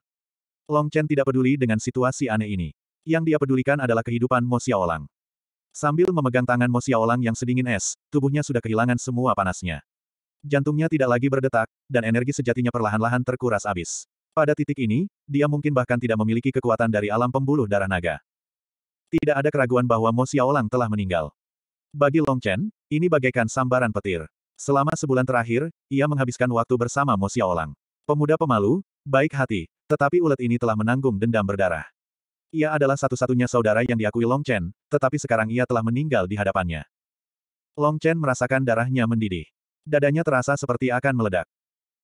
Long Chen tidak peduli dengan situasi aneh ini. Yang dia pedulikan adalah kehidupan Mo Xiaolang. Sambil memegang tangan Mo Xiaolang yang sedingin es, tubuhnya sudah kehilangan semua panasnya. Jantungnya tidak lagi berdetak, dan energi sejatinya perlahan-lahan terkuras abis. Pada titik ini, dia mungkin bahkan tidak memiliki kekuatan dari alam pembuluh darah naga. Tidak ada keraguan bahwa Mo Xiaolang telah meninggal. Bagi Long Chen, ini bagaikan sambaran petir. Selama sebulan terakhir, ia menghabiskan waktu bersama Mo Xiaolang. Pemuda pemalu, baik hati, tetapi ulet ini telah menanggung dendam berdarah. Ia adalah satu-satunya saudara yang diakui Long Chen, tetapi sekarang ia telah meninggal di hadapannya. Long Chen merasakan darahnya mendidih. Dadanya terasa seperti akan meledak.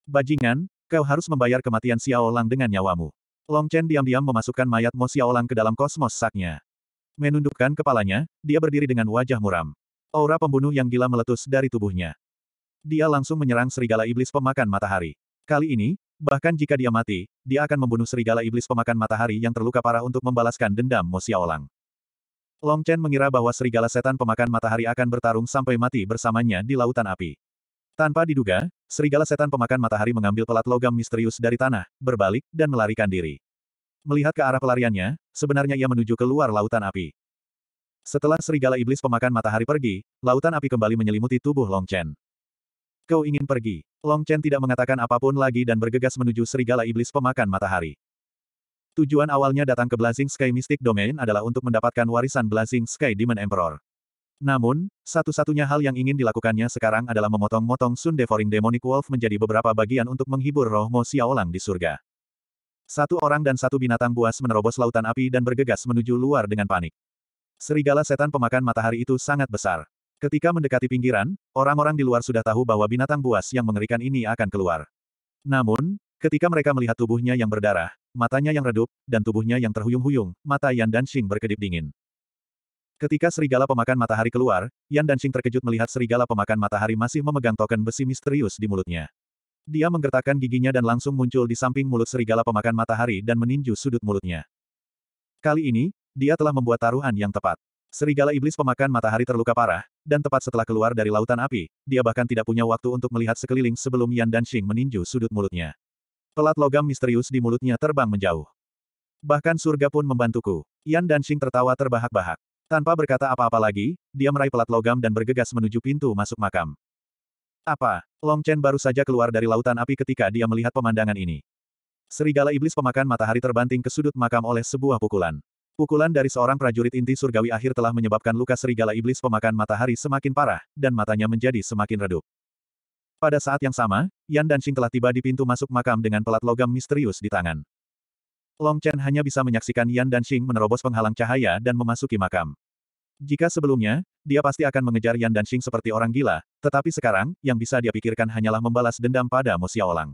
Bajingan, kau harus membayar kematian Xiao Lang dengan nyawamu. Long Chen diam-diam memasukkan mayat Mo Lang ke dalam kosmos saknya. Menundukkan kepalanya, dia berdiri dengan wajah muram. Aura pembunuh yang gila meletus dari tubuhnya. Dia langsung menyerang serigala iblis pemakan matahari. Kali ini, Bahkan jika dia mati, dia akan membunuh serigala iblis pemakan matahari yang terluka parah untuk membalaskan dendam Mo Xiaolang. Long Chen mengira bahwa serigala setan pemakan matahari akan bertarung sampai mati bersamanya di lautan api. Tanpa diduga, serigala setan pemakan matahari mengambil pelat logam misterius dari tanah, berbalik, dan melarikan diri. Melihat ke arah pelariannya, sebenarnya ia menuju ke luar lautan api. Setelah serigala iblis pemakan matahari pergi, lautan api kembali menyelimuti tubuh Long Chen. Kau ingin pergi. Long Chen tidak mengatakan apapun lagi dan bergegas menuju serigala iblis pemakan matahari. Tujuan awalnya datang ke Blazing Sky Mystic Domain adalah untuk mendapatkan warisan Blazing Sky Demon Emperor. Namun, satu-satunya hal yang ingin dilakukannya sekarang adalah memotong-motong Sun Devouring Demonic Wolf menjadi beberapa bagian untuk menghibur roh Mo Xiaolang di surga. Satu orang dan satu binatang buas menerobos lautan api dan bergegas menuju luar dengan panik. Serigala setan pemakan matahari itu sangat besar. Ketika mendekati pinggiran, orang-orang di luar sudah tahu bahwa binatang buas yang mengerikan ini akan keluar. Namun, ketika mereka melihat tubuhnya yang berdarah, matanya yang redup, dan tubuhnya yang terhuyung-huyung, mata Yan dan Xing berkedip dingin. Ketika serigala pemakan matahari keluar, Yan dan Xing terkejut melihat serigala pemakan matahari masih memegang token besi misterius di mulutnya. Dia menggertakkan giginya dan langsung muncul di samping mulut serigala pemakan matahari dan meninju sudut mulutnya. Kali ini, dia telah membuat taruhan yang tepat. Serigala iblis pemakan matahari terluka parah, dan tepat setelah keluar dari lautan api, dia bahkan tidak punya waktu untuk melihat sekeliling sebelum Yan Danxing meninju sudut mulutnya. Pelat logam misterius di mulutnya terbang menjauh. Bahkan surga pun membantuku. Yan Danxing tertawa terbahak-bahak. Tanpa berkata apa-apa lagi, dia meraih pelat logam dan bergegas menuju pintu masuk makam. Apa? Long Chen baru saja keluar dari lautan api ketika dia melihat pemandangan ini. Serigala iblis pemakan matahari terbanting ke sudut makam oleh sebuah pukulan. Pukulan dari seorang prajurit inti surgawi akhir telah menyebabkan luka serigala iblis pemakan matahari semakin parah, dan matanya menjadi semakin redup. Pada saat yang sama, Yan dan Xing telah tiba di pintu masuk makam dengan pelat logam misterius di tangan. Long Chen hanya bisa menyaksikan Yan dan Xing menerobos penghalang cahaya dan memasuki makam. Jika sebelumnya, dia pasti akan mengejar Yan dan Xing seperti orang gila, tetapi sekarang, yang bisa dia pikirkan hanyalah membalas dendam pada Mo Xiaolang.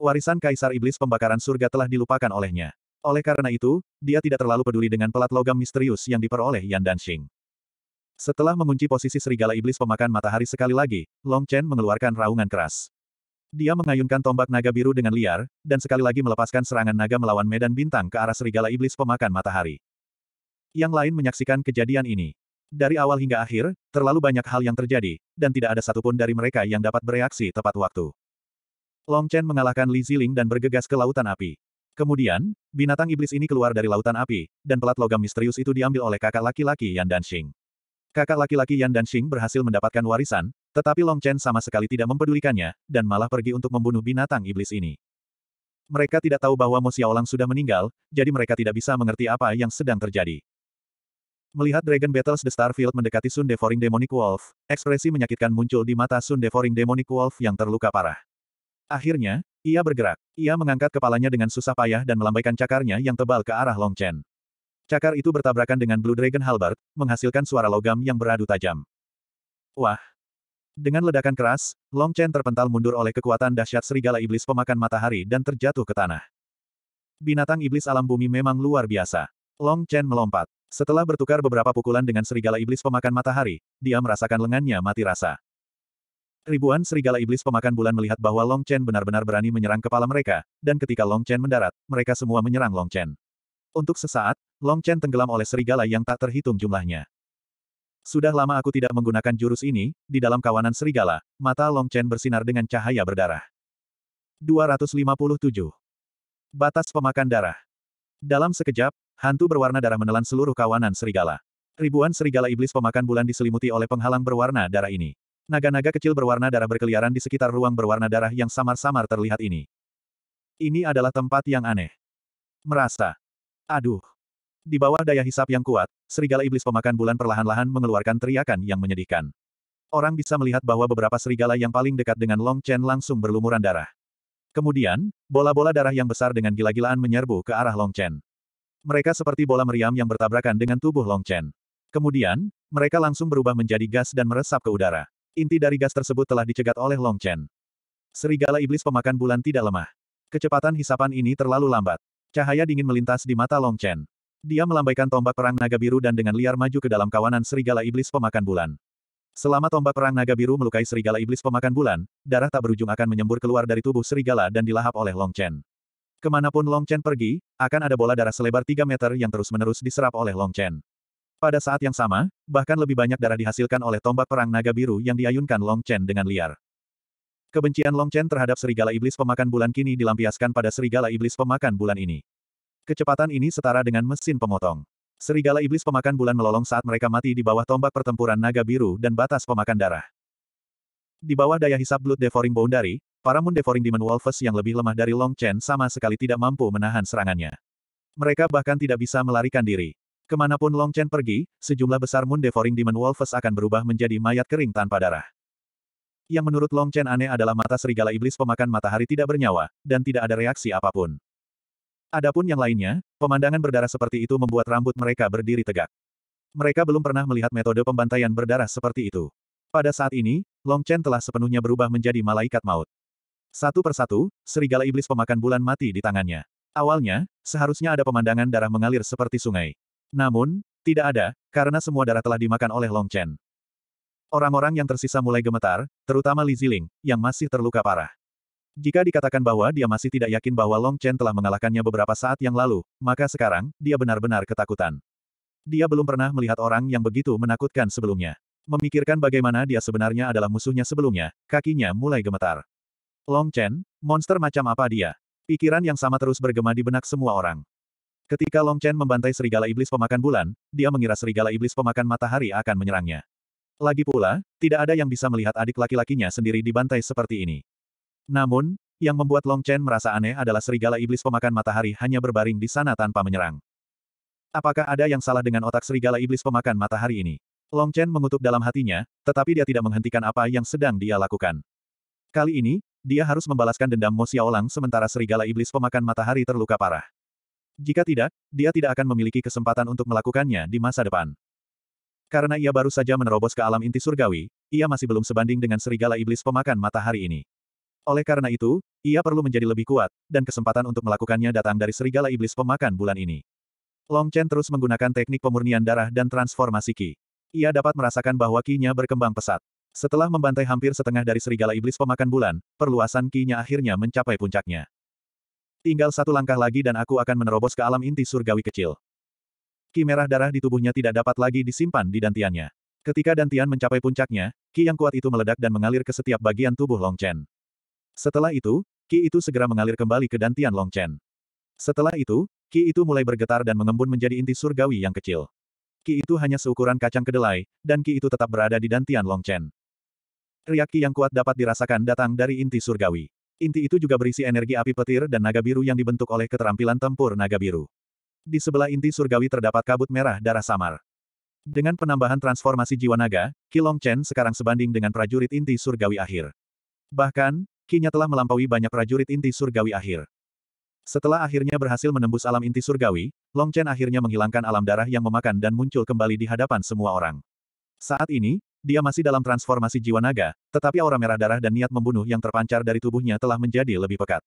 Warisan Kaisar Iblis Pembakaran Surga telah dilupakan olehnya. Oleh karena itu, dia tidak terlalu peduli dengan pelat logam misterius yang diperoleh Yan Danxing. Setelah mengunci posisi serigala iblis pemakan matahari sekali lagi, Long Chen mengeluarkan raungan keras. Dia mengayunkan tombak naga biru dengan liar, dan sekali lagi melepaskan serangan naga melawan medan bintang ke arah serigala iblis pemakan matahari. Yang lain menyaksikan kejadian ini. Dari awal hingga akhir, terlalu banyak hal yang terjadi, dan tidak ada satupun dari mereka yang dapat bereaksi tepat waktu. Long Chen mengalahkan Li Ziling dan bergegas ke lautan api. Kemudian, binatang iblis ini keluar dari lautan api, dan pelat logam misterius itu diambil oleh kakak laki-laki Yan Danxing. Kakak laki-laki Yan Danxing berhasil mendapatkan warisan, tetapi Long Chen sama sekali tidak mempedulikannya, dan malah pergi untuk membunuh binatang iblis ini. Mereka tidak tahu bahwa Mo Xiaolang sudah meninggal, jadi mereka tidak bisa mengerti apa yang sedang terjadi. Melihat Dragon Battles The Starfield mendekati Sun Devouring Demonic Wolf, ekspresi menyakitkan muncul di mata Sun Devouring Demonic Wolf yang terluka parah. Akhirnya, ia bergerak. Ia mengangkat kepalanya dengan susah payah dan melambaikan cakarnya yang tebal ke arah Long Chen. Cakar itu bertabrakan dengan Blue Dragon Halbert, menghasilkan suara logam yang beradu tajam. Wah! Dengan ledakan keras, Long Chen terpental mundur oleh kekuatan dahsyat serigala iblis pemakan matahari dan terjatuh ke tanah. Binatang iblis alam bumi memang luar biasa. Long Chen melompat. Setelah bertukar beberapa pukulan dengan serigala iblis pemakan matahari, dia merasakan lengannya mati rasa. Ribuan serigala iblis pemakan bulan melihat bahwa Long Chen benar-benar berani menyerang kepala mereka, dan ketika Long Chen mendarat, mereka semua menyerang Long Chen. Untuk sesaat, Long Chen tenggelam oleh serigala yang tak terhitung jumlahnya. Sudah lama aku tidak menggunakan jurus ini, di dalam kawanan serigala, mata Long Chen bersinar dengan cahaya berdarah. 257. Batas pemakan darah. Dalam sekejap, hantu berwarna darah menelan seluruh kawanan serigala. Ribuan serigala iblis pemakan bulan diselimuti oleh penghalang berwarna darah ini. Naga-naga kecil berwarna darah berkeliaran di sekitar ruang berwarna darah yang samar-samar terlihat ini. Ini adalah tempat yang aneh. Merasa. Aduh. Di bawah daya hisap yang kuat, serigala iblis pemakan bulan perlahan-lahan mengeluarkan teriakan yang menyedihkan. Orang bisa melihat bahwa beberapa serigala yang paling dekat dengan Long Chen langsung berlumuran darah. Kemudian, bola-bola darah yang besar dengan gila-gilaan menyerbu ke arah Long Chen. Mereka seperti bola meriam yang bertabrakan dengan tubuh Long Chen. Kemudian, mereka langsung berubah menjadi gas dan meresap ke udara. Inti dari gas tersebut telah dicegat oleh Long Chen. Serigala iblis pemakan bulan tidak lemah. Kecepatan hisapan ini terlalu lambat. Cahaya dingin melintas di mata Long Chen. Dia melambaikan tombak perang naga biru dan dengan liar maju ke dalam kawanan serigala iblis pemakan bulan. Selama tombak perang naga biru melukai serigala iblis pemakan bulan, darah tak berujung akan menyembur keluar dari tubuh serigala dan dilahap oleh Long Chen. Kemanapun Long Chen pergi, akan ada bola darah selebar 3 meter yang terus-menerus diserap oleh Long Chen. Pada saat yang sama, bahkan lebih banyak darah dihasilkan oleh tombak perang naga biru yang diayunkan Long Chen dengan liar. Kebencian Long Chen terhadap serigala iblis pemakan bulan kini dilampiaskan pada serigala iblis pemakan bulan ini. Kecepatan ini setara dengan mesin pemotong. Serigala iblis pemakan bulan melolong saat mereka mati di bawah tombak pertempuran naga biru dan batas pemakan darah. Di bawah daya hisap Blood Devouring Boundary, para Moon Devouring Demon Wolves yang lebih lemah dari Long Chen sama sekali tidak mampu menahan serangannya. Mereka bahkan tidak bisa melarikan diri. Kemanapun Long Chen pergi, sejumlah besar Moon Devouring Demon Wolves akan berubah menjadi mayat kering tanpa darah. Yang menurut Long Chen aneh adalah mata serigala iblis pemakan matahari tidak bernyawa, dan tidak ada reaksi apapun. Adapun yang lainnya, pemandangan berdarah seperti itu membuat rambut mereka berdiri tegak. Mereka belum pernah melihat metode pembantaian berdarah seperti itu. Pada saat ini, Long Chen telah sepenuhnya berubah menjadi malaikat maut. Satu persatu, serigala iblis pemakan bulan mati di tangannya. Awalnya, seharusnya ada pemandangan darah mengalir seperti sungai. Namun, tidak ada, karena semua darah telah dimakan oleh Long Chen. Orang-orang yang tersisa mulai gemetar, terutama Li Ziling, yang masih terluka parah. Jika dikatakan bahwa dia masih tidak yakin bahwa Long Chen telah mengalahkannya beberapa saat yang lalu, maka sekarang, dia benar-benar ketakutan. Dia belum pernah melihat orang yang begitu menakutkan sebelumnya. Memikirkan bagaimana dia sebenarnya adalah musuhnya sebelumnya, kakinya mulai gemetar. Long Chen, monster macam apa dia? Pikiran yang sama terus bergema di benak semua orang. Ketika Long Chen membantai serigala iblis pemakan bulan, dia mengira serigala iblis pemakan matahari akan menyerangnya. Lagi pula, tidak ada yang bisa melihat adik laki-lakinya sendiri dibantai seperti ini. Namun, yang membuat Long Chen merasa aneh adalah serigala iblis pemakan matahari hanya berbaring di sana tanpa menyerang. Apakah ada yang salah dengan otak serigala iblis pemakan matahari ini? Long Chen mengutuk dalam hatinya, tetapi dia tidak menghentikan apa yang sedang dia lakukan. Kali ini, dia harus membalaskan dendam Mo Xiaolang sementara serigala iblis pemakan matahari terluka parah. Jika tidak, dia tidak akan memiliki kesempatan untuk melakukannya di masa depan. Karena ia baru saja menerobos ke alam inti surgawi, ia masih belum sebanding dengan serigala iblis pemakan matahari ini. Oleh karena itu, ia perlu menjadi lebih kuat, dan kesempatan untuk melakukannya datang dari serigala iblis pemakan bulan ini. Long Chen terus menggunakan teknik pemurnian darah dan transformasi Qi. Ia dapat merasakan bahwa Qi-nya berkembang pesat. Setelah membantai hampir setengah dari serigala iblis pemakan bulan, perluasan Qi-nya akhirnya mencapai puncaknya. Tinggal satu langkah lagi dan aku akan menerobos ke alam inti surgawi kecil. Ki merah darah di tubuhnya tidak dapat lagi disimpan di dantiannya. Ketika dantian mencapai puncaknya, ki yang kuat itu meledak dan mengalir ke setiap bagian tubuh Long Chen. Setelah itu, ki itu segera mengalir kembali ke dantian Long Chen. Setelah itu, ki itu mulai bergetar dan mengembun menjadi inti surgawi yang kecil. Ki itu hanya seukuran kacang kedelai, dan ki itu tetap berada di dantian Long Chen. Riak ki yang kuat dapat dirasakan datang dari inti surgawi. Inti itu juga berisi energi api petir dan naga biru yang dibentuk oleh keterampilan tempur naga biru. Di sebelah inti surgawi terdapat kabut merah darah samar. Dengan penambahan transformasi jiwa naga, Kilong Chen sekarang sebanding dengan prajurit inti surgawi akhir. Bahkan, Kinya telah melampaui banyak prajurit inti surgawi akhir. Setelah akhirnya berhasil menembus alam inti surgawi, Long Chen akhirnya menghilangkan alam darah yang memakan dan muncul kembali di hadapan semua orang. Saat ini, dia masih dalam transformasi jiwa naga, tetapi aura merah darah dan niat membunuh yang terpancar dari tubuhnya telah menjadi lebih pekat.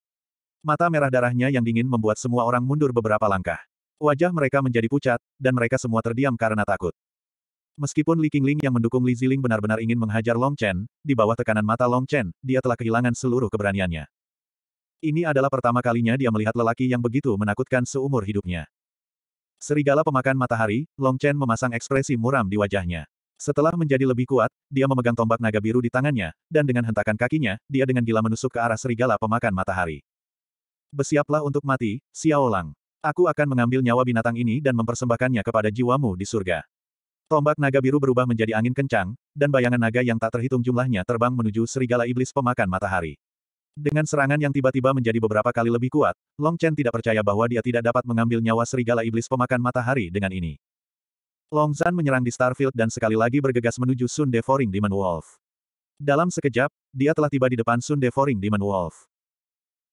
Mata merah darahnya yang dingin membuat semua orang mundur beberapa langkah. Wajah mereka menjadi pucat, dan mereka semua terdiam karena takut. Meskipun Li Qingling yang mendukung Li Ziling benar-benar ingin menghajar Long Chen, di bawah tekanan mata Long Chen, dia telah kehilangan seluruh keberaniannya. Ini adalah pertama kalinya dia melihat lelaki yang begitu menakutkan seumur hidupnya. Serigala pemakan matahari, Long Chen memasang ekspresi muram di wajahnya. Setelah menjadi lebih kuat, dia memegang tombak naga biru di tangannya, dan dengan hentakan kakinya, dia dengan gila menusuk ke arah serigala pemakan matahari. Bersiaplah untuk mati, Xiao Lang. Aku akan mengambil nyawa binatang ini dan mempersembahkannya kepada jiwamu di surga. Tombak naga biru berubah menjadi angin kencang, dan bayangan naga yang tak terhitung jumlahnya terbang menuju serigala iblis pemakan matahari. Dengan serangan yang tiba-tiba menjadi beberapa kali lebih kuat, Long Chen tidak percaya bahwa dia tidak dapat mengambil nyawa serigala iblis pemakan matahari dengan ini. Long Zhan menyerang di Starfield dan sekali lagi bergegas menuju Sun Devouring Demon Wolf. Dalam sekejap, dia telah tiba di depan Sun Devouring Demon Wolf.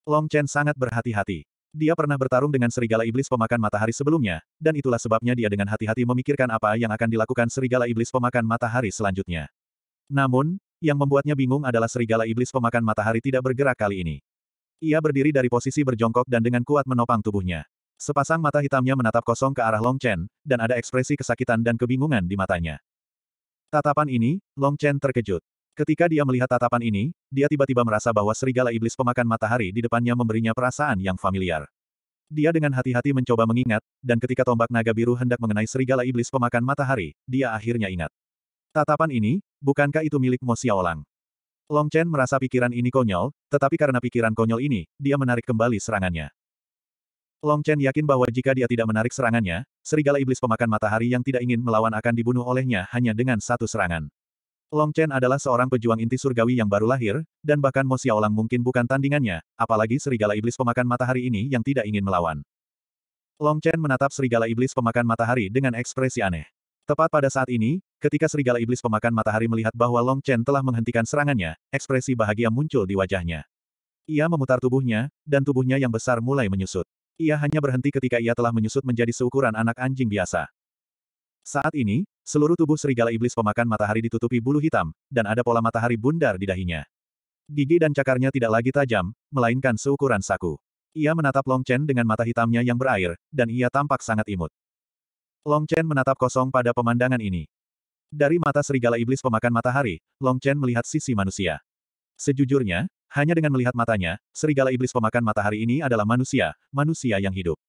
Long Chen sangat berhati-hati. Dia pernah bertarung dengan serigala iblis pemakan matahari sebelumnya, dan itulah sebabnya dia dengan hati-hati memikirkan apa yang akan dilakukan serigala iblis pemakan matahari selanjutnya. Namun, yang membuatnya bingung adalah serigala iblis pemakan matahari tidak bergerak kali ini. Ia berdiri dari posisi berjongkok dan dengan kuat menopang tubuhnya. Sepasang mata hitamnya menatap kosong ke arah Long Chen, dan ada ekspresi kesakitan dan kebingungan di matanya. Tatapan ini, Long Chen terkejut. Ketika dia melihat tatapan ini, dia tiba-tiba merasa bahwa serigala iblis pemakan matahari di depannya memberinya perasaan yang familiar. Dia dengan hati-hati mencoba mengingat, dan ketika tombak naga biru hendak mengenai serigala iblis pemakan matahari, dia akhirnya ingat. Tatapan ini, bukankah itu milik Mo Xiaolang? Long Chen merasa pikiran ini konyol, tetapi karena pikiran konyol ini, dia menarik kembali serangannya. Long Chen yakin bahwa jika dia tidak menarik serangannya, serigala iblis pemakan matahari yang tidak ingin melawan akan dibunuh olehnya hanya dengan satu serangan. Long Chen adalah seorang pejuang inti surgawi yang baru lahir, dan bahkan Mo Xiaolang mungkin bukan tandingannya, apalagi serigala iblis pemakan matahari ini yang tidak ingin melawan. Long Chen menatap serigala iblis pemakan matahari dengan ekspresi aneh. Tepat pada saat ini, ketika serigala iblis pemakan matahari melihat bahwa Long Chen telah menghentikan serangannya, ekspresi bahagia muncul di wajahnya. Ia memutar tubuhnya, dan tubuhnya yang besar mulai menyusut. Ia hanya berhenti ketika ia telah menyusut menjadi seukuran anak anjing biasa. Saat ini, seluruh tubuh serigala iblis pemakan matahari ditutupi bulu hitam, dan ada pola matahari bundar di dahinya. Gigi dan cakarnya tidak lagi tajam, melainkan seukuran saku. Ia menatap Long Chen dengan mata hitamnya yang berair, dan ia tampak sangat imut. Long Chen menatap kosong pada pemandangan ini. Dari mata serigala iblis pemakan matahari, Long Chen melihat sisi manusia. Sejujurnya, hanya dengan melihat matanya, serigala iblis pemakan matahari ini adalah manusia, manusia yang hidup.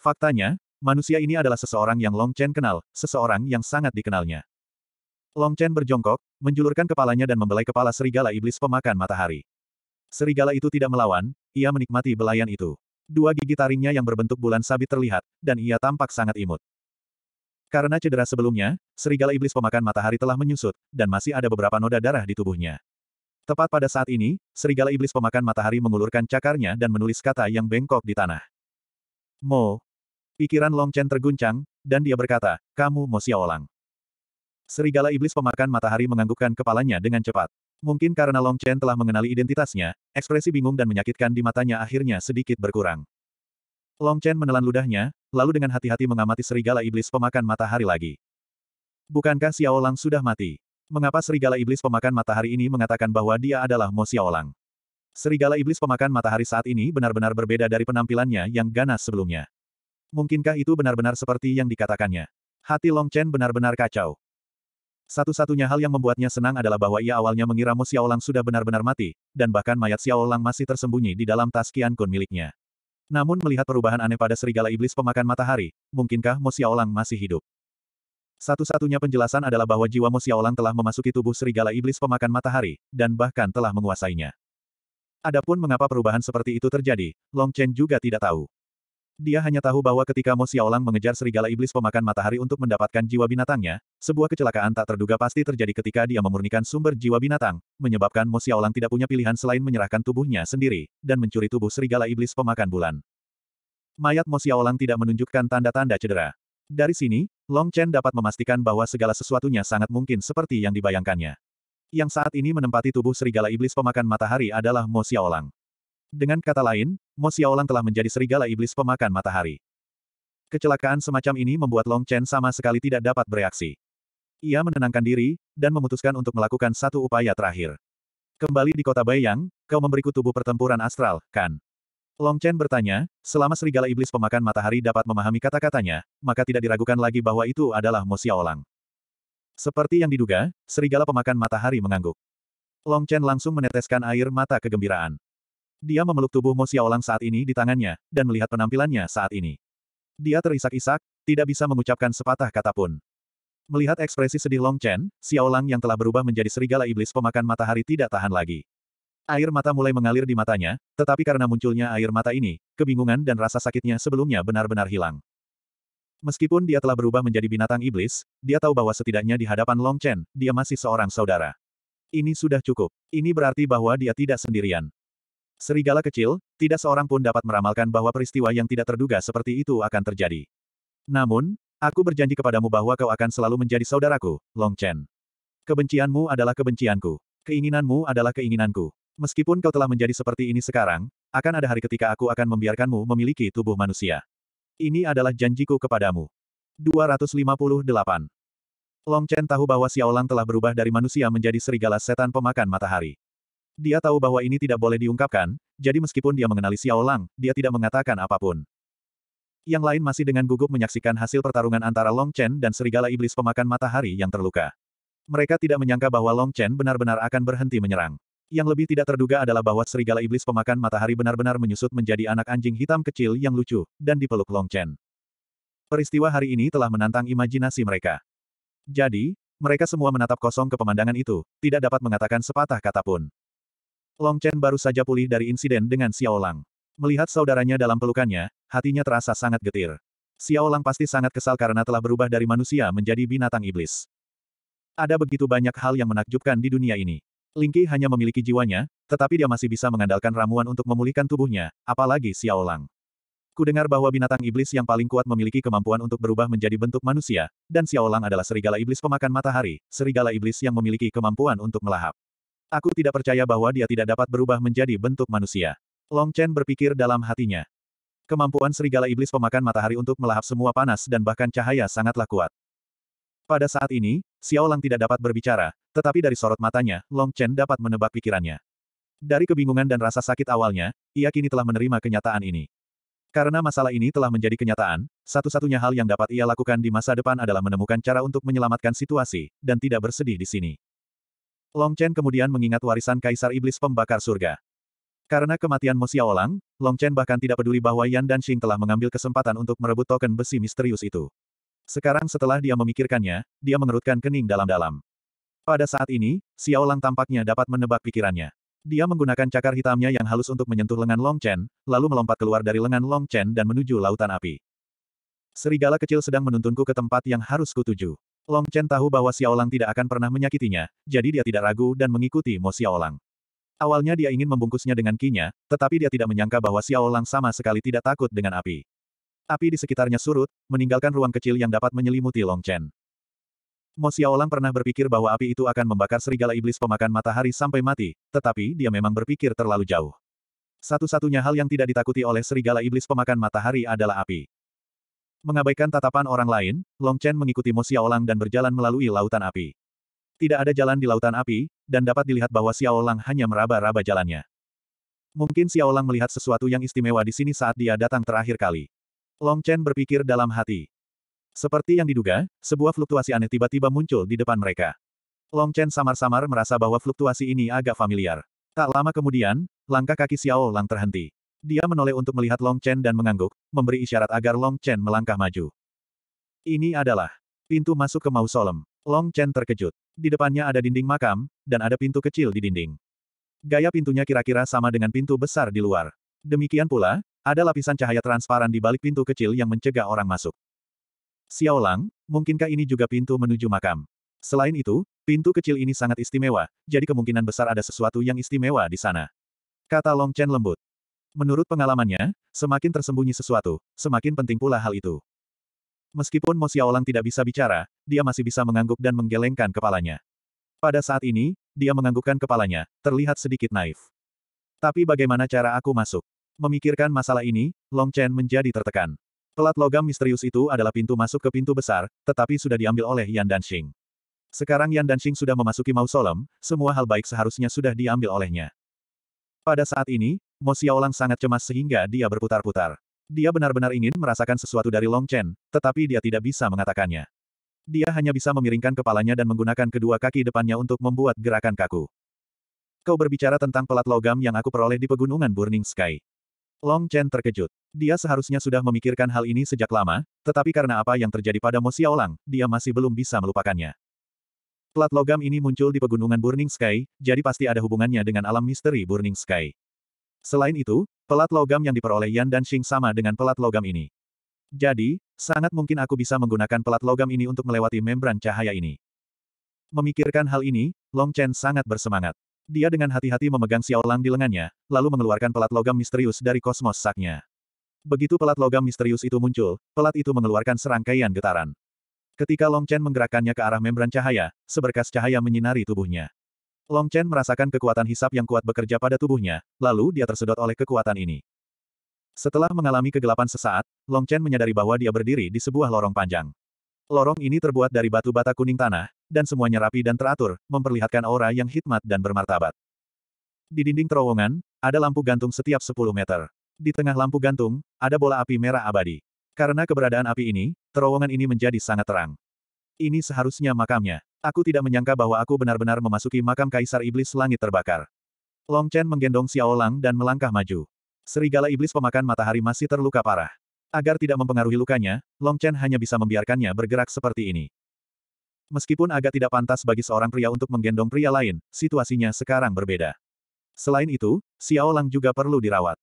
Faktanya, manusia ini adalah seseorang yang Long Chen kenal, seseorang yang sangat dikenalnya. Long Chen berjongkok, menjulurkan kepalanya dan membelai kepala serigala iblis pemakan matahari. Serigala itu tidak melawan, ia menikmati belayan itu. Dua gigi taringnya yang berbentuk bulan sabit terlihat, dan ia tampak sangat imut. Karena cedera sebelumnya, serigala iblis pemakan matahari telah menyusut, dan masih ada beberapa noda darah di tubuhnya. Tepat pada saat ini, serigala iblis pemakan matahari mengulurkan cakarnya dan menulis kata yang bengkok di tanah. Mo. Pikiran Long Chen terguncang, dan dia berkata, kamu Mo Xiaolang. Serigala iblis pemakan matahari menganggukkan kepalanya dengan cepat. Mungkin karena Long Chen telah mengenali identitasnya, ekspresi bingung dan menyakitkan di matanya akhirnya sedikit berkurang. Long Chen menelan ludahnya, lalu dengan hati-hati mengamati serigala iblis pemakan matahari lagi. Bukankah Xiaolang sudah mati? mengapa serigala iblis pemakan matahari ini mengatakan bahwa dia adalah Mo Xiaolang. Serigala iblis pemakan matahari saat ini benar-benar berbeda dari penampilannya yang ganas sebelumnya. Mungkinkah itu benar-benar seperti yang dikatakannya? Hati Long Chen benar-benar kacau. Satu-satunya hal yang membuatnya senang adalah bahwa ia awalnya mengira Mo Xiaolang sudah benar-benar mati, dan bahkan mayat Xiaolang masih tersembunyi di dalam tas Qian Kun miliknya. Namun melihat perubahan aneh pada serigala iblis pemakan matahari, mungkinkah Mo Xiaolang masih hidup? Satu-satunya penjelasan adalah bahwa jiwa Mo Xiaolang telah memasuki tubuh serigala iblis pemakan matahari, dan bahkan telah menguasainya. Adapun mengapa perubahan seperti itu terjadi, Long Chen juga tidak tahu. Dia hanya tahu bahwa ketika Mo Xiaolang mengejar serigala iblis pemakan matahari untuk mendapatkan jiwa binatangnya, sebuah kecelakaan tak terduga pasti terjadi ketika dia memurnikan sumber jiwa binatang, menyebabkan Mo Xiaolang tidak punya pilihan selain menyerahkan tubuhnya sendiri, dan mencuri tubuh serigala iblis pemakan bulan. Mayat Mo Xiaolang tidak menunjukkan tanda-tanda cedera. Dari sini, Long Chen dapat memastikan bahwa segala sesuatunya sangat mungkin seperti yang dibayangkannya. Yang saat ini menempati tubuh serigala iblis pemakan matahari adalah Mo Xiaolang. Dengan kata lain, Mo Xiaolang telah menjadi serigala iblis pemakan matahari. Kecelakaan semacam ini membuat Long Chen sama sekali tidak dapat bereaksi. Ia menenangkan diri, dan memutuskan untuk melakukan satu upaya terakhir. Kembali di kota Bayang, kau memberiku tubuh pertempuran astral, kan? Long Chen bertanya, selama serigala iblis pemakan matahari dapat memahami kata-katanya, maka tidak diragukan lagi bahwa itu adalah Mo Xiaolang. Seperti yang diduga, serigala pemakan matahari mengangguk. Long Chen langsung meneteskan air mata kegembiraan. Dia memeluk tubuh Mo Xiaolang saat ini di tangannya, dan melihat penampilannya saat ini. Dia terisak-isak, tidak bisa mengucapkan sepatah kata pun. Melihat ekspresi sedih Long Chen, Xiaolang yang telah berubah menjadi serigala iblis pemakan matahari tidak tahan lagi. Air mata mulai mengalir di matanya, tetapi karena munculnya air mata ini, kebingungan dan rasa sakitnya sebelumnya benar-benar hilang. Meskipun dia telah berubah menjadi binatang iblis, dia tahu bahwa setidaknya di hadapan Long Chen, dia masih seorang saudara. Ini sudah cukup. Ini berarti bahwa dia tidak sendirian. Serigala kecil, tidak seorang pun dapat meramalkan bahwa peristiwa yang tidak terduga seperti itu akan terjadi. Namun, aku berjanji kepadamu bahwa kau akan selalu menjadi saudaraku, Long Chen. Kebencianmu adalah kebencianku. Keinginanmu adalah keinginanku. Meskipun kau telah menjadi seperti ini sekarang, akan ada hari ketika aku akan membiarkanmu memiliki tubuh manusia. Ini adalah janjiku kepadamu. 258. Long Chen tahu bahwa Xiao Lang telah berubah dari manusia menjadi serigala setan pemakan matahari. Dia tahu bahwa ini tidak boleh diungkapkan, jadi meskipun dia mengenali Lang, dia tidak mengatakan apapun. Yang lain masih dengan gugup menyaksikan hasil pertarungan antara Long Chen dan serigala iblis pemakan matahari yang terluka. Mereka tidak menyangka bahwa Long Chen benar-benar akan berhenti menyerang. Yang lebih tidak terduga adalah bahwa serigala iblis pemakan matahari benar-benar menyusut menjadi anak anjing hitam kecil yang lucu, dan dipeluk Long Chen. Peristiwa hari ini telah menantang imajinasi mereka. Jadi, mereka semua menatap kosong ke pemandangan itu, tidak dapat mengatakan sepatah kata pun. Long Chen baru saja pulih dari insiden dengan Xiao Lang. Melihat saudaranya dalam pelukannya, hatinya terasa sangat getir. Xiao Lang pasti sangat kesal karena telah berubah dari manusia menjadi binatang iblis. Ada begitu banyak hal yang menakjubkan di dunia ini. Lingqi hanya memiliki jiwanya, tetapi dia masih bisa mengandalkan ramuan untuk memulihkan tubuhnya, apalagi Xiao Lang. Kudengar bahwa binatang iblis yang paling kuat memiliki kemampuan untuk berubah menjadi bentuk manusia, dan Xiao Lang adalah serigala iblis pemakan matahari, serigala iblis yang memiliki kemampuan untuk melahap. Aku tidak percaya bahwa dia tidak dapat berubah menjadi bentuk manusia. Long Chen berpikir dalam hatinya. Kemampuan serigala iblis pemakan matahari untuk melahap semua panas dan bahkan cahaya sangatlah kuat. Pada saat ini, Xiao Lang tidak dapat berbicara, tetapi dari sorot matanya, Long Chen dapat menebak pikirannya. Dari kebingungan dan rasa sakit awalnya, ia kini telah menerima kenyataan ini. Karena masalah ini telah menjadi kenyataan, satu-satunya hal yang dapat ia lakukan di masa depan adalah menemukan cara untuk menyelamatkan situasi, dan tidak bersedih di sini. Long Chen kemudian mengingat warisan Kaisar Iblis Pembakar Surga. Karena kematian Mo Xiaolang, Long Chen bahkan tidak peduli bahwa Yan dan Xing telah mengambil kesempatan untuk merebut token besi misterius itu. Sekarang setelah dia memikirkannya, dia mengerutkan kening dalam-dalam. Pada saat ini, Xiao Lang tampaknya dapat menebak pikirannya. Dia menggunakan cakar hitamnya yang halus untuk menyentuh lengan Long Chen, lalu melompat keluar dari lengan Long Chen dan menuju lautan api. Serigala kecil sedang menuntunku ke tempat yang harus kutuju. Long Chen tahu bahwa Xiao Lang tidak akan pernah menyakitinya, jadi dia tidak ragu dan mengikuti Mo Xiao Lang. Awalnya dia ingin membungkusnya dengan kinya, tetapi dia tidak menyangka bahwa Xiao Lang sama sekali tidak takut dengan api. Api di sekitarnya surut, meninggalkan ruang kecil yang dapat menyelimuti Long Chen. Mo Xiaolang pernah berpikir bahwa api itu akan membakar serigala iblis pemakan matahari sampai mati, tetapi dia memang berpikir terlalu jauh. Satu-satunya hal yang tidak ditakuti oleh serigala iblis pemakan matahari adalah api. Mengabaikan tatapan orang lain, Long Chen mengikuti Mo Xiaolang dan berjalan melalui lautan api. Tidak ada jalan di lautan api, dan dapat dilihat bahwa Xiaolang hanya meraba-raba jalannya. Mungkin Xiaolang melihat sesuatu yang istimewa di sini saat dia datang terakhir kali. Long Chen berpikir dalam hati. Seperti yang diduga, sebuah fluktuasi aneh tiba-tiba muncul di depan mereka. Long Chen samar-samar merasa bahwa fluktuasi ini agak familiar. Tak lama kemudian, langkah kaki Xiao Lang terhenti. Dia menoleh untuk melihat Long Chen dan mengangguk, memberi isyarat agar Long Chen melangkah maju. Ini adalah pintu masuk ke mausolem. Long Chen terkejut. Di depannya ada dinding makam, dan ada pintu kecil di dinding. Gaya pintunya kira-kira sama dengan pintu besar di luar. Demikian pula, ada lapisan cahaya transparan di balik pintu kecil yang mencegah orang masuk. Xiaolang, mungkinkah ini juga pintu menuju makam? Selain itu, pintu kecil ini sangat istimewa, jadi kemungkinan besar ada sesuatu yang istimewa di sana. Kata Long Chen lembut. Menurut pengalamannya, semakin tersembunyi sesuatu, semakin penting pula hal itu. Meskipun Mo Xiaolang tidak bisa bicara, dia masih bisa mengangguk dan menggelengkan kepalanya. Pada saat ini, dia menganggukkan kepalanya, terlihat sedikit naif. Tapi bagaimana cara aku masuk? Memikirkan masalah ini, Long Chen menjadi tertekan. Pelat logam misterius itu adalah pintu masuk ke pintu besar, tetapi sudah diambil oleh Yan Danxing. Sekarang Yan Danxing sudah memasuki mausolem, semua hal baik seharusnya sudah diambil olehnya. Pada saat ini, Mo Xiaolang sangat cemas sehingga dia berputar-putar. Dia benar-benar ingin merasakan sesuatu dari Long Chen, tetapi dia tidak bisa mengatakannya. Dia hanya bisa memiringkan kepalanya dan menggunakan kedua kaki depannya untuk membuat gerakan kaku. Kau berbicara tentang pelat logam yang aku peroleh di pegunungan Burning Sky. Long Chen terkejut. Dia seharusnya sudah memikirkan hal ini sejak lama, tetapi karena apa yang terjadi pada Mo Xiaolang, dia masih belum bisa melupakannya. Plat logam ini muncul di pegunungan Burning Sky, jadi pasti ada hubungannya dengan alam misteri Burning Sky. Selain itu, pelat logam yang diperoleh Yan dan Xing sama dengan pelat logam ini. Jadi, sangat mungkin aku bisa menggunakan pelat logam ini untuk melewati membran cahaya ini. Memikirkan hal ini, Long Chen sangat bersemangat. Dia dengan hati-hati memegang Xiao Lang di lengannya, lalu mengeluarkan pelat logam misterius dari kosmos saknya. Begitu pelat logam misterius itu muncul, pelat itu mengeluarkan serangkaian getaran. Ketika Long Chen menggerakkannya ke arah membran cahaya, seberkas cahaya menyinari tubuhnya. Long Chen merasakan kekuatan hisap yang kuat bekerja pada tubuhnya, lalu dia tersedot oleh kekuatan ini. Setelah mengalami kegelapan sesaat, Long Chen menyadari bahwa dia berdiri di sebuah lorong panjang. Lorong ini terbuat dari batu bata kuning tanah, dan semuanya rapi dan teratur, memperlihatkan aura yang hikmat dan bermartabat. Di dinding terowongan, ada lampu gantung setiap 10 meter. Di tengah lampu gantung, ada bola api merah abadi. Karena keberadaan api ini, terowongan ini menjadi sangat terang. Ini seharusnya makamnya. Aku tidak menyangka bahwa aku benar-benar memasuki makam Kaisar Iblis Langit Terbakar. Long Chen menggendong Xiao Lang dan melangkah maju. Serigala Iblis pemakan matahari masih terluka parah. Agar tidak mempengaruhi lukanya, Long Chen hanya bisa membiarkannya bergerak seperti ini. Meskipun agak tidak pantas bagi seorang pria untuk menggendong pria lain, situasinya sekarang berbeda. Selain itu, Xiao Lang juga perlu dirawat.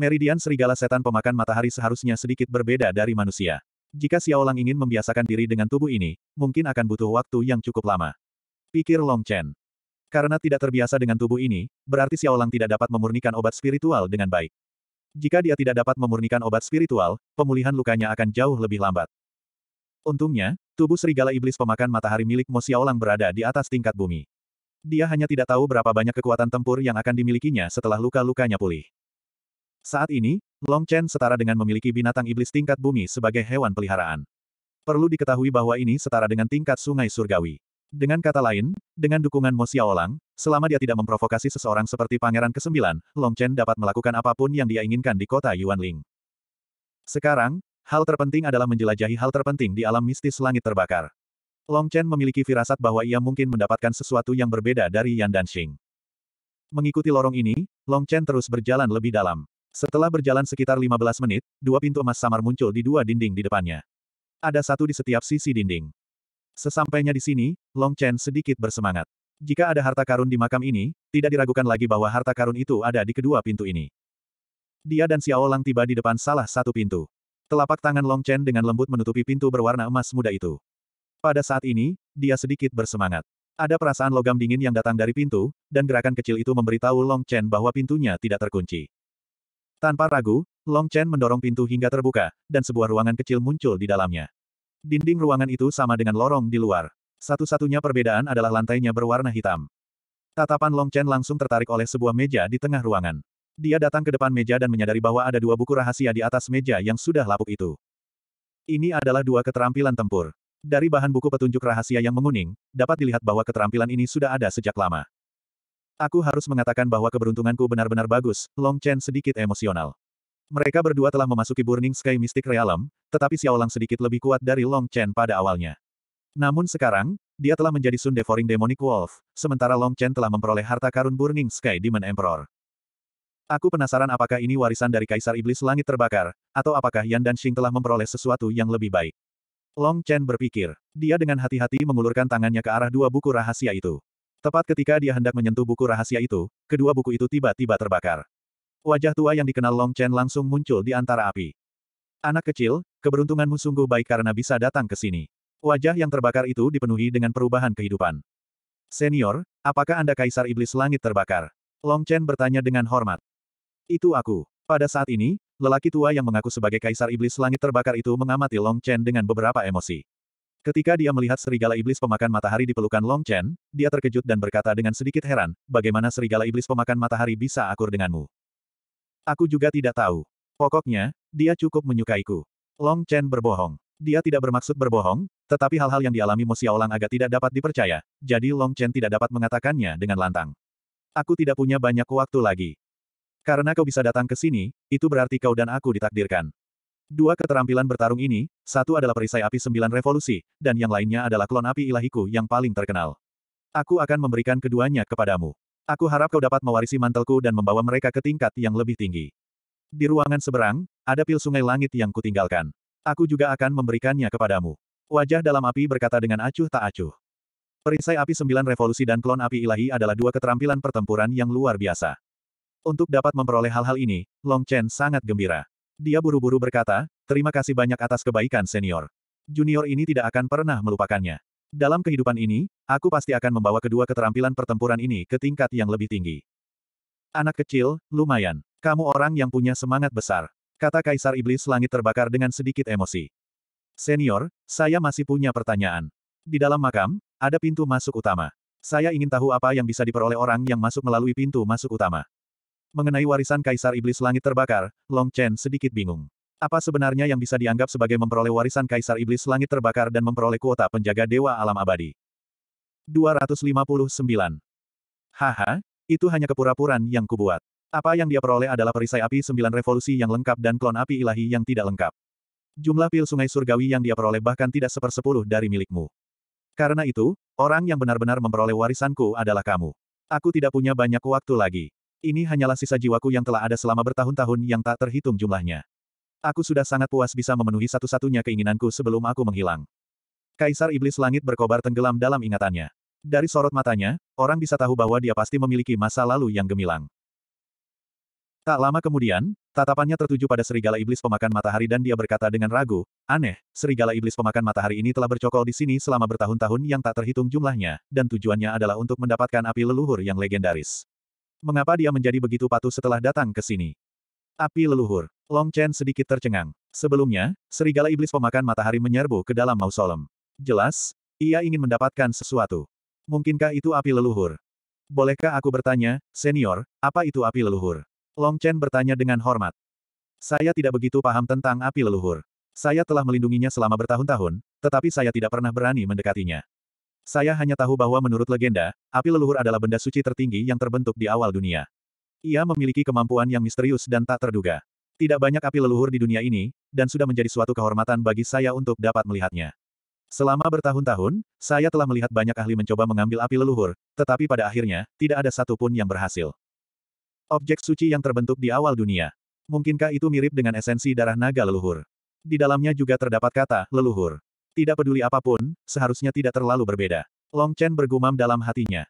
Meridian serigala setan pemakan matahari seharusnya sedikit berbeda dari manusia. Jika Xiao Lang ingin membiasakan diri dengan tubuh ini, mungkin akan butuh waktu yang cukup lama. Pikir Long Chen. Karena tidak terbiasa dengan tubuh ini, berarti Xiao Lang tidak dapat memurnikan obat spiritual dengan baik. Jika dia tidak dapat memurnikan obat spiritual, pemulihan lukanya akan jauh lebih lambat. Untungnya, tubuh serigala iblis pemakan matahari milik Mo Xiaolang berada di atas tingkat bumi. Dia hanya tidak tahu berapa banyak kekuatan tempur yang akan dimilikinya setelah luka-lukanya pulih. Saat ini, Long Chen setara dengan memiliki binatang iblis tingkat bumi sebagai hewan peliharaan. Perlu diketahui bahwa ini setara dengan tingkat sungai surgawi. Dengan kata lain, dengan dukungan Mo Xiaolang, selama dia tidak memprovokasi seseorang seperti Pangeran Kesembilan, Long Chen dapat melakukan apapun yang dia inginkan di kota Yuanling. Sekarang, Hal terpenting adalah menjelajahi hal terpenting di alam mistis langit terbakar. Long Chen memiliki firasat bahwa ia mungkin mendapatkan sesuatu yang berbeda dari Yan Danxing. Mengikuti lorong ini, Long Chen terus berjalan lebih dalam. Setelah berjalan sekitar 15 menit, dua pintu emas samar muncul di dua dinding di depannya. Ada satu di setiap sisi dinding. Sesampainya di sini, Long Chen sedikit bersemangat. Jika ada harta karun di makam ini, tidak diragukan lagi bahwa harta karun itu ada di kedua pintu ini. Dia dan Xiao Lang tiba di depan salah satu pintu. Telapak tangan Long Chen dengan lembut menutupi pintu berwarna emas muda itu. Pada saat ini, dia sedikit bersemangat. Ada perasaan logam dingin yang datang dari pintu, dan gerakan kecil itu memberitahu Long Chen bahwa pintunya tidak terkunci. Tanpa ragu, Long Chen mendorong pintu hingga terbuka, dan sebuah ruangan kecil muncul di dalamnya. Dinding ruangan itu sama dengan lorong di luar. Satu-satunya perbedaan adalah lantainya berwarna hitam. Tatapan Long Chen langsung tertarik oleh sebuah meja di tengah ruangan. Dia datang ke depan meja dan menyadari bahwa ada dua buku rahasia di atas meja yang sudah lapuk itu. Ini adalah dua keterampilan tempur. Dari bahan buku petunjuk rahasia yang menguning, dapat dilihat bahwa keterampilan ini sudah ada sejak lama. Aku harus mengatakan bahwa keberuntunganku benar-benar bagus, Long Chen sedikit emosional. Mereka berdua telah memasuki Burning Sky Mystic Realm, tetapi Xiao Lang sedikit lebih kuat dari Long Chen pada awalnya. Namun sekarang, dia telah menjadi Sun Devouring Demonic Wolf, sementara Long Chen telah memperoleh harta karun Burning Sky Demon Emperor. Aku penasaran apakah ini warisan dari Kaisar Iblis Langit Terbakar, atau apakah Yan dan Xing telah memperoleh sesuatu yang lebih baik. Long Chen berpikir. Dia dengan hati-hati mengulurkan tangannya ke arah dua buku rahasia itu. Tepat ketika dia hendak menyentuh buku rahasia itu, kedua buku itu tiba-tiba terbakar. Wajah tua yang dikenal Long Chen langsung muncul di antara api. Anak kecil, keberuntunganmu sungguh baik karena bisa datang ke sini. Wajah yang terbakar itu dipenuhi dengan perubahan kehidupan. Senior, apakah Anda Kaisar Iblis Langit Terbakar? Long Chen bertanya dengan hormat. Itu aku. Pada saat ini, lelaki tua yang mengaku sebagai kaisar iblis langit terbakar itu mengamati Long Chen dengan beberapa emosi. Ketika dia melihat serigala iblis pemakan matahari di pelukan Long Chen, dia terkejut dan berkata dengan sedikit heran, bagaimana serigala iblis pemakan matahari bisa akur denganmu? Aku juga tidak tahu. Pokoknya, dia cukup menyukaiku. Long Chen berbohong. Dia tidak bermaksud berbohong, tetapi hal-hal yang dialami Mo Xiaolang agak tidak dapat dipercaya, jadi Long Chen tidak dapat mengatakannya dengan lantang. Aku tidak punya banyak waktu lagi. Karena kau bisa datang ke sini, itu berarti kau dan aku ditakdirkan. Dua keterampilan bertarung ini, satu adalah perisai api sembilan revolusi, dan yang lainnya adalah klon api ilahiku yang paling terkenal. Aku akan memberikan keduanya kepadamu. Aku harap kau dapat mewarisi mantelku dan membawa mereka ke tingkat yang lebih tinggi. Di ruangan seberang, ada pil sungai langit yang kutinggalkan. Aku juga akan memberikannya kepadamu. Wajah dalam api berkata dengan acuh tak acuh. Perisai api sembilan revolusi dan klon api ilahi adalah dua keterampilan pertempuran yang luar biasa. Untuk dapat memperoleh hal-hal ini, Long Chen sangat gembira. Dia buru-buru berkata, terima kasih banyak atas kebaikan senior. Junior ini tidak akan pernah melupakannya. Dalam kehidupan ini, aku pasti akan membawa kedua keterampilan pertempuran ini ke tingkat yang lebih tinggi. Anak kecil, lumayan. Kamu orang yang punya semangat besar. Kata Kaisar Iblis Langit terbakar dengan sedikit emosi. Senior, saya masih punya pertanyaan. Di dalam makam, ada pintu masuk utama. Saya ingin tahu apa yang bisa diperoleh orang yang masuk melalui pintu masuk utama. Mengenai warisan Kaisar Iblis Langit Terbakar, Long Chen sedikit bingung. Apa sebenarnya yang bisa dianggap sebagai memperoleh warisan Kaisar Iblis Langit Terbakar dan memperoleh kuota penjaga Dewa Alam Abadi? 259. Haha, itu hanya kepura-puraan yang kubuat. Apa yang dia peroleh adalah perisai api sembilan revolusi yang lengkap dan klon api ilahi yang tidak lengkap. Jumlah pil sungai surgawi yang dia peroleh bahkan tidak sepersepuluh dari milikmu. Karena itu, orang yang benar-benar memperoleh warisanku adalah kamu. Aku tidak punya banyak waktu lagi. Ini hanyalah sisa jiwaku yang telah ada selama bertahun-tahun yang tak terhitung jumlahnya. Aku sudah sangat puas bisa memenuhi satu-satunya keinginanku sebelum aku menghilang. Kaisar Iblis Langit berkobar tenggelam dalam ingatannya. Dari sorot matanya, orang bisa tahu bahwa dia pasti memiliki masa lalu yang gemilang. Tak lama kemudian, tatapannya tertuju pada serigala iblis pemakan matahari dan dia berkata dengan ragu, aneh, serigala iblis pemakan matahari ini telah bercokol di sini selama bertahun-tahun yang tak terhitung jumlahnya, dan tujuannya adalah untuk mendapatkan api leluhur yang legendaris. Mengapa dia menjadi begitu patuh setelah datang ke sini? Api leluhur. Long Chen sedikit tercengang. Sebelumnya, serigala iblis pemakan matahari menyerbu ke dalam mausolem. Jelas, ia ingin mendapatkan sesuatu. Mungkinkah itu api leluhur? Bolehkah aku bertanya, senior, apa itu api leluhur? Long Chen bertanya dengan hormat. Saya tidak begitu paham tentang api leluhur. Saya telah melindunginya selama bertahun-tahun, tetapi saya tidak pernah berani mendekatinya. Saya hanya tahu bahwa menurut legenda, api leluhur adalah benda suci tertinggi yang terbentuk di awal dunia. Ia memiliki kemampuan yang misterius dan tak terduga. Tidak banyak api leluhur di dunia ini, dan sudah menjadi suatu kehormatan bagi saya untuk dapat melihatnya. Selama bertahun-tahun, saya telah melihat banyak ahli mencoba mengambil api leluhur, tetapi pada akhirnya, tidak ada satupun yang berhasil. Objek suci yang terbentuk di awal dunia. Mungkinkah itu mirip dengan esensi darah naga leluhur? Di dalamnya juga terdapat kata leluhur. Tidak peduli apapun, seharusnya tidak terlalu berbeda. Long Chen bergumam dalam hatinya.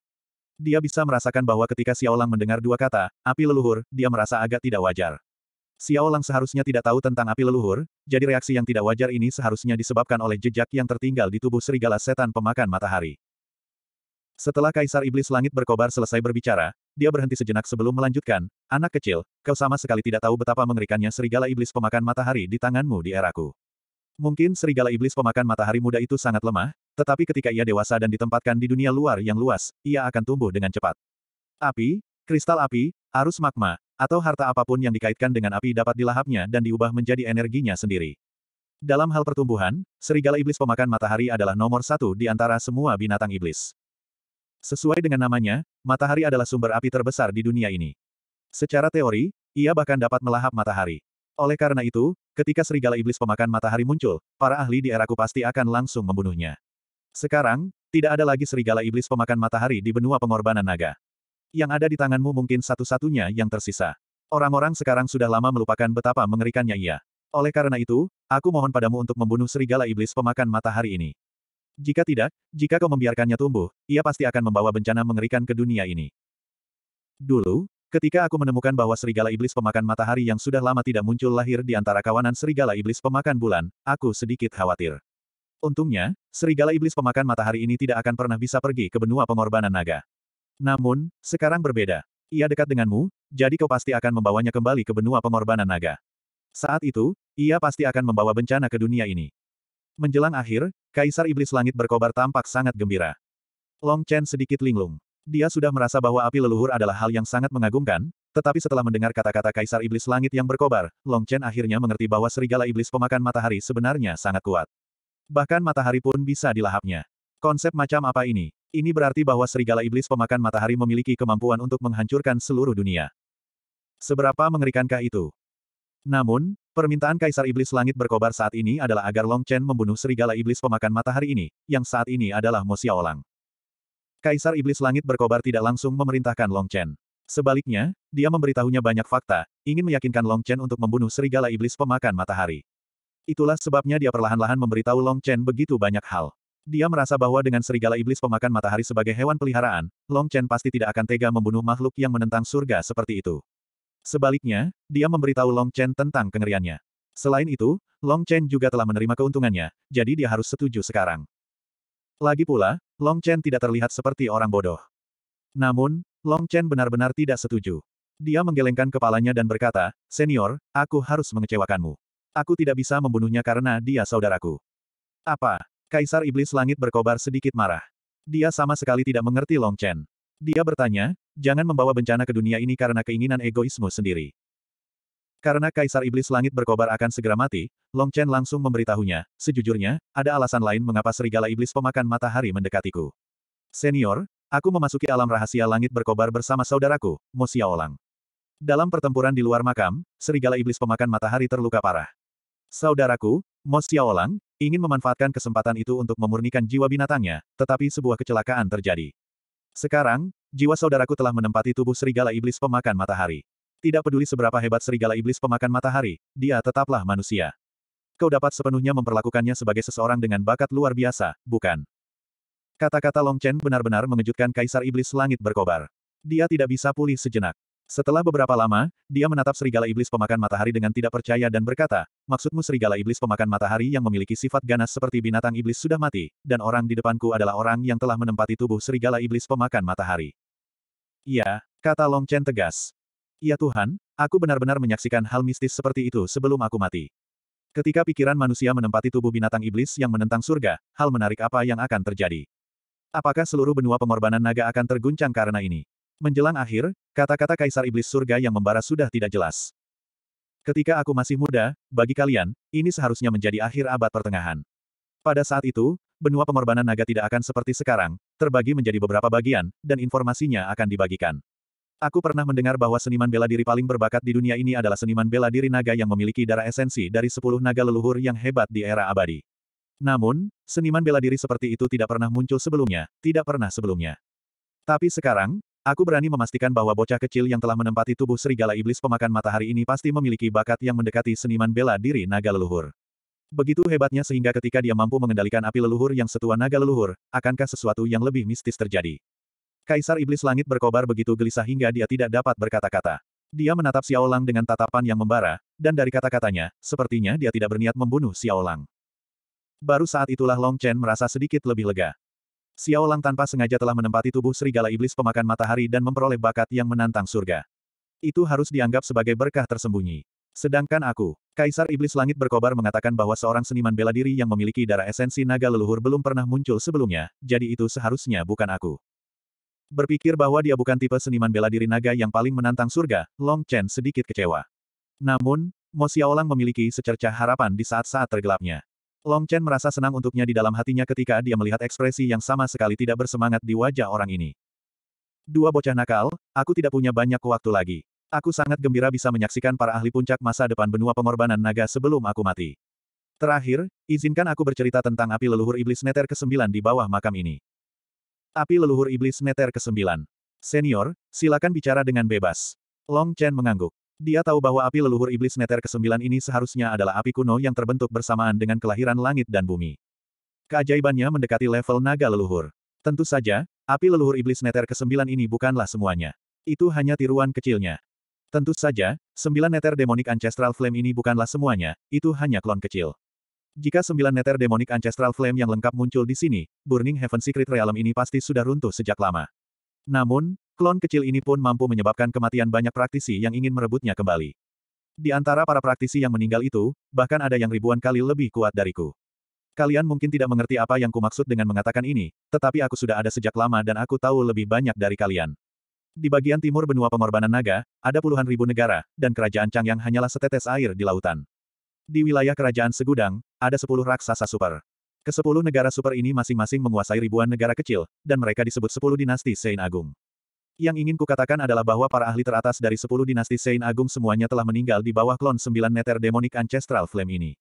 Dia bisa merasakan bahwa ketika Xiao Lang mendengar dua kata, api leluhur, dia merasa agak tidak wajar. Xiao Lang seharusnya tidak tahu tentang api leluhur, jadi reaksi yang tidak wajar ini seharusnya disebabkan oleh jejak yang tertinggal di tubuh serigala setan pemakan matahari. Setelah Kaisar Iblis Langit berkobar selesai berbicara, dia berhenti sejenak sebelum melanjutkan, Anak kecil, kau sama sekali tidak tahu betapa mengerikannya serigala iblis pemakan matahari di tanganmu di eraku. Mungkin serigala iblis pemakan matahari muda itu sangat lemah, tetapi ketika ia dewasa dan ditempatkan di dunia luar yang luas, ia akan tumbuh dengan cepat. Api, kristal api, arus magma, atau harta apapun yang dikaitkan dengan api dapat dilahapnya dan diubah menjadi energinya sendiri. Dalam hal pertumbuhan, serigala iblis pemakan matahari adalah nomor satu di antara semua binatang iblis. Sesuai dengan namanya, matahari adalah sumber api terbesar di dunia ini. Secara teori, ia bahkan dapat melahap matahari. Oleh karena itu, Ketika serigala iblis pemakan matahari muncul, para ahli di eraku pasti akan langsung membunuhnya. Sekarang, tidak ada lagi serigala iblis pemakan matahari di benua pengorbanan naga. Yang ada di tanganmu mungkin satu-satunya yang tersisa. Orang-orang sekarang sudah lama melupakan betapa mengerikannya ia. Oleh karena itu, aku mohon padamu untuk membunuh serigala iblis pemakan matahari ini. Jika tidak, jika kau membiarkannya tumbuh, ia pasti akan membawa bencana mengerikan ke dunia ini. Dulu, Ketika aku menemukan bahwa serigala iblis pemakan matahari yang sudah lama tidak muncul lahir di antara kawanan serigala iblis pemakan bulan, aku sedikit khawatir. Untungnya, serigala iblis pemakan matahari ini tidak akan pernah bisa pergi ke benua pengorbanan naga. Namun, sekarang berbeda. Ia dekat denganmu, jadi kau pasti akan membawanya kembali ke benua pengorbanan naga. Saat itu, ia pasti akan membawa bencana ke dunia ini. Menjelang akhir, Kaisar Iblis Langit berkobar tampak sangat gembira. Long Chen sedikit linglung. Dia sudah merasa bahwa api leluhur adalah hal yang sangat mengagumkan, tetapi setelah mendengar kata-kata Kaisar Iblis Langit yang berkobar, Long Chen akhirnya mengerti bahwa serigala iblis pemakan matahari sebenarnya sangat kuat. Bahkan matahari pun bisa dilahapnya. Konsep macam apa ini? Ini berarti bahwa serigala iblis pemakan matahari memiliki kemampuan untuk menghancurkan seluruh dunia. Seberapa mengerikankah itu? Namun, permintaan Kaisar Iblis Langit berkobar saat ini adalah agar Long Chen membunuh serigala iblis pemakan matahari ini, yang saat ini adalah Mo Xiaolang. Kaisar Iblis Langit berkobar tidak langsung memerintahkan Long Chen. Sebaliknya, dia memberitahunya banyak fakta, ingin meyakinkan Long Chen untuk membunuh serigala iblis pemakan matahari. Itulah sebabnya dia perlahan-lahan memberitahu Long Chen begitu banyak hal. Dia merasa bahwa dengan serigala iblis pemakan matahari sebagai hewan peliharaan, Long Chen pasti tidak akan tega membunuh makhluk yang menentang surga seperti itu. Sebaliknya, dia memberitahu Long Chen tentang kengeriannya. Selain itu, Long Chen juga telah menerima keuntungannya, jadi dia harus setuju sekarang. Lagi pula, Long Chen tidak terlihat seperti orang bodoh. Namun, Long Chen benar-benar tidak setuju. Dia menggelengkan kepalanya dan berkata, Senior, aku harus mengecewakanmu. Aku tidak bisa membunuhnya karena dia saudaraku. Apa? Kaisar Iblis Langit berkobar sedikit marah. Dia sama sekali tidak mengerti Long Chen. Dia bertanya, jangan membawa bencana ke dunia ini karena keinginan egoismu sendiri. Karena Kaisar Iblis Langit berkobar akan segera mati, Long Chen langsung memberitahunya, sejujurnya, ada alasan lain mengapa serigala iblis pemakan matahari mendekatiku. Senior, aku memasuki alam rahasia langit berkobar bersama saudaraku, Mo Xiaolang. Dalam pertempuran di luar makam, serigala iblis pemakan matahari terluka parah. Saudaraku, Mo Xiaolang, ingin memanfaatkan kesempatan itu untuk memurnikan jiwa binatangnya, tetapi sebuah kecelakaan terjadi. Sekarang, jiwa saudaraku telah menempati tubuh serigala iblis pemakan matahari. Tidak peduli seberapa hebat serigala iblis pemakan matahari, dia tetaplah manusia. Kau dapat sepenuhnya memperlakukannya sebagai seseorang dengan bakat luar biasa, bukan? Kata-kata Long Chen benar-benar mengejutkan Kaisar Iblis Langit berkobar. Dia tidak bisa pulih sejenak. Setelah beberapa lama, dia menatap serigala iblis pemakan matahari dengan tidak percaya dan berkata, maksudmu serigala iblis pemakan matahari yang memiliki sifat ganas seperti binatang iblis sudah mati, dan orang di depanku adalah orang yang telah menempati tubuh serigala iblis pemakan matahari. Iya, kata Long Chen tegas. Ya Tuhan, aku benar-benar menyaksikan hal mistis seperti itu sebelum aku mati. Ketika pikiran manusia menempati tubuh binatang iblis yang menentang surga, hal menarik apa yang akan terjadi? Apakah seluruh benua pengorbanan naga akan terguncang karena ini? Menjelang akhir, kata-kata kaisar iblis surga yang membara sudah tidak jelas. Ketika aku masih muda, bagi kalian, ini seharusnya menjadi akhir abad pertengahan. Pada saat itu, benua pengorbanan naga tidak akan seperti sekarang, terbagi menjadi beberapa bagian, dan informasinya akan dibagikan. Aku pernah mendengar bahwa seniman bela diri paling berbakat di dunia ini adalah seniman bela diri naga yang memiliki darah esensi dari sepuluh naga leluhur yang hebat di era abadi. Namun, seniman bela diri seperti itu tidak pernah muncul sebelumnya, tidak pernah sebelumnya. Tapi sekarang, aku berani memastikan bahwa bocah kecil yang telah menempati tubuh serigala iblis pemakan matahari ini pasti memiliki bakat yang mendekati seniman bela diri naga leluhur. Begitu hebatnya sehingga ketika dia mampu mengendalikan api leluhur yang setua naga leluhur, akankah sesuatu yang lebih mistis terjadi? Kaisar Iblis Langit berkobar begitu gelisah hingga dia tidak dapat berkata-kata. Dia menatap Xiao Lang dengan tatapan yang membara, dan dari kata-katanya, sepertinya dia tidak berniat membunuh Xiao Lang. Baru saat itulah Long Chen merasa sedikit lebih lega. Xiao Lang tanpa sengaja telah menempati tubuh serigala iblis pemakan matahari dan memperoleh bakat yang menantang surga. Itu harus dianggap sebagai berkah tersembunyi. Sedangkan aku, Kaisar Iblis Langit berkobar mengatakan bahwa seorang seniman bela diri yang memiliki darah esensi naga leluhur belum pernah muncul sebelumnya, jadi itu seharusnya bukan aku. Berpikir bahwa dia bukan tipe seniman bela diri naga yang paling menantang surga, Long Chen sedikit kecewa. Namun, Mo Xiaolang memiliki secerca harapan di saat-saat tergelapnya. Long Chen merasa senang untuknya di dalam hatinya ketika dia melihat ekspresi yang sama sekali tidak bersemangat di wajah orang ini. Dua bocah nakal, aku tidak punya banyak waktu lagi. Aku sangat gembira bisa menyaksikan para ahli puncak masa depan benua pengorbanan naga sebelum aku mati. Terakhir, izinkan aku bercerita tentang api leluhur iblis neter ke-9 di bawah makam ini. Api leluhur iblis neter ke-9. Senior, silakan bicara dengan bebas. Long Chen mengangguk. Dia tahu bahwa api leluhur iblis neter ke-9 ini seharusnya adalah api kuno yang terbentuk bersamaan dengan kelahiran langit dan bumi. Keajaibannya mendekati level naga leluhur. Tentu saja, api leluhur iblis neter ke-9 ini bukanlah semuanya. Itu hanya tiruan kecilnya. Tentu saja, sembilan neter demonic ancestral flame ini bukanlah semuanya, itu hanya klon kecil. Jika sembilan neter demonic ancestral flame yang lengkap muncul di sini, Burning Heaven Secret Realm ini pasti sudah runtuh sejak lama. Namun, klon kecil ini pun mampu menyebabkan kematian banyak praktisi yang ingin merebutnya kembali. Di antara para praktisi yang meninggal itu, bahkan ada yang ribuan kali lebih kuat dariku. Kalian mungkin tidak mengerti apa yang kumaksud dengan mengatakan ini, tetapi aku sudah ada sejak lama dan aku tahu lebih banyak dari kalian. Di bagian timur benua pengorbanan naga, ada puluhan ribu negara, dan kerajaan Chang yang hanyalah setetes air di lautan. Di wilayah kerajaan Segudang, ada sepuluh raksasa super. Kesepuluh negara super ini masing-masing menguasai ribuan negara kecil, dan mereka disebut sepuluh dinasti Sein Agung. Yang ingin kukatakan adalah bahwa para ahli teratas dari sepuluh dinasti Sein Agung semuanya telah meninggal di bawah klon sembilan meter demonic ancestral flame ini.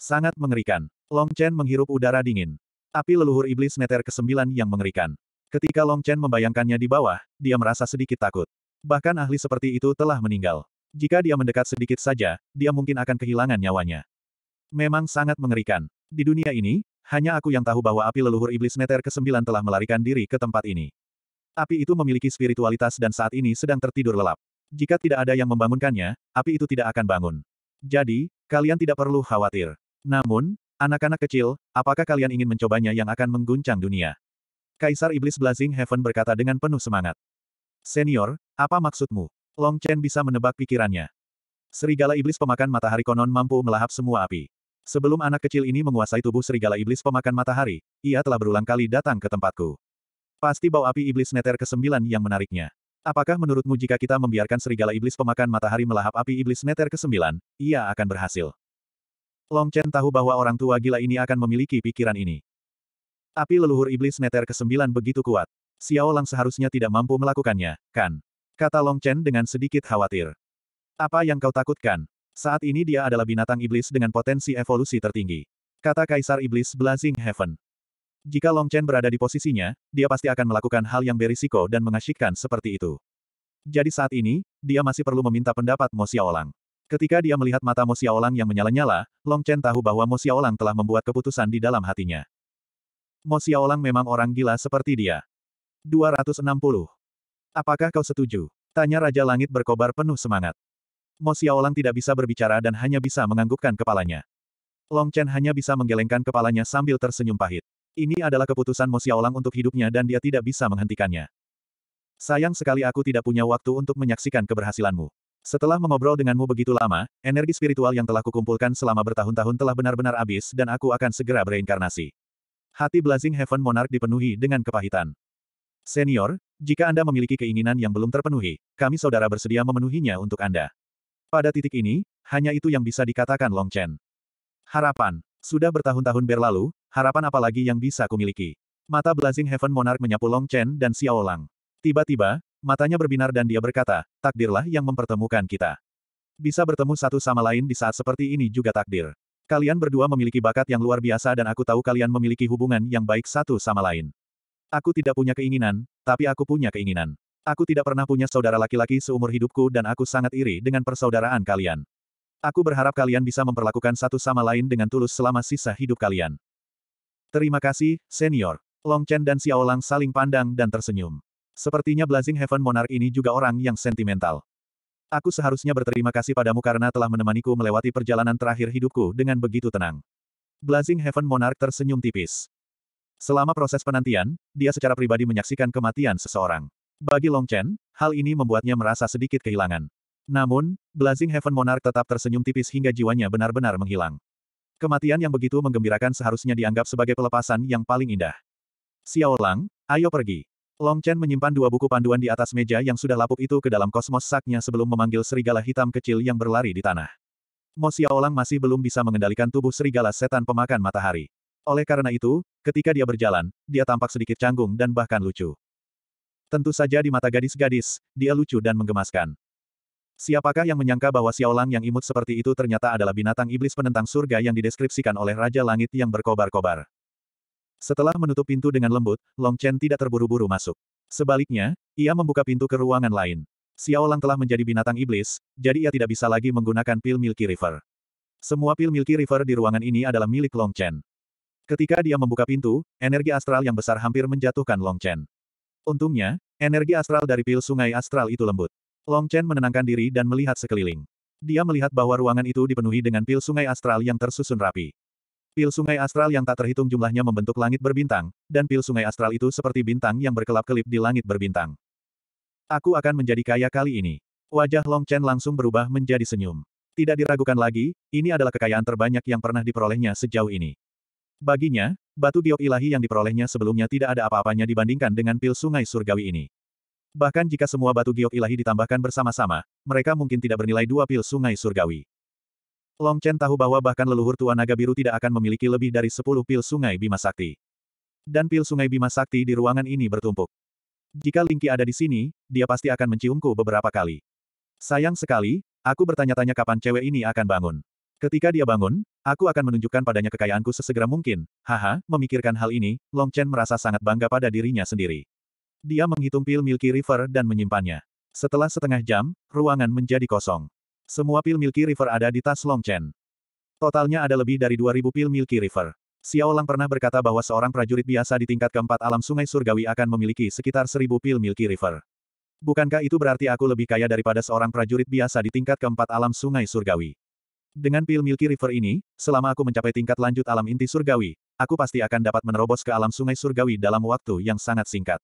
Sangat mengerikan. Long Chen menghirup udara dingin. Api leluhur iblis meter ke-9 yang mengerikan. Ketika Long Chen membayangkannya di bawah, dia merasa sedikit takut. Bahkan ahli seperti itu telah meninggal. Jika dia mendekat sedikit saja, dia mungkin akan kehilangan nyawanya. Memang sangat mengerikan. Di dunia ini, hanya aku yang tahu bahwa api leluhur iblis neter ke-9 telah melarikan diri ke tempat ini. Api itu memiliki spiritualitas dan saat ini sedang tertidur lelap. Jika tidak ada yang membangunkannya, api itu tidak akan bangun. Jadi, kalian tidak perlu khawatir. Namun, anak-anak kecil, apakah kalian ingin mencobanya yang akan mengguncang dunia? Kaisar Iblis Blazing Heaven berkata dengan penuh semangat. Senior, apa maksudmu? Long Chen bisa menebak pikirannya. Serigala Iblis pemakan matahari konon mampu melahap semua api. Sebelum anak kecil ini menguasai tubuh serigala iblis pemakan matahari, ia telah berulang kali datang ke tempatku. Pasti bau api iblis neter ke-9 yang menariknya. Apakah menurutmu jika kita membiarkan serigala iblis pemakan matahari melahap api iblis neter ke-9, ia akan berhasil? Long Chen tahu bahwa orang tua gila ini akan memiliki pikiran ini. Api leluhur iblis neter ke-9 begitu kuat. Xiao Lang seharusnya tidak mampu melakukannya, kan? Kata Long Chen dengan sedikit khawatir. Apa yang kau takutkan? Saat ini dia adalah binatang iblis dengan potensi evolusi tertinggi. Kata Kaisar Iblis Blazing Heaven. Jika Long Chen berada di posisinya, dia pasti akan melakukan hal yang berisiko dan mengasyikkan seperti itu. Jadi saat ini, dia masih perlu meminta pendapat Mo Xiaolang. Ketika dia melihat mata Mo Xiaolang yang menyala-nyala, Long Chen tahu bahwa Mo Xiaolang telah membuat keputusan di dalam hatinya. Mo Xiaolang memang orang gila seperti dia. 260. Apakah kau setuju? Tanya Raja Langit berkobar penuh semangat. Mo Xiaolang tidak bisa berbicara dan hanya bisa menganggukkan kepalanya. Long Chen hanya bisa menggelengkan kepalanya sambil tersenyum pahit. Ini adalah keputusan Mo Xiaolang untuk hidupnya dan dia tidak bisa menghentikannya. Sayang sekali aku tidak punya waktu untuk menyaksikan keberhasilanmu. Setelah mengobrol denganmu begitu lama, energi spiritual yang telah kukumpulkan selama bertahun-tahun telah benar-benar habis dan aku akan segera bereinkarnasi. Hati Blazing Heaven Monarch dipenuhi dengan kepahitan. Senior, jika Anda memiliki keinginan yang belum terpenuhi, kami saudara bersedia memenuhinya untuk Anda. Pada titik ini, hanya itu yang bisa dikatakan Long Chen. Harapan. Sudah bertahun-tahun berlalu, harapan apa lagi yang bisa kumiliki? Mata Blazing Heaven Monarch menyapu Long Chen dan Xiao Lang. Tiba-tiba, matanya berbinar dan dia berkata, takdirlah yang mempertemukan kita. Bisa bertemu satu sama lain di saat seperti ini juga takdir. Kalian berdua memiliki bakat yang luar biasa dan aku tahu kalian memiliki hubungan yang baik satu sama lain. Aku tidak punya keinginan, tapi aku punya keinginan. Aku tidak pernah punya saudara laki-laki seumur hidupku dan aku sangat iri dengan persaudaraan kalian. Aku berharap kalian bisa memperlakukan satu sama lain dengan tulus selama sisa hidup kalian. Terima kasih, senior. Long Chen dan Xiao Lang saling pandang dan tersenyum. Sepertinya Blazing Heaven Monarch ini juga orang yang sentimental. Aku seharusnya berterima kasih padamu karena telah menemaniku melewati perjalanan terakhir hidupku dengan begitu tenang. Blazing Heaven Monarch tersenyum tipis. Selama proses penantian, dia secara pribadi menyaksikan kematian seseorang. Bagi Long Chen, hal ini membuatnya merasa sedikit kehilangan. Namun, Blazing Heaven Monarch tetap tersenyum tipis hingga jiwanya benar-benar menghilang. Kematian yang begitu menggembirakan seharusnya dianggap sebagai pelepasan yang paling indah. Xiao Lang, ayo pergi. Long Chen menyimpan dua buku panduan di atas meja yang sudah lapuk itu ke dalam kosmos saknya sebelum memanggil serigala hitam kecil yang berlari di tanah. Mo Xiao Lang masih belum bisa mengendalikan tubuh serigala setan pemakan matahari. Oleh karena itu, ketika dia berjalan, dia tampak sedikit canggung dan bahkan lucu. Tentu saja di mata gadis-gadis, dia lucu dan menggemaskan. Siapakah yang menyangka bahwa Xiaolang yang imut seperti itu ternyata adalah binatang iblis penentang surga yang dideskripsikan oleh Raja Langit yang berkobar-kobar. Setelah menutup pintu dengan lembut, Long Chen tidak terburu-buru masuk. Sebaliknya, ia membuka pintu ke ruangan lain. Xiaolang telah menjadi binatang iblis, jadi ia tidak bisa lagi menggunakan pil Milky River. Semua pil Milky River di ruangan ini adalah milik Long Chen. Ketika dia membuka pintu, energi astral yang besar hampir menjatuhkan Long Chen. Untungnya, energi astral dari pil sungai astral itu lembut. Long Chen menenangkan diri dan melihat sekeliling. Dia melihat bahwa ruangan itu dipenuhi dengan pil sungai astral yang tersusun rapi. Pil sungai astral yang tak terhitung jumlahnya membentuk langit berbintang, dan pil sungai astral itu seperti bintang yang berkelap-kelip di langit berbintang. Aku akan menjadi kaya kali ini. Wajah Long Chen langsung berubah menjadi senyum. Tidak diragukan lagi, ini adalah kekayaan terbanyak yang pernah diperolehnya sejauh ini. Baginya, batu giok ilahi yang diperolehnya sebelumnya tidak ada apa-apanya dibandingkan dengan pil sungai surgawi ini. Bahkan jika semua batu giok ilahi ditambahkan bersama-sama, mereka mungkin tidak bernilai dua pil sungai surgawi. Long Chen tahu bahwa bahkan leluhur tua naga biru tidak akan memiliki lebih dari sepuluh pil sungai Bima Sakti. Dan pil sungai Bima Sakti di ruangan ini bertumpuk. Jika Lingki ada di sini, dia pasti akan menciumku beberapa kali. Sayang sekali, aku bertanya-tanya kapan cewek ini akan bangun. Ketika dia bangun, Aku akan menunjukkan padanya kekayaanku sesegera mungkin. Haha, memikirkan hal ini, Long Chen merasa sangat bangga pada dirinya sendiri. Dia menghitung pil Milky River dan menyimpannya. Setelah setengah jam, ruangan menjadi kosong. Semua pil Milky River ada di tas Long Chen. Totalnya ada lebih dari 2000 pil Milky River. Xiao Lang pernah berkata bahwa seorang prajurit biasa di tingkat keempat alam sungai surgawi akan memiliki sekitar 1000 pil Milky River. Bukankah itu berarti aku lebih kaya daripada seorang prajurit biasa di tingkat keempat alam sungai surgawi? Dengan pil Milky River ini, selama aku mencapai tingkat lanjut alam inti surgawi, aku pasti akan dapat menerobos ke alam sungai surgawi dalam waktu yang sangat singkat.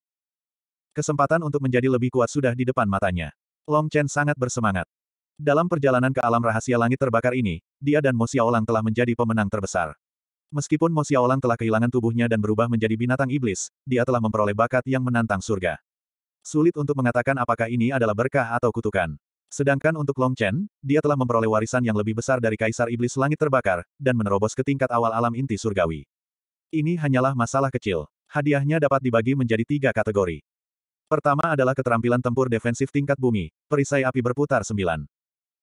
Kesempatan untuk menjadi lebih kuat sudah di depan matanya. Long Chen sangat bersemangat. Dalam perjalanan ke alam rahasia langit terbakar ini, dia dan Mo Xiaolang telah menjadi pemenang terbesar. Meskipun Mo Xiaolang telah kehilangan tubuhnya dan berubah menjadi binatang iblis, dia telah memperoleh bakat yang menantang surga. Sulit untuk mengatakan apakah ini adalah berkah atau kutukan. Sedangkan untuk Long Chen, dia telah memperoleh warisan yang lebih besar dari Kaisar Iblis Langit Terbakar, dan menerobos ke tingkat awal alam inti surgawi. Ini hanyalah masalah kecil. Hadiahnya dapat dibagi menjadi tiga kategori. Pertama adalah keterampilan tempur defensif tingkat bumi, perisai api berputar Sembilan.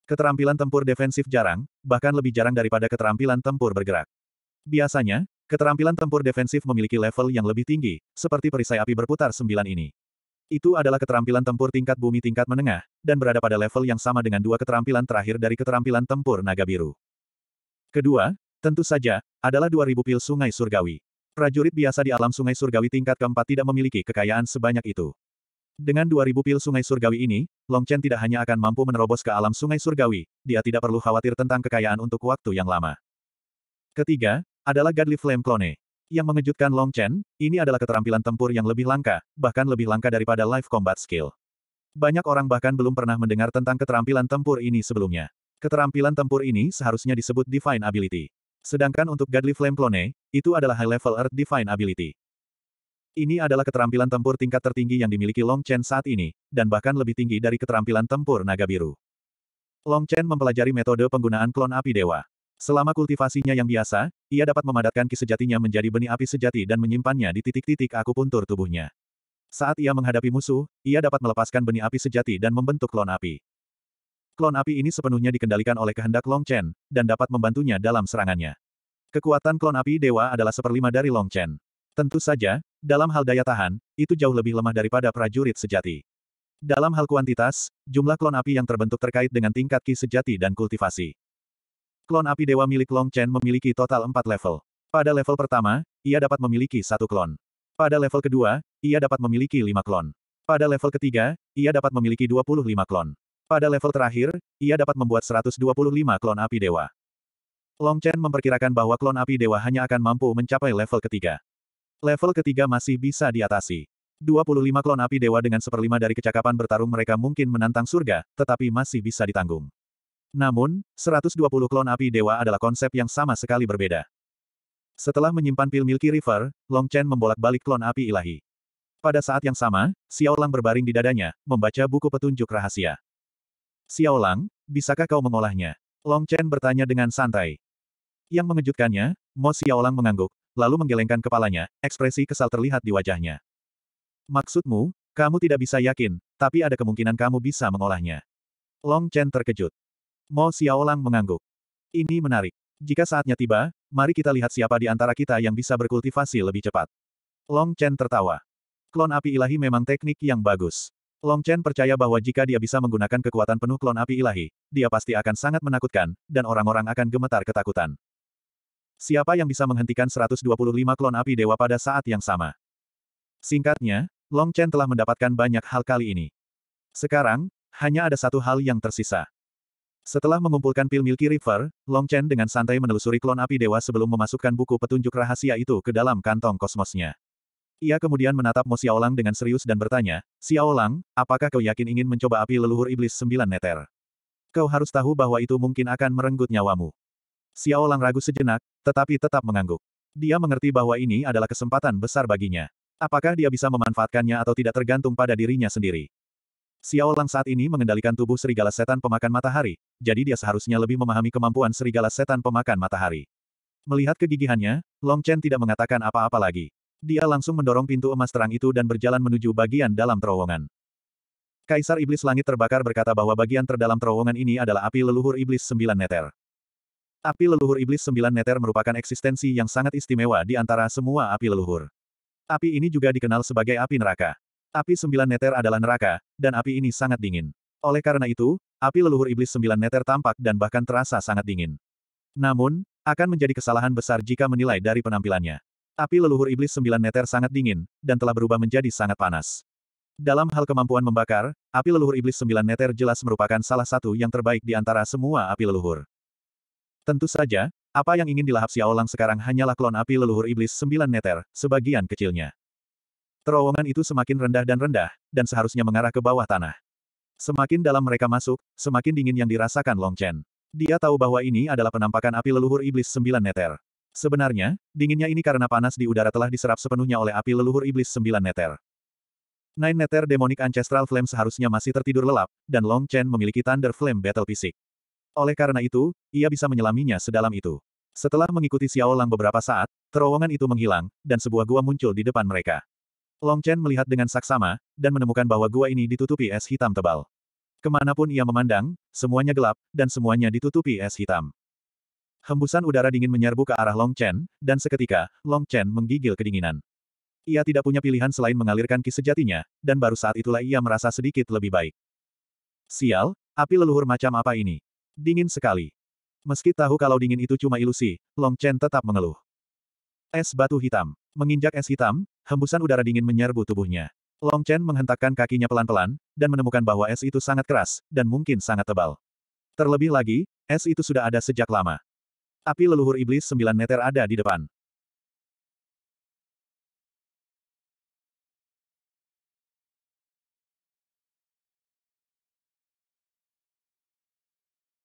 Keterampilan tempur defensif jarang, bahkan lebih jarang daripada keterampilan tempur bergerak. Biasanya, keterampilan tempur defensif memiliki level yang lebih tinggi, seperti perisai api berputar Sembilan ini. Itu adalah keterampilan tempur tingkat bumi tingkat menengah, dan berada pada level yang sama dengan dua keterampilan terakhir dari keterampilan tempur naga biru. Kedua, tentu saja, adalah 2000 pil sungai surgawi. Prajurit biasa di alam sungai surgawi tingkat keempat tidak memiliki kekayaan sebanyak itu. Dengan 2000 pil sungai surgawi ini, Long Chen tidak hanya akan mampu menerobos ke alam sungai surgawi, dia tidak perlu khawatir tentang kekayaan untuk waktu yang lama. Ketiga, adalah Godly Flame Clone. Yang mengejutkan Long Chen, ini adalah keterampilan tempur yang lebih langka, bahkan lebih langka daripada live combat skill. Banyak orang bahkan belum pernah mendengar tentang keterampilan tempur ini sebelumnya. Keterampilan tempur ini seharusnya disebut Divine Ability. Sedangkan untuk Godly Flame Clone, itu adalah High Level Earth Divine Ability. Ini adalah keterampilan tempur tingkat tertinggi yang dimiliki Long Chen saat ini, dan bahkan lebih tinggi dari keterampilan tempur naga biru. Long Chen mempelajari metode penggunaan klon api dewa. Selama kultivasinya yang biasa, ia dapat memadatkan ki sejatinya menjadi benih api sejati dan menyimpannya di titik-titik akupuntur tubuhnya. Saat ia menghadapi musuh, ia dapat melepaskan benih api sejati dan membentuk klon api. Klon api ini sepenuhnya dikendalikan oleh kehendak Long Chen, dan dapat membantunya dalam serangannya. Kekuatan klon api dewa adalah seperlima dari Long Chen. Tentu saja, dalam hal daya tahan, itu jauh lebih lemah daripada prajurit sejati. Dalam hal kuantitas, jumlah klon api yang terbentuk terkait dengan tingkat ki sejati dan kultivasi. Klon api dewa milik Long Chen memiliki total empat level. Pada level pertama, ia dapat memiliki satu klon. Pada level kedua, ia dapat memiliki lima klon. Pada level ketiga, ia dapat memiliki 25 klon. Pada level terakhir, ia dapat membuat 125 klon api dewa. Long Chen memperkirakan bahwa klon api dewa hanya akan mampu mencapai level ketiga. Level ketiga masih bisa diatasi. 25 klon api dewa dengan seperlima dari kecakapan bertarung mereka mungkin menantang surga, tetapi masih bisa ditanggung. Namun, 120 klon api dewa adalah konsep yang sama sekali berbeda. Setelah menyimpan pil Milky River, Long Chen membolak-balik klon api ilahi. Pada saat yang sama, Xiao Lang berbaring di dadanya, membaca buku petunjuk rahasia. Xiao Lang, bisakah kau mengolahnya? Long Chen bertanya dengan santai. Yang mengejutkannya, Mo Xiao Lang mengangguk, lalu menggelengkan kepalanya, ekspresi kesal terlihat di wajahnya. Maksudmu, kamu tidak bisa yakin, tapi ada kemungkinan kamu bisa mengolahnya. Long Chen terkejut. Mo Xiaolang mengangguk. Ini menarik. Jika saatnya tiba, mari kita lihat siapa di antara kita yang bisa berkultivasi lebih cepat. Long Chen tertawa. Klon api ilahi memang teknik yang bagus. Long Chen percaya bahwa jika dia bisa menggunakan kekuatan penuh klon api ilahi, dia pasti akan sangat menakutkan, dan orang-orang akan gemetar ketakutan. Siapa yang bisa menghentikan 125 klon api dewa pada saat yang sama? Singkatnya, Long Chen telah mendapatkan banyak hal kali ini. Sekarang, hanya ada satu hal yang tersisa. Setelah mengumpulkan pil Milky River, Long Chen dengan santai menelusuri klon api dewa sebelum memasukkan buku petunjuk rahasia itu ke dalam kantong kosmosnya. Ia kemudian menatap Mo Xiaolang dengan serius dan bertanya, Xiaolang, apakah kau yakin ingin mencoba api leluhur iblis sembilan neter? Kau harus tahu bahwa itu mungkin akan merenggut nyawamu. Xiaolang ragu sejenak, tetapi tetap mengangguk. Dia mengerti bahwa ini adalah kesempatan besar baginya. Apakah dia bisa memanfaatkannya atau tidak tergantung pada dirinya sendiri. Xiao Lang saat ini mengendalikan tubuh serigala setan pemakan matahari, jadi dia seharusnya lebih memahami kemampuan serigala setan pemakan matahari. Melihat kegigihannya, Long Chen tidak mengatakan apa-apa lagi. Dia langsung mendorong pintu emas terang itu dan berjalan menuju bagian dalam terowongan. Kaisar Iblis Langit terbakar berkata bahwa bagian terdalam terowongan ini adalah api leluhur Iblis Sembilan Neter. Api leluhur Iblis Sembilan Neter merupakan eksistensi yang sangat istimewa di antara semua api leluhur. Api ini juga dikenal sebagai api neraka. Api sembilan neter adalah neraka, dan api ini sangat dingin. Oleh karena itu, api leluhur iblis sembilan neter tampak dan bahkan terasa sangat dingin. Namun, akan menjadi kesalahan besar jika menilai dari penampilannya. Api leluhur iblis sembilan neter sangat dingin, dan telah berubah menjadi sangat panas. Dalam hal kemampuan membakar, api leluhur iblis sembilan neter jelas merupakan salah satu yang terbaik di antara semua api leluhur. Tentu saja, apa yang ingin dilahap Xiaolang sekarang hanyalah klon api leluhur iblis sembilan neter, sebagian kecilnya. Terowongan itu semakin rendah dan rendah, dan seharusnya mengarah ke bawah tanah. Semakin dalam mereka masuk, semakin dingin yang dirasakan Long Chen. Dia tahu bahwa ini adalah penampakan api leluhur iblis sembilan neter. Sebenarnya, dinginnya ini karena panas di udara telah diserap sepenuhnya oleh api leluhur iblis sembilan neter. Nine Neter Demonic Ancestral Flame seharusnya masih tertidur lelap, dan Long Chen memiliki Thunder Flame Battle fisik. Oleh karena itu, ia bisa menyelaminya sedalam itu. Setelah mengikuti Xiao Lang beberapa saat, terowongan itu menghilang, dan sebuah gua muncul di depan mereka. Long Chen melihat dengan saksama, dan menemukan bahwa gua ini ditutupi es hitam tebal. Kemanapun ia memandang, semuanya gelap, dan semuanya ditutupi es hitam. Hembusan udara dingin menyerbu ke arah Long Chen, dan seketika, Long Chen menggigil kedinginan. Ia tidak punya pilihan selain mengalirkan ki sejatinya, dan baru saat itulah ia merasa sedikit lebih baik. Sial, api leluhur macam apa ini? Dingin sekali. Meski tahu kalau dingin itu cuma ilusi, Long Chen tetap mengeluh. Es batu hitam. Menginjak es hitam, hembusan udara dingin menyerbu tubuhnya. Long Chen menghentakkan kakinya pelan-pelan, dan menemukan bahwa es itu sangat keras, dan mungkin sangat tebal. Terlebih lagi, es itu sudah ada sejak lama. Api leluhur iblis sembilan meter ada di depan.